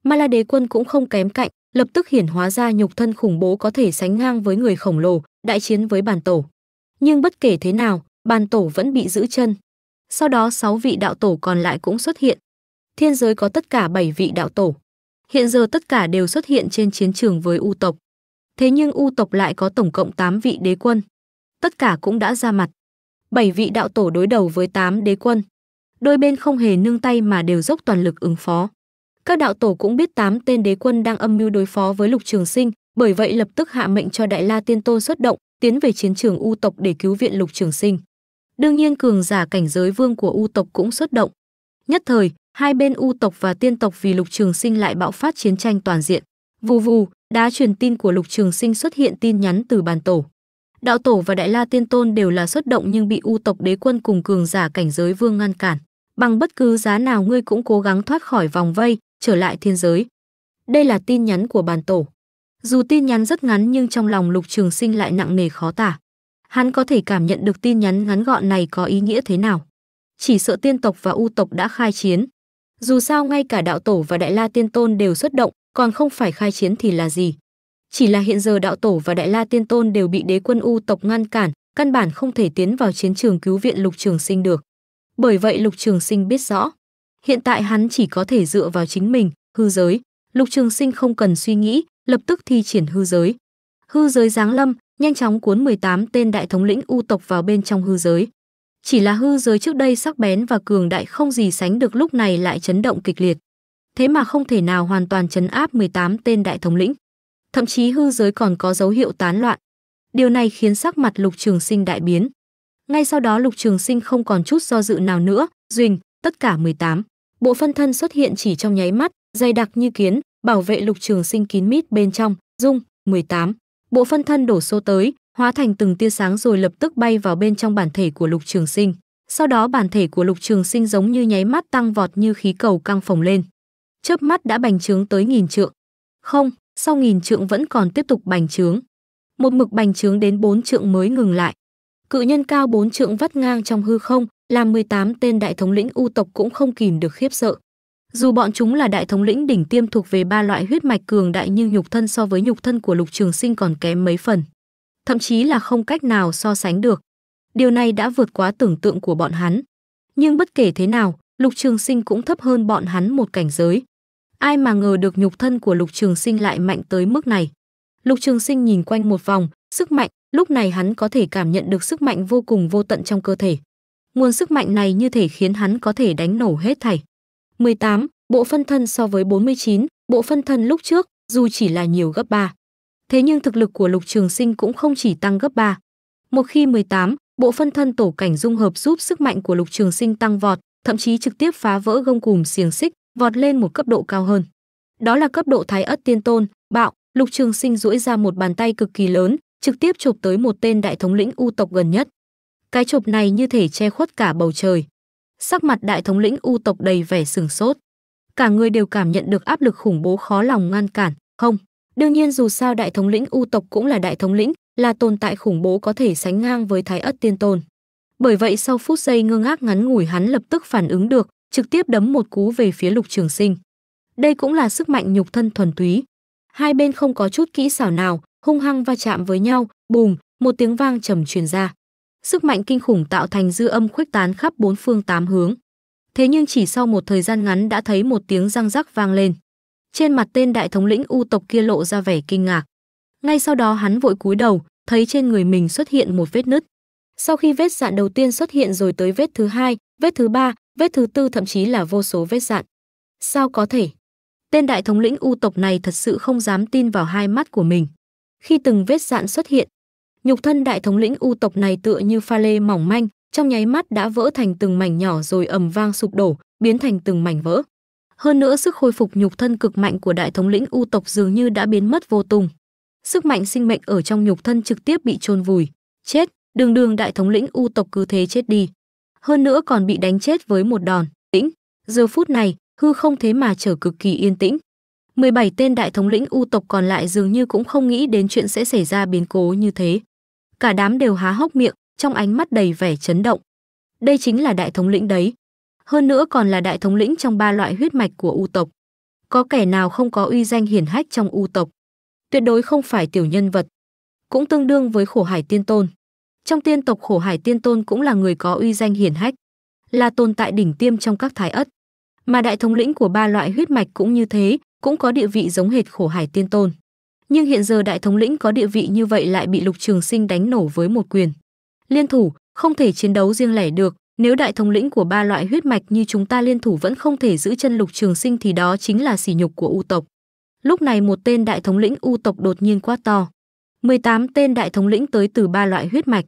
Ma La Đế Quân cũng không kém cạnh, lập tức hiển hóa ra nhục thân khủng bố có thể sánh ngang với người khổng lồ, đại chiến với bàn tổ nhưng bất kể thế nào, bàn tổ vẫn bị giữ chân. Sau đó 6 vị đạo tổ còn lại cũng xuất hiện. Thiên giới có tất cả 7 vị đạo tổ. Hiện giờ tất cả đều xuất hiện trên chiến trường với U tộc. Thế nhưng U tộc lại có tổng cộng 8 vị đế quân. Tất cả cũng đã ra mặt. 7 vị đạo tổ đối đầu với 8 đế quân. Đôi bên không hề nương tay mà đều dốc toàn lực ứng phó. Các đạo tổ cũng biết 8 tên đế quân đang âm mưu đối phó với Lục Trường Sinh, bởi vậy lập tức hạ mệnh cho Đại La Tiên Tôn xuất động, tiến về chiến trường U tộc để cứu viện Lục Trường Sinh. Đương nhiên cường giả cảnh giới vương của U tộc cũng xuất động. Nhất thời, hai bên U tộc và tiên tộc vì Lục Trường Sinh lại bạo phát chiến tranh toàn diện. Vù vù, đá truyền tin của Lục Trường Sinh xuất hiện tin nhắn từ bàn tổ. Đạo tổ và Đại La Tiên Tôn đều là xuất động nhưng bị U tộc đế quân cùng cường giả cảnh giới vương ngăn cản. Bằng bất cứ giá nào ngươi cũng cố gắng thoát khỏi vòng vây, trở lại thiên giới. Đây là tin nhắn của bàn tổ. Dù tin nhắn rất ngắn nhưng trong lòng Lục Trường Sinh lại nặng nề khó tả. Hắn có thể cảm nhận được tin nhắn ngắn gọn này có ý nghĩa thế nào. Chỉ sợ tiên tộc và u tộc đã khai chiến. Dù sao ngay cả đạo tổ và đại la tiên tôn đều xuất động, còn không phải khai chiến thì là gì. Chỉ là hiện giờ đạo tổ và đại la tiên tôn đều bị đế quân u tộc ngăn cản, căn bản không thể tiến vào chiến trường cứu viện Lục Trường Sinh được. Bởi vậy Lục Trường Sinh biết rõ, hiện tại hắn chỉ có thể dựa vào chính mình, hư giới. Lục Trường Sinh không cần suy nghĩ, lập tức thi triển hư giới. Hư giới giáng lâm, nhanh chóng cuốn 18 tên đại thống lĩnh u tộc vào bên trong hư giới. Chỉ là hư giới trước đây sắc bén và cường đại không gì sánh được lúc này lại chấn động kịch liệt. Thế mà không thể nào hoàn toàn chấn áp 18 tên đại thống lĩnh. Thậm chí hư giới còn có dấu hiệu tán loạn. Điều này khiến sắc mặt Lục Trường Sinh đại biến. Ngay sau đó Lục Trường Sinh không còn chút do dự nào nữa, duỳnh, tất cả 18. Bộ phân thân xuất hiện chỉ trong nháy mắt, dày đặc như kiến, bảo vệ lục trường sinh kín mít bên trong, dung, 18. Bộ phân thân đổ xô tới, hóa thành từng tia sáng rồi lập tức bay vào bên trong bản thể của lục trường sinh. Sau đó bản thể của lục trường sinh giống như nháy mắt tăng vọt như khí cầu căng phồng lên. Chớp mắt đã bành trướng tới nghìn trượng. Không, sau nghìn trượng vẫn còn tiếp tục bành trướng. Một mực bành trướng đến bốn trượng mới ngừng lại. Cự nhân cao bốn trượng vắt ngang trong hư không, làm 18 tên đại thống lĩnh u tộc cũng không kìm được khiếp sợ. Dù bọn chúng là đại thống lĩnh đỉnh tiêm thuộc về ba loại huyết mạch cường đại nhưng nhục thân so với nhục thân của Lục Trường Sinh còn kém mấy phần, thậm chí là không cách nào so sánh được. Điều này đã vượt quá tưởng tượng của bọn hắn. Nhưng bất kể thế nào, Lục Trường Sinh cũng thấp hơn bọn hắn một cảnh giới. Ai mà ngờ được nhục thân của Lục Trường Sinh lại mạnh tới mức này. Lục Trường Sinh nhìn quanh một vòng, sức mạnh, lúc này hắn có thể cảm nhận được sức mạnh vô cùng vô tận trong cơ thể. Nguồn sức mạnh này như thể khiến hắn có thể đánh nổ hết thảy. 18, bộ phân thân so với 49, bộ phân thân lúc trước, dù chỉ là nhiều gấp 3. Thế nhưng thực lực của Lục Trường Sinh cũng không chỉ tăng gấp 3. Một khi 18, bộ phân thân tổ cảnh dung hợp giúp sức mạnh của Lục Trường Sinh tăng vọt, thậm chí trực tiếp phá vỡ gông cùm xiềng xích, vọt lên một cấp độ cao hơn. Đó là cấp độ Thái Ất Tiên Tôn, bạo, Lục Trường Sinh duỗi ra một bàn tay cực kỳ lớn, trực tiếp chụp tới một tên đại thống lĩnh u tộc gần nhất. Cái chụp này như thể che khuất cả bầu trời, sắc mặt đại thống lĩnh u tộc đầy vẻ sừng sốt. Cả người đều cảm nhận được áp lực khủng bố khó lòng ngăn cản, không. Đương nhiên dù sao đại thống lĩnh u tộc cũng là đại thống lĩnh, là tồn tại khủng bố có thể sánh ngang với thái ất tiên tôn. Bởi vậy sau phút giây ngơ ngác ngắn ngủi hắn lập tức phản ứng được, trực tiếp đấm một cú về phía lục trường sinh. Đây cũng là sức mạnh nhục thân thuần túy. Hai bên không có chút kỹ xảo nào, hung hăng va chạm với nhau, bùm, một tiếng vang trầm truyền ra. Sức mạnh kinh khủng tạo thành dư âm khuếch tán khắp bốn phương tám hướng. Thế nhưng chỉ sau một thời gian ngắn đã thấy một tiếng răng rắc vang lên. Trên mặt tên đại thống lĩnh U tộc kia lộ ra vẻ kinh ngạc. Ngay sau đó hắn vội cúi đầu, thấy trên người mình xuất hiện một vết nứt. Sau khi vết dạn đầu tiên xuất hiện rồi tới vết thứ hai, vết thứ ba, vết thứ tư thậm chí là vô số vết dạn. Sao có thể? Tên đại thống lĩnh U tộc này thật sự không dám tin vào hai mắt của mình. Khi từng vết dạn xuất hiện, nhục thân đại thống lĩnh u tộc này tựa như pha lê mỏng manh trong nháy mắt đã vỡ thành từng mảnh nhỏ rồi ầm vang sụp đổ biến thành từng mảnh vỡ hơn nữa sức khôi phục nhục thân cực mạnh của đại thống lĩnh u tộc dường như đã biến mất vô tung sức mạnh sinh mệnh ở trong nhục thân trực tiếp bị chôn vùi chết đường đường đại thống lĩnh u tộc cứ thế chết đi hơn nữa còn bị đánh chết với một đòn tĩnh giờ phút này hư không thế mà trở cực kỳ yên tĩnh 17 tên đại thống lĩnh u tộc còn lại dường như cũng không nghĩ đến chuyện sẽ xảy ra biến cố như thế cả đám đều há hốc miệng, trong ánh mắt đầy vẻ chấn động. Đây chính là đại thống lĩnh đấy. Hơn nữa còn là đại thống lĩnh trong ba loại huyết mạch của U tộc. Có kẻ nào không có uy danh hiển hách trong U tộc? Tuyệt đối không phải tiểu nhân vật. Cũng tương đương với khổ hải tiên tôn. Trong tiên tộc khổ hải tiên tôn cũng là người có uy danh hiển hách. Là tồn tại đỉnh tiêm trong các thái ất. Mà đại thống lĩnh của ba loại huyết mạch cũng như thế, cũng có địa vị giống hệt khổ hải tiên tôn nhưng hiện giờ đại thống lĩnh có địa vị như vậy lại bị Lục Trường Sinh đánh nổ với một quyền. Liên thủ, không thể chiến đấu riêng lẻ được, nếu đại thống lĩnh của ba loại huyết mạch như chúng ta liên thủ vẫn không thể giữ chân Lục Trường Sinh thì đó chính là sỉ nhục của U tộc. Lúc này một tên đại thống lĩnh U tộc đột nhiên quá to. 18 tên đại thống lĩnh tới từ ba loại huyết mạch.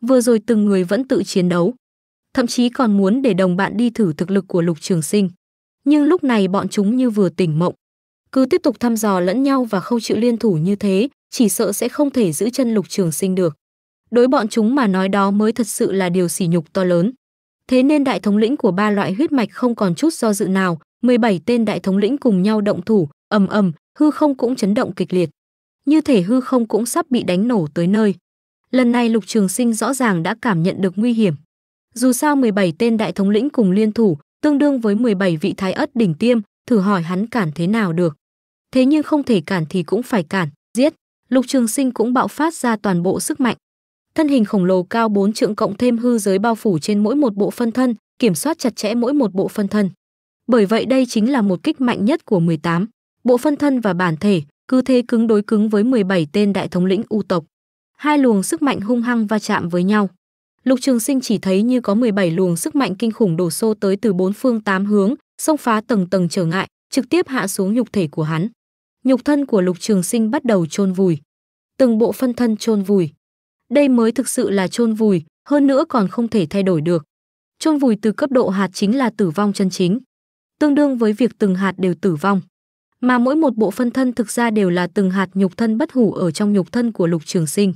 Vừa rồi từng người vẫn tự chiến đấu, thậm chí còn muốn để đồng bạn đi thử thực lực của Lục Trường Sinh. Nhưng lúc này bọn chúng như vừa tỉnh mộng, cứ tiếp tục thăm dò lẫn nhau và không chịu liên thủ như thế, chỉ sợ sẽ không thể giữ chân Lục Trường Sinh được. Đối bọn chúng mà nói đó mới thật sự là điều sỉ nhục to lớn. Thế nên đại thống lĩnh của ba loại huyết mạch không còn chút do dự nào, 17 tên đại thống lĩnh cùng nhau động thủ, ầm ầm, hư không cũng chấn động kịch liệt. Như thể hư không cũng sắp bị đánh nổ tới nơi. Lần này Lục Trường Sinh rõ ràng đã cảm nhận được nguy hiểm. Dù sao 17 tên đại thống lĩnh cùng liên thủ, tương đương với 17 vị thái ất đỉnh tiêm, thử hỏi hắn cản thế nào được. Thế nhưng không thể cản thì cũng phải cản, giết. Lục Trường Sinh cũng bạo phát ra toàn bộ sức mạnh. Thân hình khổng lồ cao bốn trượng cộng thêm hư giới bao phủ trên mỗi một bộ phân thân, kiểm soát chặt chẽ mỗi một bộ phân thân. Bởi vậy đây chính là một kích mạnh nhất của 18, bộ phân thân và bản thể, cứ thế cứng đối cứng với 17 tên đại thống lĩnh u tộc. Hai luồng sức mạnh hung hăng va chạm với nhau. Lục Trường Sinh chỉ thấy như có 17 luồng sức mạnh kinh khủng đổ xô tới từ bốn phương tám hướng, xông phá tầng tầng trở ngại, trực tiếp hạ xuống nhục thể của hắn. Nhục thân của Lục Trường Sinh bắt đầu chôn vùi, từng bộ phân thân chôn vùi. Đây mới thực sự là chôn vùi, hơn nữa còn không thể thay đổi được. Chôn vùi từ cấp độ hạt chính là tử vong chân chính, tương đương với việc từng hạt đều tử vong. Mà mỗi một bộ phân thân thực ra đều là từng hạt nhục thân bất hủ ở trong nhục thân của Lục Trường Sinh.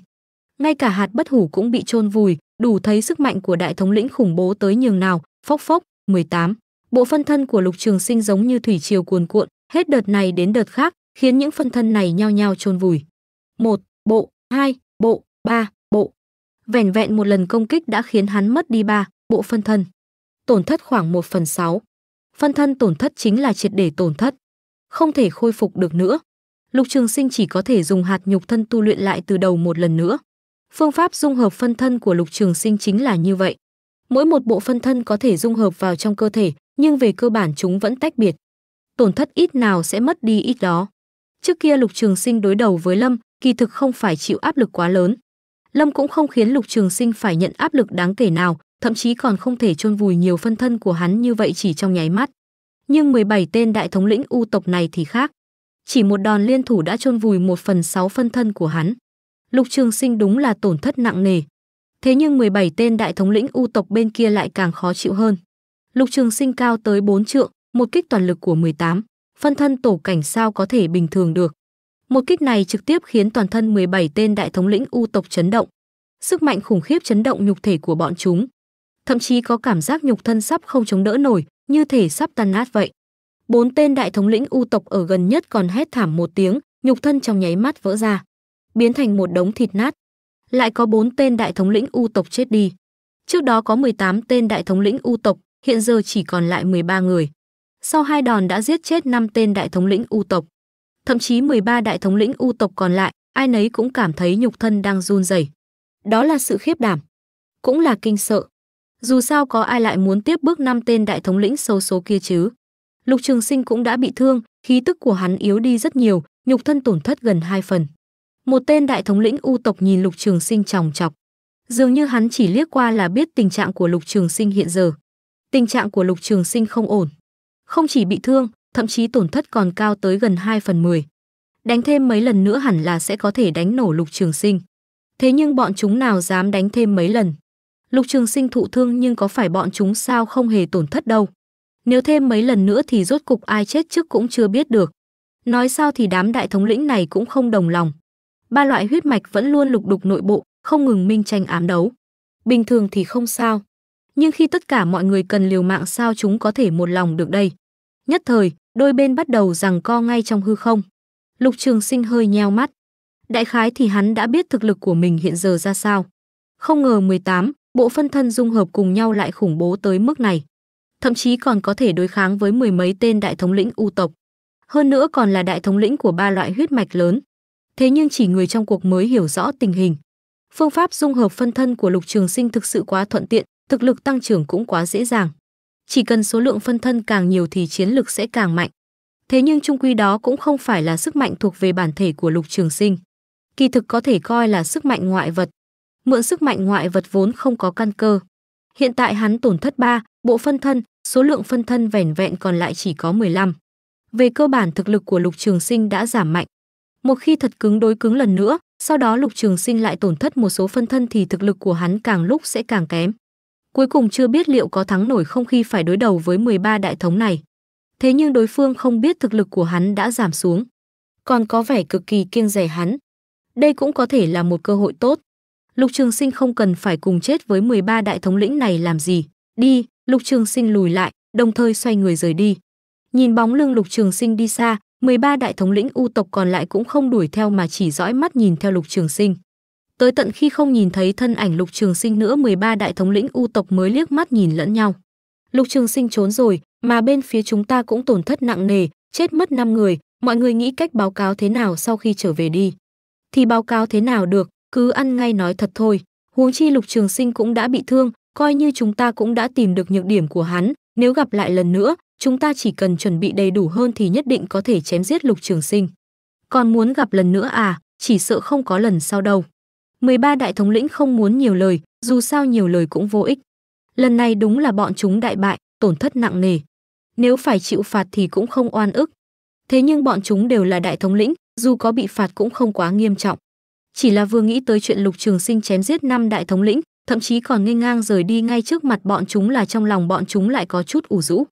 Ngay cả hạt bất hủ cũng bị chôn vùi, đủ thấy sức mạnh của đại thống lĩnh khủng bố tới nhường nào, phốc phốc, 18. Bộ phân thân của Lục Trường Sinh giống như thủy triều cuồn cuộn, hết đợt này đến đợt khác, khiến những phân thân này nhao nhao chôn vùi. Một bộ, hai bộ, ba bộ. Vẻn vẹn một lần công kích đã khiến hắn mất đi ba bộ phân thân. Tổn thất khoảng một phần sáu. Phân thân tổn thất chính là triệt để tổn thất, không thể khôi phục được nữa. Lục Trường Sinh chỉ có thể dùng hạt nhục thân tu luyện lại từ đầu một lần nữa. Phương pháp dung hợp phân thân của Lục Trường Sinh chính là như vậy. Mỗi một bộ phân thân có thể dung hợp vào trong cơ thể, nhưng về cơ bản chúng vẫn tách biệt. Tổn thất ít nào sẽ mất đi ít đó. Trước kia Lục Trường Sinh đối đầu với Lâm, kỳ thực không phải chịu áp lực quá lớn. Lâm cũng không khiến Lục Trường Sinh phải nhận áp lực đáng kể nào, thậm chí còn không thể chôn vùi nhiều phân thân của hắn như vậy chỉ trong nháy mắt. Nhưng 17 tên đại thống lĩnh u tộc này thì khác. Chỉ một đòn liên thủ đã chôn vùi một phần sáu phân thân của hắn. Lục Trường Sinh đúng là tổn thất nặng nề. Thế nhưng 17 tên đại thống lĩnh u tộc bên kia lại càng khó chịu hơn. Lục Trường Sinh cao tới 4 trượng, một kích toàn lực của 18, phân thân tổ cảnh sao có thể bình thường được. Một kích này trực tiếp khiến toàn thân 17 tên đại thống lĩnh u tộc chấn động. Sức mạnh khủng khiếp chấn động nhục thể của bọn chúng. Thậm chí có cảm giác nhục thân sắp không chống đỡ nổi, như thể sắp tan nát vậy. Bốn tên đại thống lĩnh u tộc ở gần nhất còn hét thảm một tiếng, nhục thân trong nháy mắt vỡ ra, biến thành một đống thịt nát. Lại có bốn tên đại thống lĩnh u tộc chết đi. Trước đó có 18 tên đại thống lĩnh u tộc, hiện giờ chỉ còn lại 13 người. Sau hai đòn đã giết chết 5 tên đại thống lĩnh U tộc. Thậm chí 13 đại thống lĩnh U tộc còn lại, ai nấy cũng cảm thấy nhục thân đang run rẩy. Đó là sự khiếp đảm, cũng là kinh sợ. Dù sao có ai lại muốn tiếp bước năm tên đại thống lĩnh xấu số kia chứ? Lục Trường Sinh cũng đã bị thương, khí tức của hắn yếu đi rất nhiều, nhục thân tổn thất gần hai phần. Một tên đại thống lĩnh U tộc nhìn Lục Trường Sinh chòng chọc. Dường như hắn chỉ liếc qua là biết tình trạng của Lục Trường Sinh hiện giờ tình trạng của Lục Trường Sinh không ổn. Không chỉ bị thương, thậm chí tổn thất còn cao tới gần 2 phần 10. Đánh thêm mấy lần nữa hẳn là sẽ có thể đánh nổ Lục Trường Sinh. Thế nhưng bọn chúng nào dám đánh thêm mấy lần. Lục Trường Sinh thụ thương nhưng có phải bọn chúng sao không hề tổn thất đâu. Nếu thêm mấy lần nữa thì rốt cục ai chết trước cũng chưa biết được. Nói sao thì đám đại thống lĩnh này cũng không đồng lòng. Ba loại huyết mạch vẫn luôn lục đục nội bộ, không ngừng minh tranh ám đấu. Bình thường thì không sao, nhưng khi tất cả mọi người cần liều mạng sao chúng có thể một lòng được đây. Nhất thời, đôi bên bắt đầu rằng co ngay trong hư không. Lục Trường Sinh hơi nheo mắt. Đại khái thì hắn đã biết thực lực của mình hiện giờ ra sao. Không ngờ 18, bộ phân thân dung hợp cùng nhau lại khủng bố tới mức này. Thậm chí còn có thể đối kháng với mười mấy tên đại thống lĩnh u tộc. Hơn nữa còn là đại thống lĩnh của ba loại huyết mạch lớn. Thế nhưng chỉ người trong cuộc mới hiểu rõ tình hình. Phương pháp dung hợp phân thân của Lục Trường Sinh thực sự quá thuận tiện, thực lực tăng trưởng cũng quá dễ dàng. Chỉ cần số lượng phân thân càng nhiều thì chiến lực sẽ càng mạnh. Thế nhưng trung quy đó cũng không phải là sức mạnh thuộc về bản thể của Lục Trường Sinh. Kỳ thực có thể coi là sức mạnh ngoại vật. Mượn sức mạnh ngoại vật vốn không có căn cơ. Hiện tại hắn tổn thất 3, bộ phân thân, số lượng phân thân vẻn vẹn còn lại chỉ có 15. Về cơ bản thực lực của Lục Trường Sinh đã giảm mạnh. Một khi thật cứng đối cứng lần nữa, sau đó Lục Trường Sinh lại tổn thất một số phân thân thì thực lực của hắn càng lúc sẽ càng kém. Cuối cùng chưa biết liệu có thắng nổi không khi phải đối đầu với 13 đại thống này. Thế nhưng đối phương không biết thực lực của hắn đã giảm xuống, còn có vẻ cực kỳ kiêng rẻ hắn. Đây cũng có thể là một cơ hội tốt. Lục Trường Sinh không cần phải cùng chết với 13 đại thống lĩnh này làm gì. Đi, Lục Trường Sinh lùi lại, đồng thời xoay người rời đi. Nhìn bóng lưng Lục Trường Sinh đi xa, 13 đại thống lĩnh u tộc còn lại cũng không đuổi theo mà chỉ dõi mắt nhìn theo Lục Trường Sinh tới tận khi không nhìn thấy thân ảnh Lục Trường Sinh nữa 13 đại thống lĩnh u tộc mới liếc mắt nhìn lẫn nhau. Lục Trường Sinh trốn rồi, mà bên phía chúng ta cũng tổn thất nặng nề, chết mất 5 người, mọi người nghĩ cách báo cáo thế nào sau khi trở về đi. Thì báo cáo thế nào được, cứ ăn ngay nói thật thôi. Huống chi Lục Trường Sinh cũng đã bị thương, coi như chúng ta cũng đã tìm được nhược điểm của hắn, nếu gặp lại lần nữa, chúng ta chỉ cần chuẩn bị đầy đủ hơn thì nhất định có thể chém giết Lục Trường Sinh. Còn muốn gặp lần nữa à, chỉ sợ không có lần sau đâu. 13 đại thống lĩnh không muốn nhiều lời, dù sao nhiều lời cũng vô ích. Lần này đúng là bọn chúng đại bại, tổn thất nặng nề. Nếu phải chịu phạt thì cũng không oan ức. Thế nhưng bọn chúng đều là đại thống lĩnh, dù có bị phạt cũng không quá nghiêm trọng. Chỉ là vừa nghĩ tới chuyện Lục Trường Sinh chém giết năm đại thống lĩnh, thậm chí còn nghênh ngang rời đi ngay trước mặt bọn chúng là trong lòng bọn chúng lại có chút ủ rũ.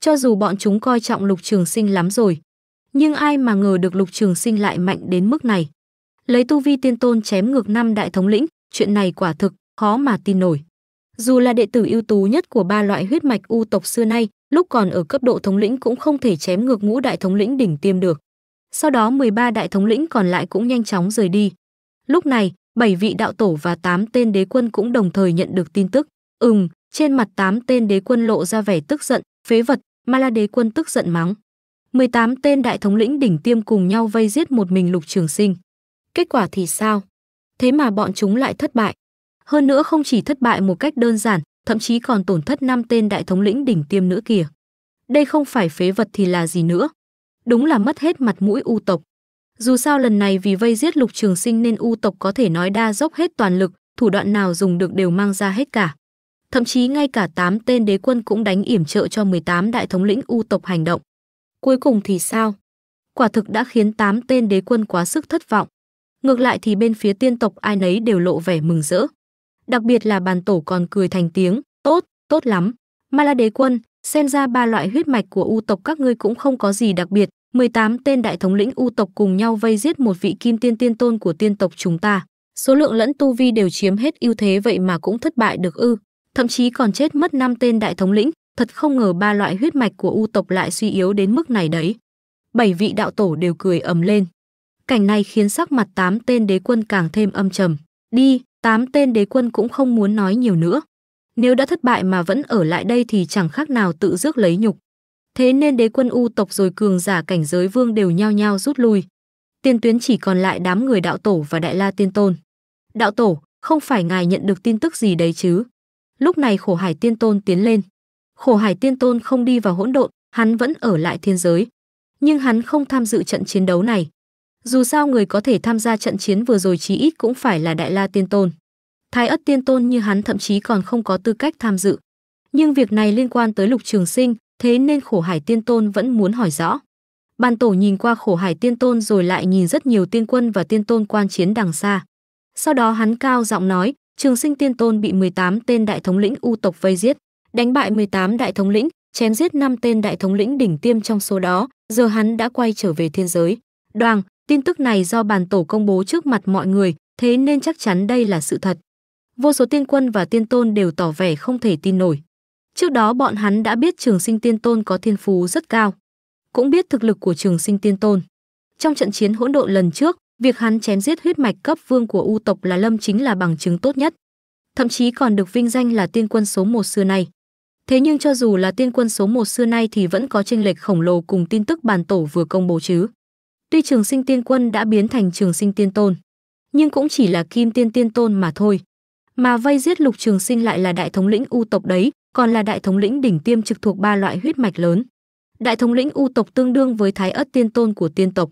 Cho dù bọn chúng coi trọng Lục Trường Sinh lắm rồi, nhưng ai mà ngờ được Lục Trường Sinh lại mạnh đến mức này. Lấy tu vi tiên tôn chém ngược năm đại thống lĩnh, chuyện này quả thực khó mà tin nổi. Dù là đệ tử ưu tú nhất của ba loại huyết mạch u tộc xưa nay, lúc còn ở cấp độ thống lĩnh cũng không thể chém ngược ngũ đại thống lĩnh đỉnh tiêm được. Sau đó 13 đại thống lĩnh còn lại cũng nhanh chóng rời đi. Lúc này, bảy vị đạo tổ và tám tên đế quân cũng đồng thời nhận được tin tức. Ừm, trên mặt tám tên đế quân lộ ra vẻ tức giận, phế vật, mà là đế quân tức giận mắng. 18 tên đại thống lĩnh đỉnh tiêm cùng nhau vây giết một mình Lục Trường Sinh. Kết quả thì sao? Thế mà bọn chúng lại thất bại. Hơn nữa không chỉ thất bại một cách đơn giản, thậm chí còn tổn thất năm tên đại thống lĩnh đỉnh tiêm nữa kìa. Đây không phải phế vật thì là gì nữa. Đúng là mất hết mặt mũi u tộc. Dù sao lần này vì vây giết lục trường sinh nên u tộc có thể nói đa dốc hết toàn lực, thủ đoạn nào dùng được đều mang ra hết cả. Thậm chí ngay cả 8 tên đế quân cũng đánh yểm trợ cho 18 đại thống lĩnh u tộc hành động. Cuối cùng thì sao? Quả thực đã khiến 8 tên đế quân quá sức thất vọng. Ngược lại thì bên phía tiên tộc ai nấy đều lộ vẻ mừng rỡ. Đặc biệt là bàn tổ còn cười thành tiếng, tốt, tốt lắm. Ma La Đế Quân, xem ra ba loại huyết mạch của u tộc các ngươi cũng không có gì đặc biệt, 18 tên đại thống lĩnh u tộc cùng nhau vây giết một vị kim tiên tiên tôn của tiên tộc chúng ta. Số lượng lẫn tu vi đều chiếm hết ưu thế vậy mà cũng thất bại được ư? Thậm chí còn chết mất năm tên đại thống lĩnh, thật không ngờ ba loại huyết mạch của u tộc lại suy yếu đến mức này đấy. Bảy vị đạo tổ đều cười ầm lên cảnh này khiến sắc mặt tám tên đế quân càng thêm âm trầm. Đi, tám tên đế quân cũng không muốn nói nhiều nữa. Nếu đã thất bại mà vẫn ở lại đây thì chẳng khác nào tự rước lấy nhục. Thế nên đế quân u tộc rồi cường giả cảnh giới vương đều nhao nhao rút lui. Tiên tuyến chỉ còn lại đám người đạo tổ và đại la tiên tôn. Đạo tổ, không phải ngài nhận được tin tức gì đấy chứ? Lúc này khổ hải tiên tôn tiến lên. Khổ hải tiên tôn không đi vào hỗn độn, hắn vẫn ở lại thiên giới. Nhưng hắn không tham dự trận chiến đấu này, dù sao người có thể tham gia trận chiến vừa rồi chí ít cũng phải là Đại La Tiên Tôn. Thái Ất Tiên Tôn như hắn thậm chí còn không có tư cách tham dự. Nhưng việc này liên quan tới Lục Trường Sinh, thế nên Khổ Hải Tiên Tôn vẫn muốn hỏi rõ. Bàn tổ nhìn qua Khổ Hải Tiên Tôn rồi lại nhìn rất nhiều tiên quân và tiên tôn quan chiến đằng xa. Sau đó hắn cao giọng nói, Trường Sinh Tiên Tôn bị 18 tên đại thống lĩnh u tộc vây giết, đánh bại 18 đại thống lĩnh, chém giết 5 tên đại thống lĩnh đỉnh tiêm trong số đó, giờ hắn đã quay trở về thiên giới. Đoàng, Tin tức này do bàn tổ công bố trước mặt mọi người, thế nên chắc chắn đây là sự thật. Vô số tiên quân và tiên tôn đều tỏ vẻ không thể tin nổi. Trước đó bọn hắn đã biết trường sinh tiên tôn có thiên phú rất cao, cũng biết thực lực của trường sinh tiên tôn. Trong trận chiến hỗn độn lần trước, việc hắn chém giết huyết mạch cấp vương của U tộc là Lâm chính là bằng chứng tốt nhất. Thậm chí còn được vinh danh là tiên quân số một xưa nay. Thế nhưng cho dù là tiên quân số một xưa nay thì vẫn có chênh lệch khổng lồ cùng tin tức bàn tổ vừa công bố chứ. Tuy Trường Sinh Tiên Quân đã biến thành Trường Sinh Tiên Tôn, nhưng cũng chỉ là Kim Tiên Tiên Tôn mà thôi. Mà vây giết Lục Trường Sinh lại là đại thống lĩnh U tộc đấy, còn là đại thống lĩnh đỉnh tiêm trực thuộc ba loại huyết mạch lớn. Đại thống lĩnh U tộc tương đương với Thái Ất Tiên Tôn của tiên tộc.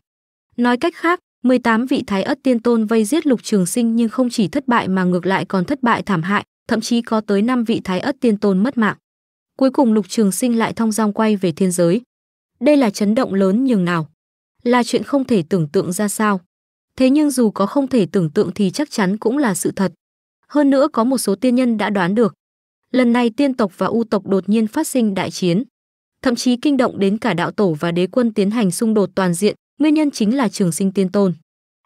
Nói cách khác, 18 vị Thái Ất Tiên Tôn vây giết Lục Trường Sinh nhưng không chỉ thất bại mà ngược lại còn thất bại thảm hại, thậm chí có tới 5 vị Thái Ất Tiên Tôn mất mạng. Cuối cùng Lục Trường Sinh lại thong dong quay về thiên giới. Đây là chấn động lớn nhường nào là chuyện không thể tưởng tượng ra sao. Thế nhưng dù có không thể tưởng tượng thì chắc chắn cũng là sự thật. Hơn nữa có một số tiên nhân đã đoán được. Lần này tiên tộc và u tộc đột nhiên phát sinh đại chiến. Thậm chí kinh động đến cả đạo tổ và đế quân tiến hành xung đột toàn diện, nguyên nhân chính là trường sinh tiên tôn.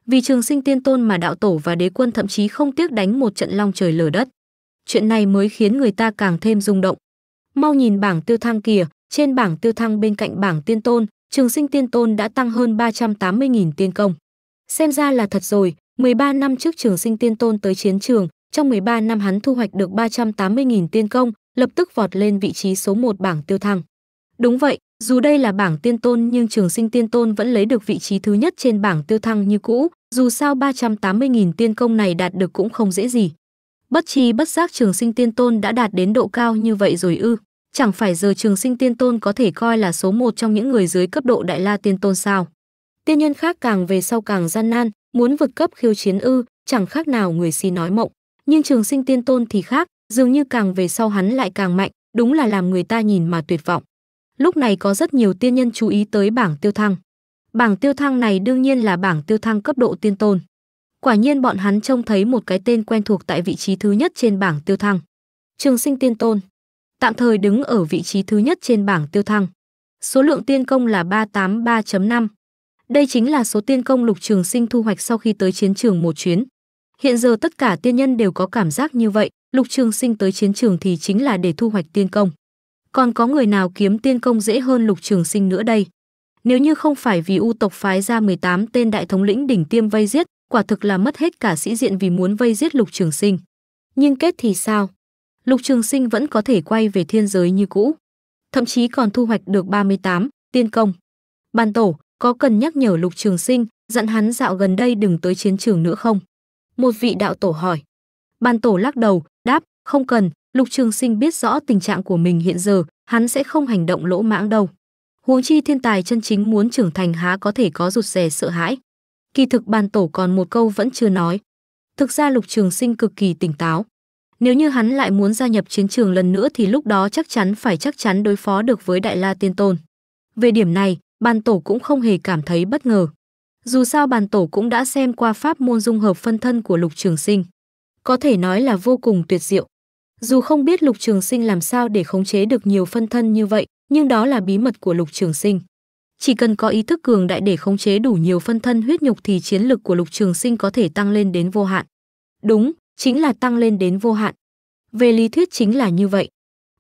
Vì trường sinh tiên tôn mà đạo tổ và đế quân thậm chí không tiếc đánh một trận long trời lở đất. Chuyện này mới khiến người ta càng thêm rung động. Mau nhìn bảng tiêu thăng kìa, trên bảng tiêu thăng bên cạnh bảng tiên tôn, trường sinh tiên tôn đã tăng hơn 380.000 tiên công. Xem ra là thật rồi, 13 năm trước trường sinh tiên tôn tới chiến trường, trong 13 năm hắn thu hoạch được 380.000 tiên công, lập tức vọt lên vị trí số 1 bảng tiêu thăng. Đúng vậy, dù đây là bảng tiên tôn nhưng trường sinh tiên tôn vẫn lấy được vị trí thứ nhất trên bảng tiêu thăng như cũ, dù sao 380.000 tiên công này đạt được cũng không dễ gì. Bất chi bất giác trường sinh tiên tôn đã đạt đến độ cao như vậy rồi ư chẳng phải giờ trường sinh tiên tôn có thể coi là số một trong những người dưới cấp độ đại la tiên tôn sao. Tiên nhân khác càng về sau càng gian nan, muốn vượt cấp khiêu chiến ư, chẳng khác nào người si nói mộng. Nhưng trường sinh tiên tôn thì khác, dường như càng về sau hắn lại càng mạnh, đúng là làm người ta nhìn mà tuyệt vọng. Lúc này có rất nhiều tiên nhân chú ý tới bảng tiêu thăng. Bảng tiêu thăng này đương nhiên là bảng tiêu thăng cấp độ tiên tôn. Quả nhiên bọn hắn trông thấy một cái tên quen thuộc tại vị trí thứ nhất trên bảng tiêu thăng. Trường sinh tiên tôn tạm thời đứng ở vị trí thứ nhất trên bảng tiêu thăng. Số lượng tiên công là 383.5. Đây chính là số tiên công Lục Trường Sinh thu hoạch sau khi tới chiến trường một chuyến. Hiện giờ tất cả tiên nhân đều có cảm giác như vậy, Lục Trường Sinh tới chiến trường thì chính là để thu hoạch tiên công. Còn có người nào kiếm tiên công dễ hơn Lục Trường Sinh nữa đây? Nếu như không phải vì U tộc phái ra 18 tên đại thống lĩnh đỉnh tiêm vây giết, quả thực là mất hết cả sĩ diện vì muốn vây giết Lục Trường Sinh. Nhưng kết thì sao? Lục Trường Sinh vẫn có thể quay về thiên giới như cũ, thậm chí còn thu hoạch được 38 tiên công. Ban tổ có cần nhắc nhở Lục Trường Sinh, dặn hắn dạo gần đây đừng tới chiến trường nữa không? Một vị đạo tổ hỏi. Ban tổ lắc đầu, đáp, không cần, Lục Trường Sinh biết rõ tình trạng của mình hiện giờ, hắn sẽ không hành động lỗ mãng đâu. Huống chi thiên tài chân chính muốn trưởng thành há có thể có rụt rè sợ hãi. Kỳ thực ban tổ còn một câu vẫn chưa nói. Thực ra Lục Trường Sinh cực kỳ tỉnh táo. Nếu như hắn lại muốn gia nhập chiến trường lần nữa thì lúc đó chắc chắn phải chắc chắn đối phó được với Đại La Tiên Tôn. Về điểm này, bàn tổ cũng không hề cảm thấy bất ngờ. Dù sao bàn tổ cũng đã xem qua pháp môn dung hợp phân thân của Lục Trường Sinh. Có thể nói là vô cùng tuyệt diệu. Dù không biết Lục Trường Sinh làm sao để khống chế được nhiều phân thân như vậy, nhưng đó là bí mật của Lục Trường Sinh. Chỉ cần có ý thức cường đại để khống chế đủ nhiều phân thân huyết nhục thì chiến lực của Lục Trường Sinh có thể tăng lên đến vô hạn. Đúng, chính là tăng lên đến vô hạn. Về lý thuyết chính là như vậy.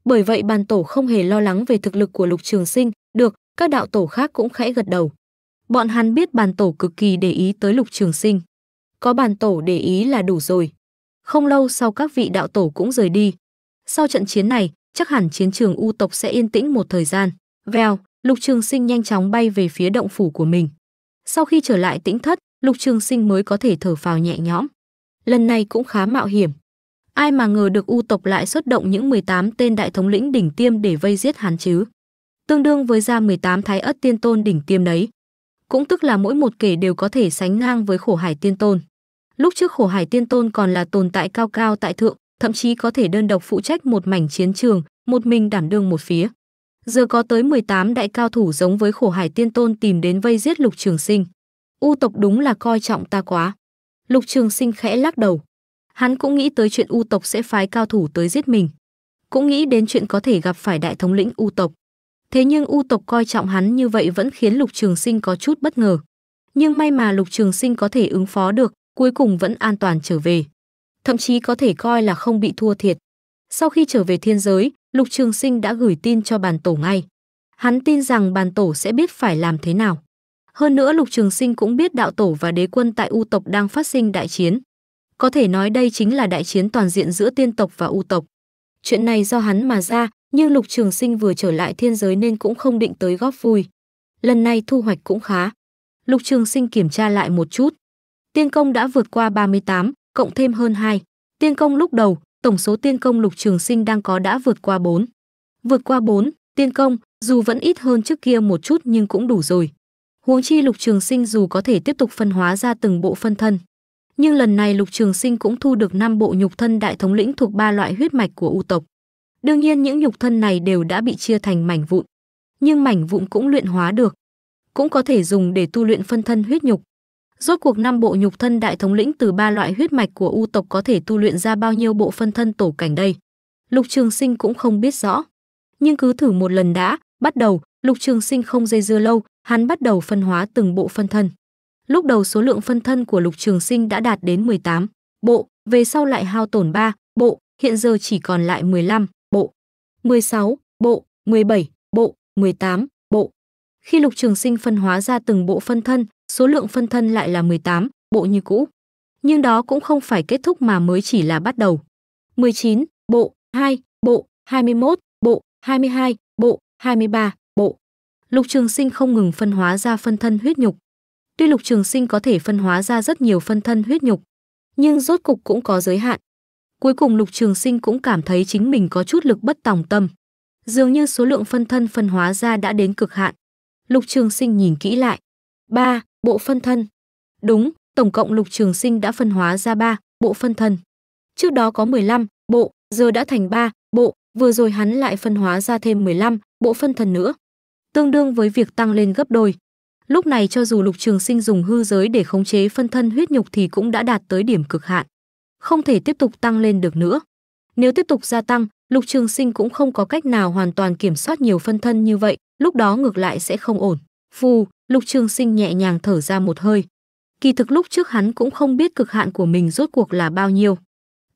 Bởi vậy bàn tổ không hề lo lắng về thực lực của Lục Trường Sinh, được, các đạo tổ khác cũng khẽ gật đầu. Bọn hắn biết bàn tổ cực kỳ để ý tới Lục Trường Sinh. Có bàn tổ để ý là đủ rồi. Không lâu sau các vị đạo tổ cũng rời đi. Sau trận chiến này, chắc hẳn chiến trường U tộc sẽ yên tĩnh một thời gian. Vèo, Lục Trường Sinh nhanh chóng bay về phía động phủ của mình. Sau khi trở lại tĩnh thất, Lục Trường Sinh mới có thể thở phào nhẹ nhõm lần này cũng khá mạo hiểm. Ai mà ngờ được U tộc lại xuất động những 18 tên đại thống lĩnh đỉnh tiêm để vây giết hắn chứ. Tương đương với ra 18 thái ất tiên tôn đỉnh tiêm đấy. Cũng tức là mỗi một kẻ đều có thể sánh ngang với khổ hải tiên tôn. Lúc trước khổ hải tiên tôn còn là tồn tại cao cao tại thượng, thậm chí có thể đơn độc phụ trách một mảnh chiến trường, một mình đảm đương một phía. Giờ có tới 18 đại cao thủ giống với khổ hải tiên tôn tìm đến vây giết lục trường sinh. U tộc đúng là coi trọng ta quá. Lục Trường Sinh khẽ lắc đầu. Hắn cũng nghĩ tới chuyện U tộc sẽ phái cao thủ tới giết mình, cũng nghĩ đến chuyện có thể gặp phải đại thống lĩnh U tộc. Thế nhưng U tộc coi trọng hắn như vậy vẫn khiến Lục Trường Sinh có chút bất ngờ. Nhưng may mà Lục Trường Sinh có thể ứng phó được, cuối cùng vẫn an toàn trở về. Thậm chí có thể coi là không bị thua thiệt. Sau khi trở về thiên giới, Lục Trường Sinh đã gửi tin cho bàn tổ ngay. Hắn tin rằng bàn tổ sẽ biết phải làm thế nào. Hơn nữa Lục Trường Sinh cũng biết đạo tổ và đế quân tại U tộc đang phát sinh đại chiến. Có thể nói đây chính là đại chiến toàn diện giữa tiên tộc và U tộc. Chuyện này do hắn mà ra, nhưng Lục Trường Sinh vừa trở lại thiên giới nên cũng không định tới góp vui. Lần này thu hoạch cũng khá. Lục Trường Sinh kiểm tra lại một chút. Tiên công đã vượt qua 38, cộng thêm hơn 2. Tiên công lúc đầu, tổng số tiên công Lục Trường Sinh đang có đã vượt qua 4. Vượt qua 4, tiên công, dù vẫn ít hơn trước kia một chút nhưng cũng đủ rồi. Huống chi Lục Trường Sinh dù có thể tiếp tục phân hóa ra từng bộ phân thân, nhưng lần này Lục Trường Sinh cũng thu được năm bộ nhục thân đại thống lĩnh thuộc ba loại huyết mạch của u tộc. Đương nhiên những nhục thân này đều đã bị chia thành mảnh vụn, nhưng mảnh vụn cũng luyện hóa được, cũng có thể dùng để tu luyện phân thân huyết nhục. Rốt cuộc năm bộ nhục thân đại thống lĩnh từ ba loại huyết mạch của u tộc có thể tu luyện ra bao nhiêu bộ phân thân tổ cảnh đây? Lục Trường Sinh cũng không biết rõ, nhưng cứ thử một lần đã, bắt đầu, Lục Trường Sinh không dây dưa lâu, hắn bắt đầu phân hóa từng bộ phân thân. Lúc đầu số lượng phân thân của Lục Trường Sinh đã đạt đến 18 bộ, về sau lại hao tổn 3 bộ, hiện giờ chỉ còn lại 15 bộ, 16 bộ, 17 bộ, 18 bộ. Khi Lục Trường Sinh phân hóa ra từng bộ phân thân, số lượng phân thân lại là 18 bộ như cũ. Nhưng đó cũng không phải kết thúc mà mới chỉ là bắt đầu. 19 bộ, 2 bộ, 21 bộ, 22 bộ, 23 Lục Trường Sinh không ngừng phân hóa ra phân thân huyết nhục. Tuy Lục Trường Sinh có thể phân hóa ra rất nhiều phân thân huyết nhục, nhưng rốt cục cũng có giới hạn. Cuối cùng Lục Trường Sinh cũng cảm thấy chính mình có chút lực bất tòng tâm. Dường như số lượng phân thân phân hóa ra đã đến cực hạn. Lục Trường Sinh nhìn kỹ lại. ba Bộ phân thân. Đúng, tổng cộng Lục Trường Sinh đã phân hóa ra ba bộ phân thân. Trước đó có 15 bộ, giờ đã thành ba bộ, vừa rồi hắn lại phân hóa ra thêm 15 bộ phân thân nữa tương đương với việc tăng lên gấp đôi. Lúc này cho dù Lục Trường Sinh dùng hư giới để khống chế phân thân huyết nhục thì cũng đã đạt tới điểm cực hạn, không thể tiếp tục tăng lên được nữa. Nếu tiếp tục gia tăng, Lục Trường Sinh cũng không có cách nào hoàn toàn kiểm soát nhiều phân thân như vậy, lúc đó ngược lại sẽ không ổn. Phù, Lục Trường Sinh nhẹ nhàng thở ra một hơi. Kỳ thực lúc trước hắn cũng không biết cực hạn của mình rốt cuộc là bao nhiêu.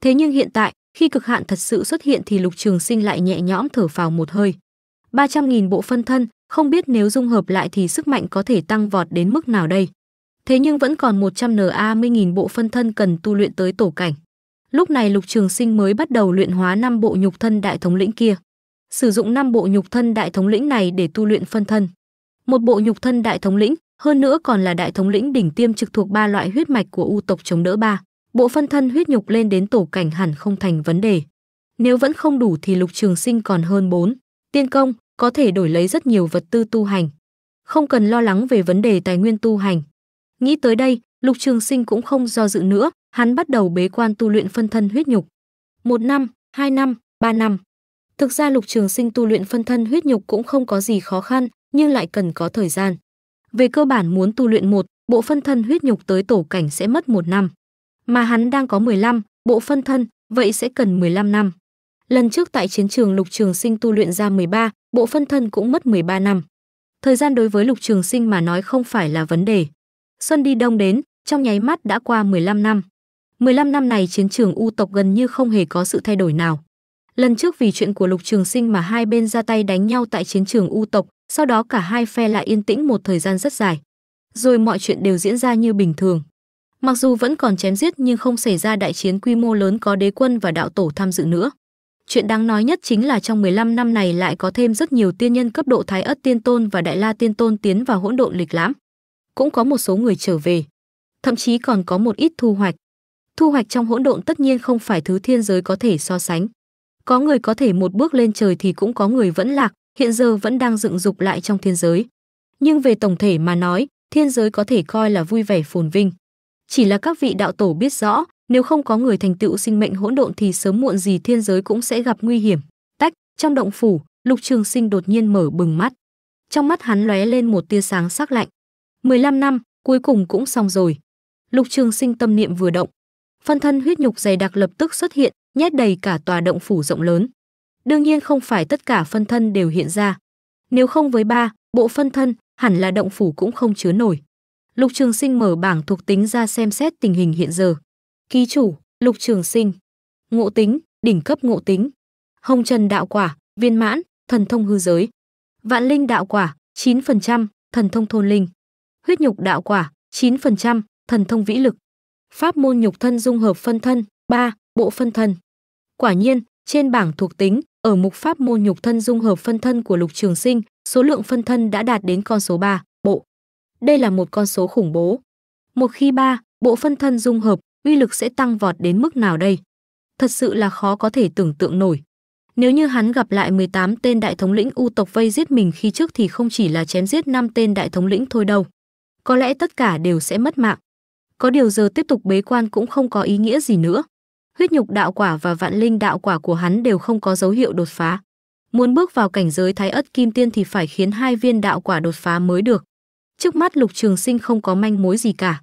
Thế nhưng hiện tại, khi cực hạn thật sự xuất hiện thì Lục Trường Sinh lại nhẹ nhõm thở phào một hơi. 300.000 bộ phân thân, không biết nếu dung hợp lại thì sức mạnh có thể tăng vọt đến mức nào đây. Thế nhưng vẫn còn 100 NA 10.000 bộ phân thân cần tu luyện tới tổ cảnh. Lúc này Lục Trường Sinh mới bắt đầu luyện hóa năm bộ nhục thân đại thống lĩnh kia. Sử dụng năm bộ nhục thân đại thống lĩnh này để tu luyện phân thân. Một bộ nhục thân đại thống lĩnh, hơn nữa còn là đại thống lĩnh đỉnh tiêm trực thuộc ba loại huyết mạch của u tộc chống đỡ ba. Bộ phân thân huyết nhục lên đến tổ cảnh hẳn không thành vấn đề. Nếu vẫn không đủ thì Lục Trường Sinh còn hơn 4. Tiên công, có thể đổi lấy rất nhiều vật tư tu hành. Không cần lo lắng về vấn đề tài nguyên tu hành. Nghĩ tới đây, Lục Trường Sinh cũng không do dự nữa, hắn bắt đầu bế quan tu luyện phân thân huyết nhục. Một năm, hai năm, ba năm. Thực ra Lục Trường Sinh tu luyện phân thân huyết nhục cũng không có gì khó khăn, nhưng lại cần có thời gian. Về cơ bản muốn tu luyện một bộ phân thân huyết nhục tới tổ cảnh sẽ mất một năm, mà hắn đang có 15 bộ phân thân, vậy sẽ cần 15 năm. Lần trước tại chiến trường Lục Trường Sinh tu luyện ra 13, bộ phân thân cũng mất 13 năm. Thời gian đối với Lục Trường Sinh mà nói không phải là vấn đề. Xuân đi đông đến, trong nháy mắt đã qua 15 năm. 15 năm này chiến trường U tộc gần như không hề có sự thay đổi nào. Lần trước vì chuyện của Lục Trường Sinh mà hai bên ra tay đánh nhau tại chiến trường U tộc, sau đó cả hai phe lại yên tĩnh một thời gian rất dài. Rồi mọi chuyện đều diễn ra như bình thường. Mặc dù vẫn còn chém giết nhưng không xảy ra đại chiến quy mô lớn có đế quân và đạo tổ tham dự nữa. Chuyện đáng nói nhất chính là trong 15 năm này lại có thêm rất nhiều tiên nhân cấp độ Thái Ất Tiên Tôn và Đại La Tiên Tôn tiến vào hỗn độn lịch lãm. Cũng có một số người trở về, thậm chí còn có một ít thu hoạch. Thu hoạch trong hỗn độn tất nhiên không phải thứ thiên giới có thể so sánh. Có người có thể một bước lên trời thì cũng có người vẫn lạc, hiện giờ vẫn đang dựng dục lại trong thiên giới. Nhưng về tổng thể mà nói, thiên giới có thể coi là vui vẻ phồn vinh. Chỉ là các vị đạo tổ biết rõ, nếu không có người thành tựu sinh mệnh hỗn độn thì sớm muộn gì thiên giới cũng sẽ gặp nguy hiểm. Tách, trong động phủ, Lục Trường Sinh đột nhiên mở bừng mắt. Trong mắt hắn lóe lên một tia sáng sắc lạnh. 15 năm, cuối cùng cũng xong rồi. Lục Trường Sinh tâm niệm vừa động, phân thân huyết nhục dày đặc lập tức xuất hiện, nhét đầy cả tòa động phủ rộng lớn. Đương nhiên không phải tất cả phân thân đều hiện ra. Nếu không với ba, bộ phân thân, hẳn là động phủ cũng không chứa nổi. Lục Trường Sinh mở bảng thuộc tính ra xem xét tình hình hiện giờ. Ký chủ, lục trường sinh. Ngộ tính, đỉnh cấp ngộ tính. Hồng trần đạo quả, viên mãn, thần thông hư giới. Vạn linh đạo quả, 9%, thần thông thôn linh. Huyết nhục đạo quả, 9%, thần thông vĩ lực. Pháp môn nhục thân dung hợp phân thân, 3, bộ phân thân. Quả nhiên, trên bảng thuộc tính, ở mục pháp môn nhục thân dung hợp phân thân của Lục Trường Sinh, số lượng phân thân đã đạt đến con số 3, bộ. Đây là một con số khủng bố. Một khi ba bộ phân thân dung hợp, uy lực sẽ tăng vọt đến mức nào đây? Thật sự là khó có thể tưởng tượng nổi. Nếu như hắn gặp lại 18 tên đại thống lĩnh U tộc vây giết mình khi trước thì không chỉ là chém giết 5 tên đại thống lĩnh thôi đâu. Có lẽ tất cả đều sẽ mất mạng. Có điều giờ tiếp tục bế quan cũng không có ý nghĩa gì nữa. Huyết nhục đạo quả và vạn linh đạo quả của hắn đều không có dấu hiệu đột phá. Muốn bước vào cảnh giới thái ất kim tiên thì phải khiến hai viên đạo quả đột phá mới được. Trước mắt lục trường sinh không có manh mối gì cả.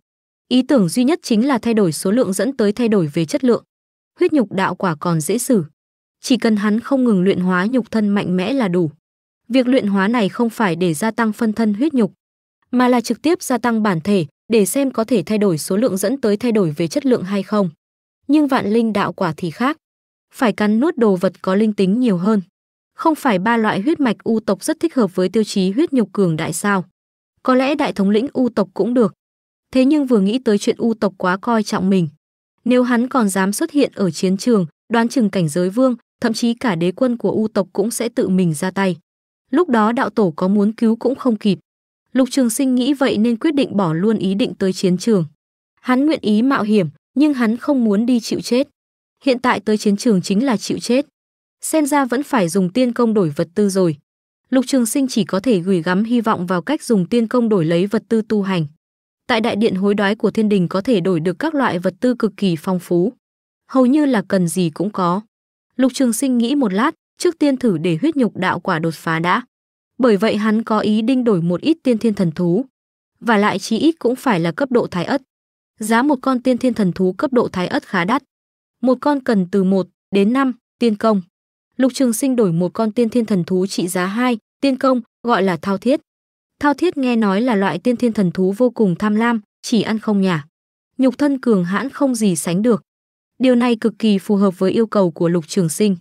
Ý tưởng duy nhất chính là thay đổi số lượng dẫn tới thay đổi về chất lượng. Huyết nhục đạo quả còn dễ xử. Chỉ cần hắn không ngừng luyện hóa nhục thân mạnh mẽ là đủ. Việc luyện hóa này không phải để gia tăng phân thân huyết nhục, mà là trực tiếp gia tăng bản thể để xem có thể thay đổi số lượng dẫn tới thay đổi về chất lượng hay không. Nhưng vạn linh đạo quả thì khác. Phải cắn nuốt đồ vật có linh tính nhiều hơn. Không phải ba loại huyết mạch u tộc rất thích hợp với tiêu chí huyết nhục cường đại sao? Có lẽ đại thống lĩnh u tộc cũng được, thế nhưng vừa nghĩ tới chuyện u tộc quá coi trọng mình. Nếu hắn còn dám xuất hiện ở chiến trường, đoán chừng cảnh giới vương, thậm chí cả đế quân của u tộc cũng sẽ tự mình ra tay. Lúc đó đạo tổ có muốn cứu cũng không kịp. Lục Trường Sinh nghĩ vậy nên quyết định bỏ luôn ý định tới chiến trường. Hắn nguyện ý mạo hiểm, nhưng hắn không muốn đi chịu chết. Hiện tại tới chiến trường chính là chịu chết. Xem ra vẫn phải dùng tiên công đổi vật tư rồi. Lục Trường Sinh chỉ có thể gửi gắm hy vọng vào cách dùng tiên công đổi lấy vật tư tu hành tại đại điện hối đoái của thiên đình có thể đổi được các loại vật tư cực kỳ phong phú. Hầu như là cần gì cũng có. Lục Trường Sinh nghĩ một lát, trước tiên thử để huyết nhục đạo quả đột phá đã. Bởi vậy hắn có ý đinh đổi một ít tiên thiên thần thú, và lại chí ít cũng phải là cấp độ thái ất. Giá một con tiên thiên thần thú cấp độ thái ất khá đắt. Một con cần từ một đến năm tiên công. Lục Trường Sinh đổi một con tiên thiên thần thú trị giá hai tiên công, gọi là thao thiết. Thao Thiết nghe nói là loại tiên thiên thần thú vô cùng tham lam, chỉ ăn không nhả. Nhục thân cường hãn không gì sánh được. Điều này cực kỳ phù hợp với yêu cầu của Lục Trường Sinh.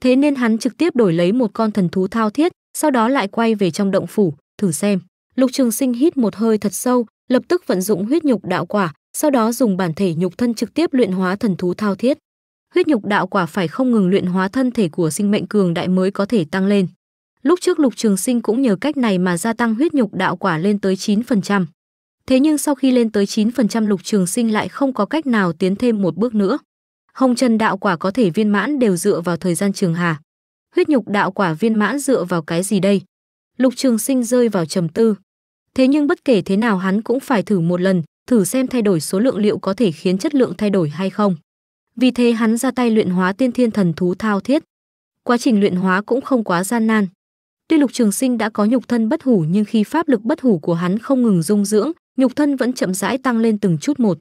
Thế nên hắn trực tiếp đổi lấy một con thần thú Thao Thiết, sau đó lại quay về trong động phủ, thử xem. Lục Trường Sinh hít một hơi thật sâu, lập tức vận dụng huyết nhục đạo quả, sau đó dùng bản thể nhục thân trực tiếp luyện hóa thần thú Thao Thiết. Huyết nhục đạo quả phải không ngừng luyện hóa thân thể của sinh mệnh cường đại mới có thể tăng lên. Lúc trước Lục Trường Sinh cũng nhờ cách này mà gia tăng huyết nhục đạo quả lên tới 9%. Thế nhưng sau khi lên tới 9% Lục Trường Sinh lại không có cách nào tiến thêm một bước nữa. Hồng Trần đạo quả có thể viên mãn đều dựa vào thời gian trường hà. Huyết nhục đạo quả viên mãn dựa vào cái gì đây? Lục Trường Sinh rơi vào trầm tư. Thế nhưng bất kể thế nào hắn cũng phải thử một lần, thử xem thay đổi số lượng liệu có thể khiến chất lượng thay đổi hay không. Vì thế hắn ra tay luyện hóa tiên thiên thần thú thao thiết. Quá trình luyện hóa cũng không quá gian nan, Tuy Lục Trường Sinh đã có nhục thân bất hủ nhưng khi pháp lực bất hủ của hắn không ngừng dung dưỡng, nhục thân vẫn chậm rãi tăng lên từng chút một.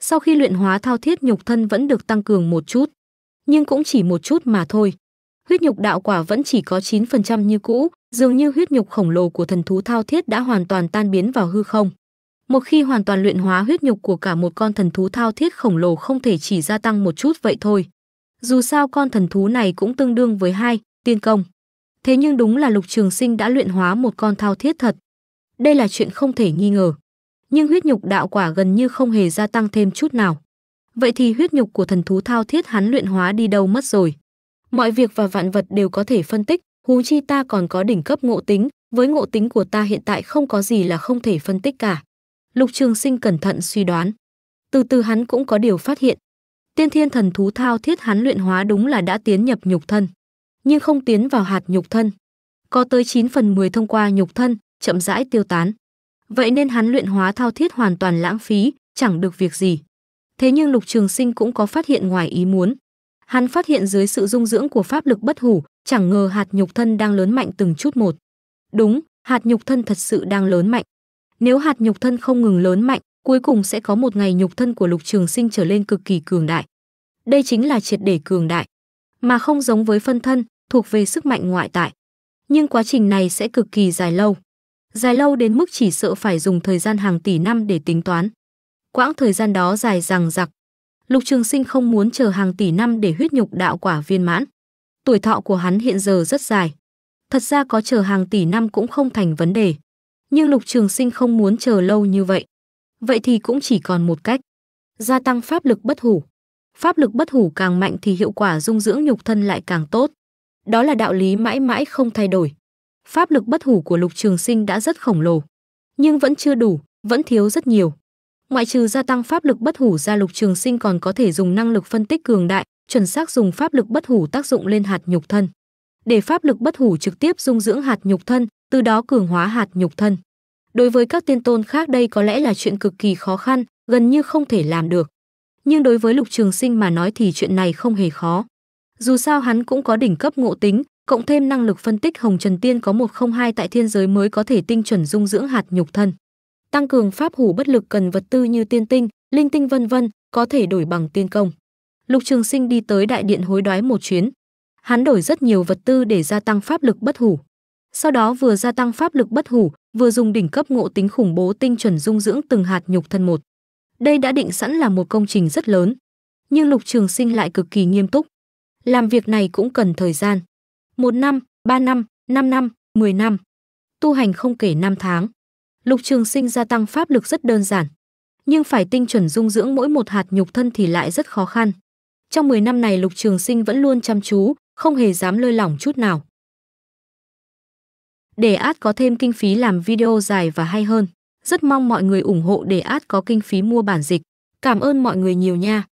Sau khi luyện hóa thao thiết nhục thân vẫn được tăng cường một chút, nhưng cũng chỉ một chút mà thôi. Huyết nhục đạo quả vẫn chỉ có 9% như cũ, dường như huyết nhục khổng lồ của thần thú thao thiết đã hoàn toàn tan biến vào hư không. Một khi hoàn toàn luyện hóa huyết nhục của cả một con thần thú thao thiết khổng lồ không thể chỉ gia tăng một chút vậy thôi. Dù sao con thần thú này cũng tương đương với hai tiên công. Thế nhưng đúng là Lục Trường Sinh đã luyện hóa một con thao thiết thật. Đây là chuyện không thể nghi ngờ. Nhưng huyết nhục đạo quả gần như không hề gia tăng thêm chút nào. Vậy thì huyết nhục của thần thú thao thiết hắn luyện hóa đi đâu mất rồi? Mọi việc và vạn vật đều có thể phân tích, huống chi ta còn có đỉnh cấp ngộ tính, với ngộ tính của ta hiện tại không có gì là không thể phân tích cả. Lục Trường Sinh cẩn thận suy đoán. Từ từ hắn cũng có điều phát hiện. Tiên thiên thần thú thao thiết hắn luyện hóa đúng là đã tiến nhập nhục thân nhưng không tiến vào hạt nhục thân. Có tới 9 phần 10 thông qua nhục thân, chậm rãi tiêu tán. Vậy nên hắn luyện hóa thao thiết hoàn toàn lãng phí, chẳng được việc gì. Thế nhưng Lục Trường Sinh cũng có phát hiện ngoài ý muốn. Hắn phát hiện dưới sự dung dưỡng của pháp lực bất hủ, chẳng ngờ hạt nhục thân đang lớn mạnh từng chút một. Đúng, hạt nhục thân thật sự đang lớn mạnh. Nếu hạt nhục thân không ngừng lớn mạnh, cuối cùng sẽ có một ngày nhục thân của Lục Trường Sinh trở lên cực kỳ cường đại. Đây chính là triệt để cường đại, mà không giống với phân thân, thuộc về sức mạnh ngoại tại. Nhưng quá trình này sẽ cực kỳ dài lâu. Dài lâu đến mức chỉ sợ phải dùng thời gian hàng tỷ năm để tính toán. Quãng thời gian đó dài rằng giặc. Lục Trường Sinh không muốn chờ hàng tỷ năm để huyết nhục đạo quả viên mãn. Tuổi thọ của hắn hiện giờ rất dài. Thật ra có chờ hàng tỷ năm cũng không thành vấn đề. Nhưng Lục Trường Sinh không muốn chờ lâu như vậy. Vậy thì cũng chỉ còn một cách. Gia tăng pháp lực bất hủ. Pháp lực bất hủ càng mạnh thì hiệu quả dung dưỡng nhục thân lại càng tốt. Đó là đạo lý mãi mãi không thay đổi. Pháp lực bất hủ của Lục Trường Sinh đã rất khổng lồ, nhưng vẫn chưa đủ, vẫn thiếu rất nhiều. Ngoại trừ gia tăng pháp lực bất hủ ra Lục Trường Sinh còn có thể dùng năng lực phân tích cường đại, chuẩn xác dùng pháp lực bất hủ tác dụng lên hạt nhục thân. Để pháp lực bất hủ trực tiếp dung dưỡng hạt nhục thân, từ đó cường hóa hạt nhục thân. Đối với các tiên tôn khác đây có lẽ là chuyện cực kỳ khó khăn, gần như không thể làm được. Nhưng đối với Lục Trường Sinh mà nói thì chuyện này không hề khó. Dù sao hắn cũng có đỉnh cấp ngộ tính, cộng thêm năng lực phân tích Hồng Trần Tiên có một không hai tại thiên giới mới có thể tinh chuẩn dung dưỡng hạt nhục thân. Tăng cường pháp hủ bất lực cần vật tư như tiên tinh, linh tinh vân vân, có thể đổi bằng tiên công. Lục Trường Sinh đi tới đại điện hối đoái một chuyến. Hắn đổi rất nhiều vật tư để gia tăng pháp lực bất hủ. Sau đó vừa gia tăng pháp lực bất hủ, vừa dùng đỉnh cấp ngộ tính khủng bố tinh chuẩn dung dưỡng từng hạt nhục thân một. Đây đã định sẵn là một công trình rất lớn, nhưng Lục Trường Sinh lại cực kỳ nghiêm túc. Làm việc này cũng cần thời gian. Một năm, ba năm, năm năm, mười năm. Tu hành không kể năm tháng. Lục Trường Sinh gia tăng pháp lực rất đơn giản, nhưng phải tinh chuẩn dung dưỡng mỗi một hạt nhục thân thì lại rất khó khăn. Trong 10 năm này Lục Trường Sinh vẫn luôn chăm chú, không hề dám lơi lỏng chút nào. Để át có thêm kinh phí làm video dài và hay hơn, rất mong mọi người ủng hộ để át có kinh phí mua bản dịch. Cảm ơn mọi người nhiều nha.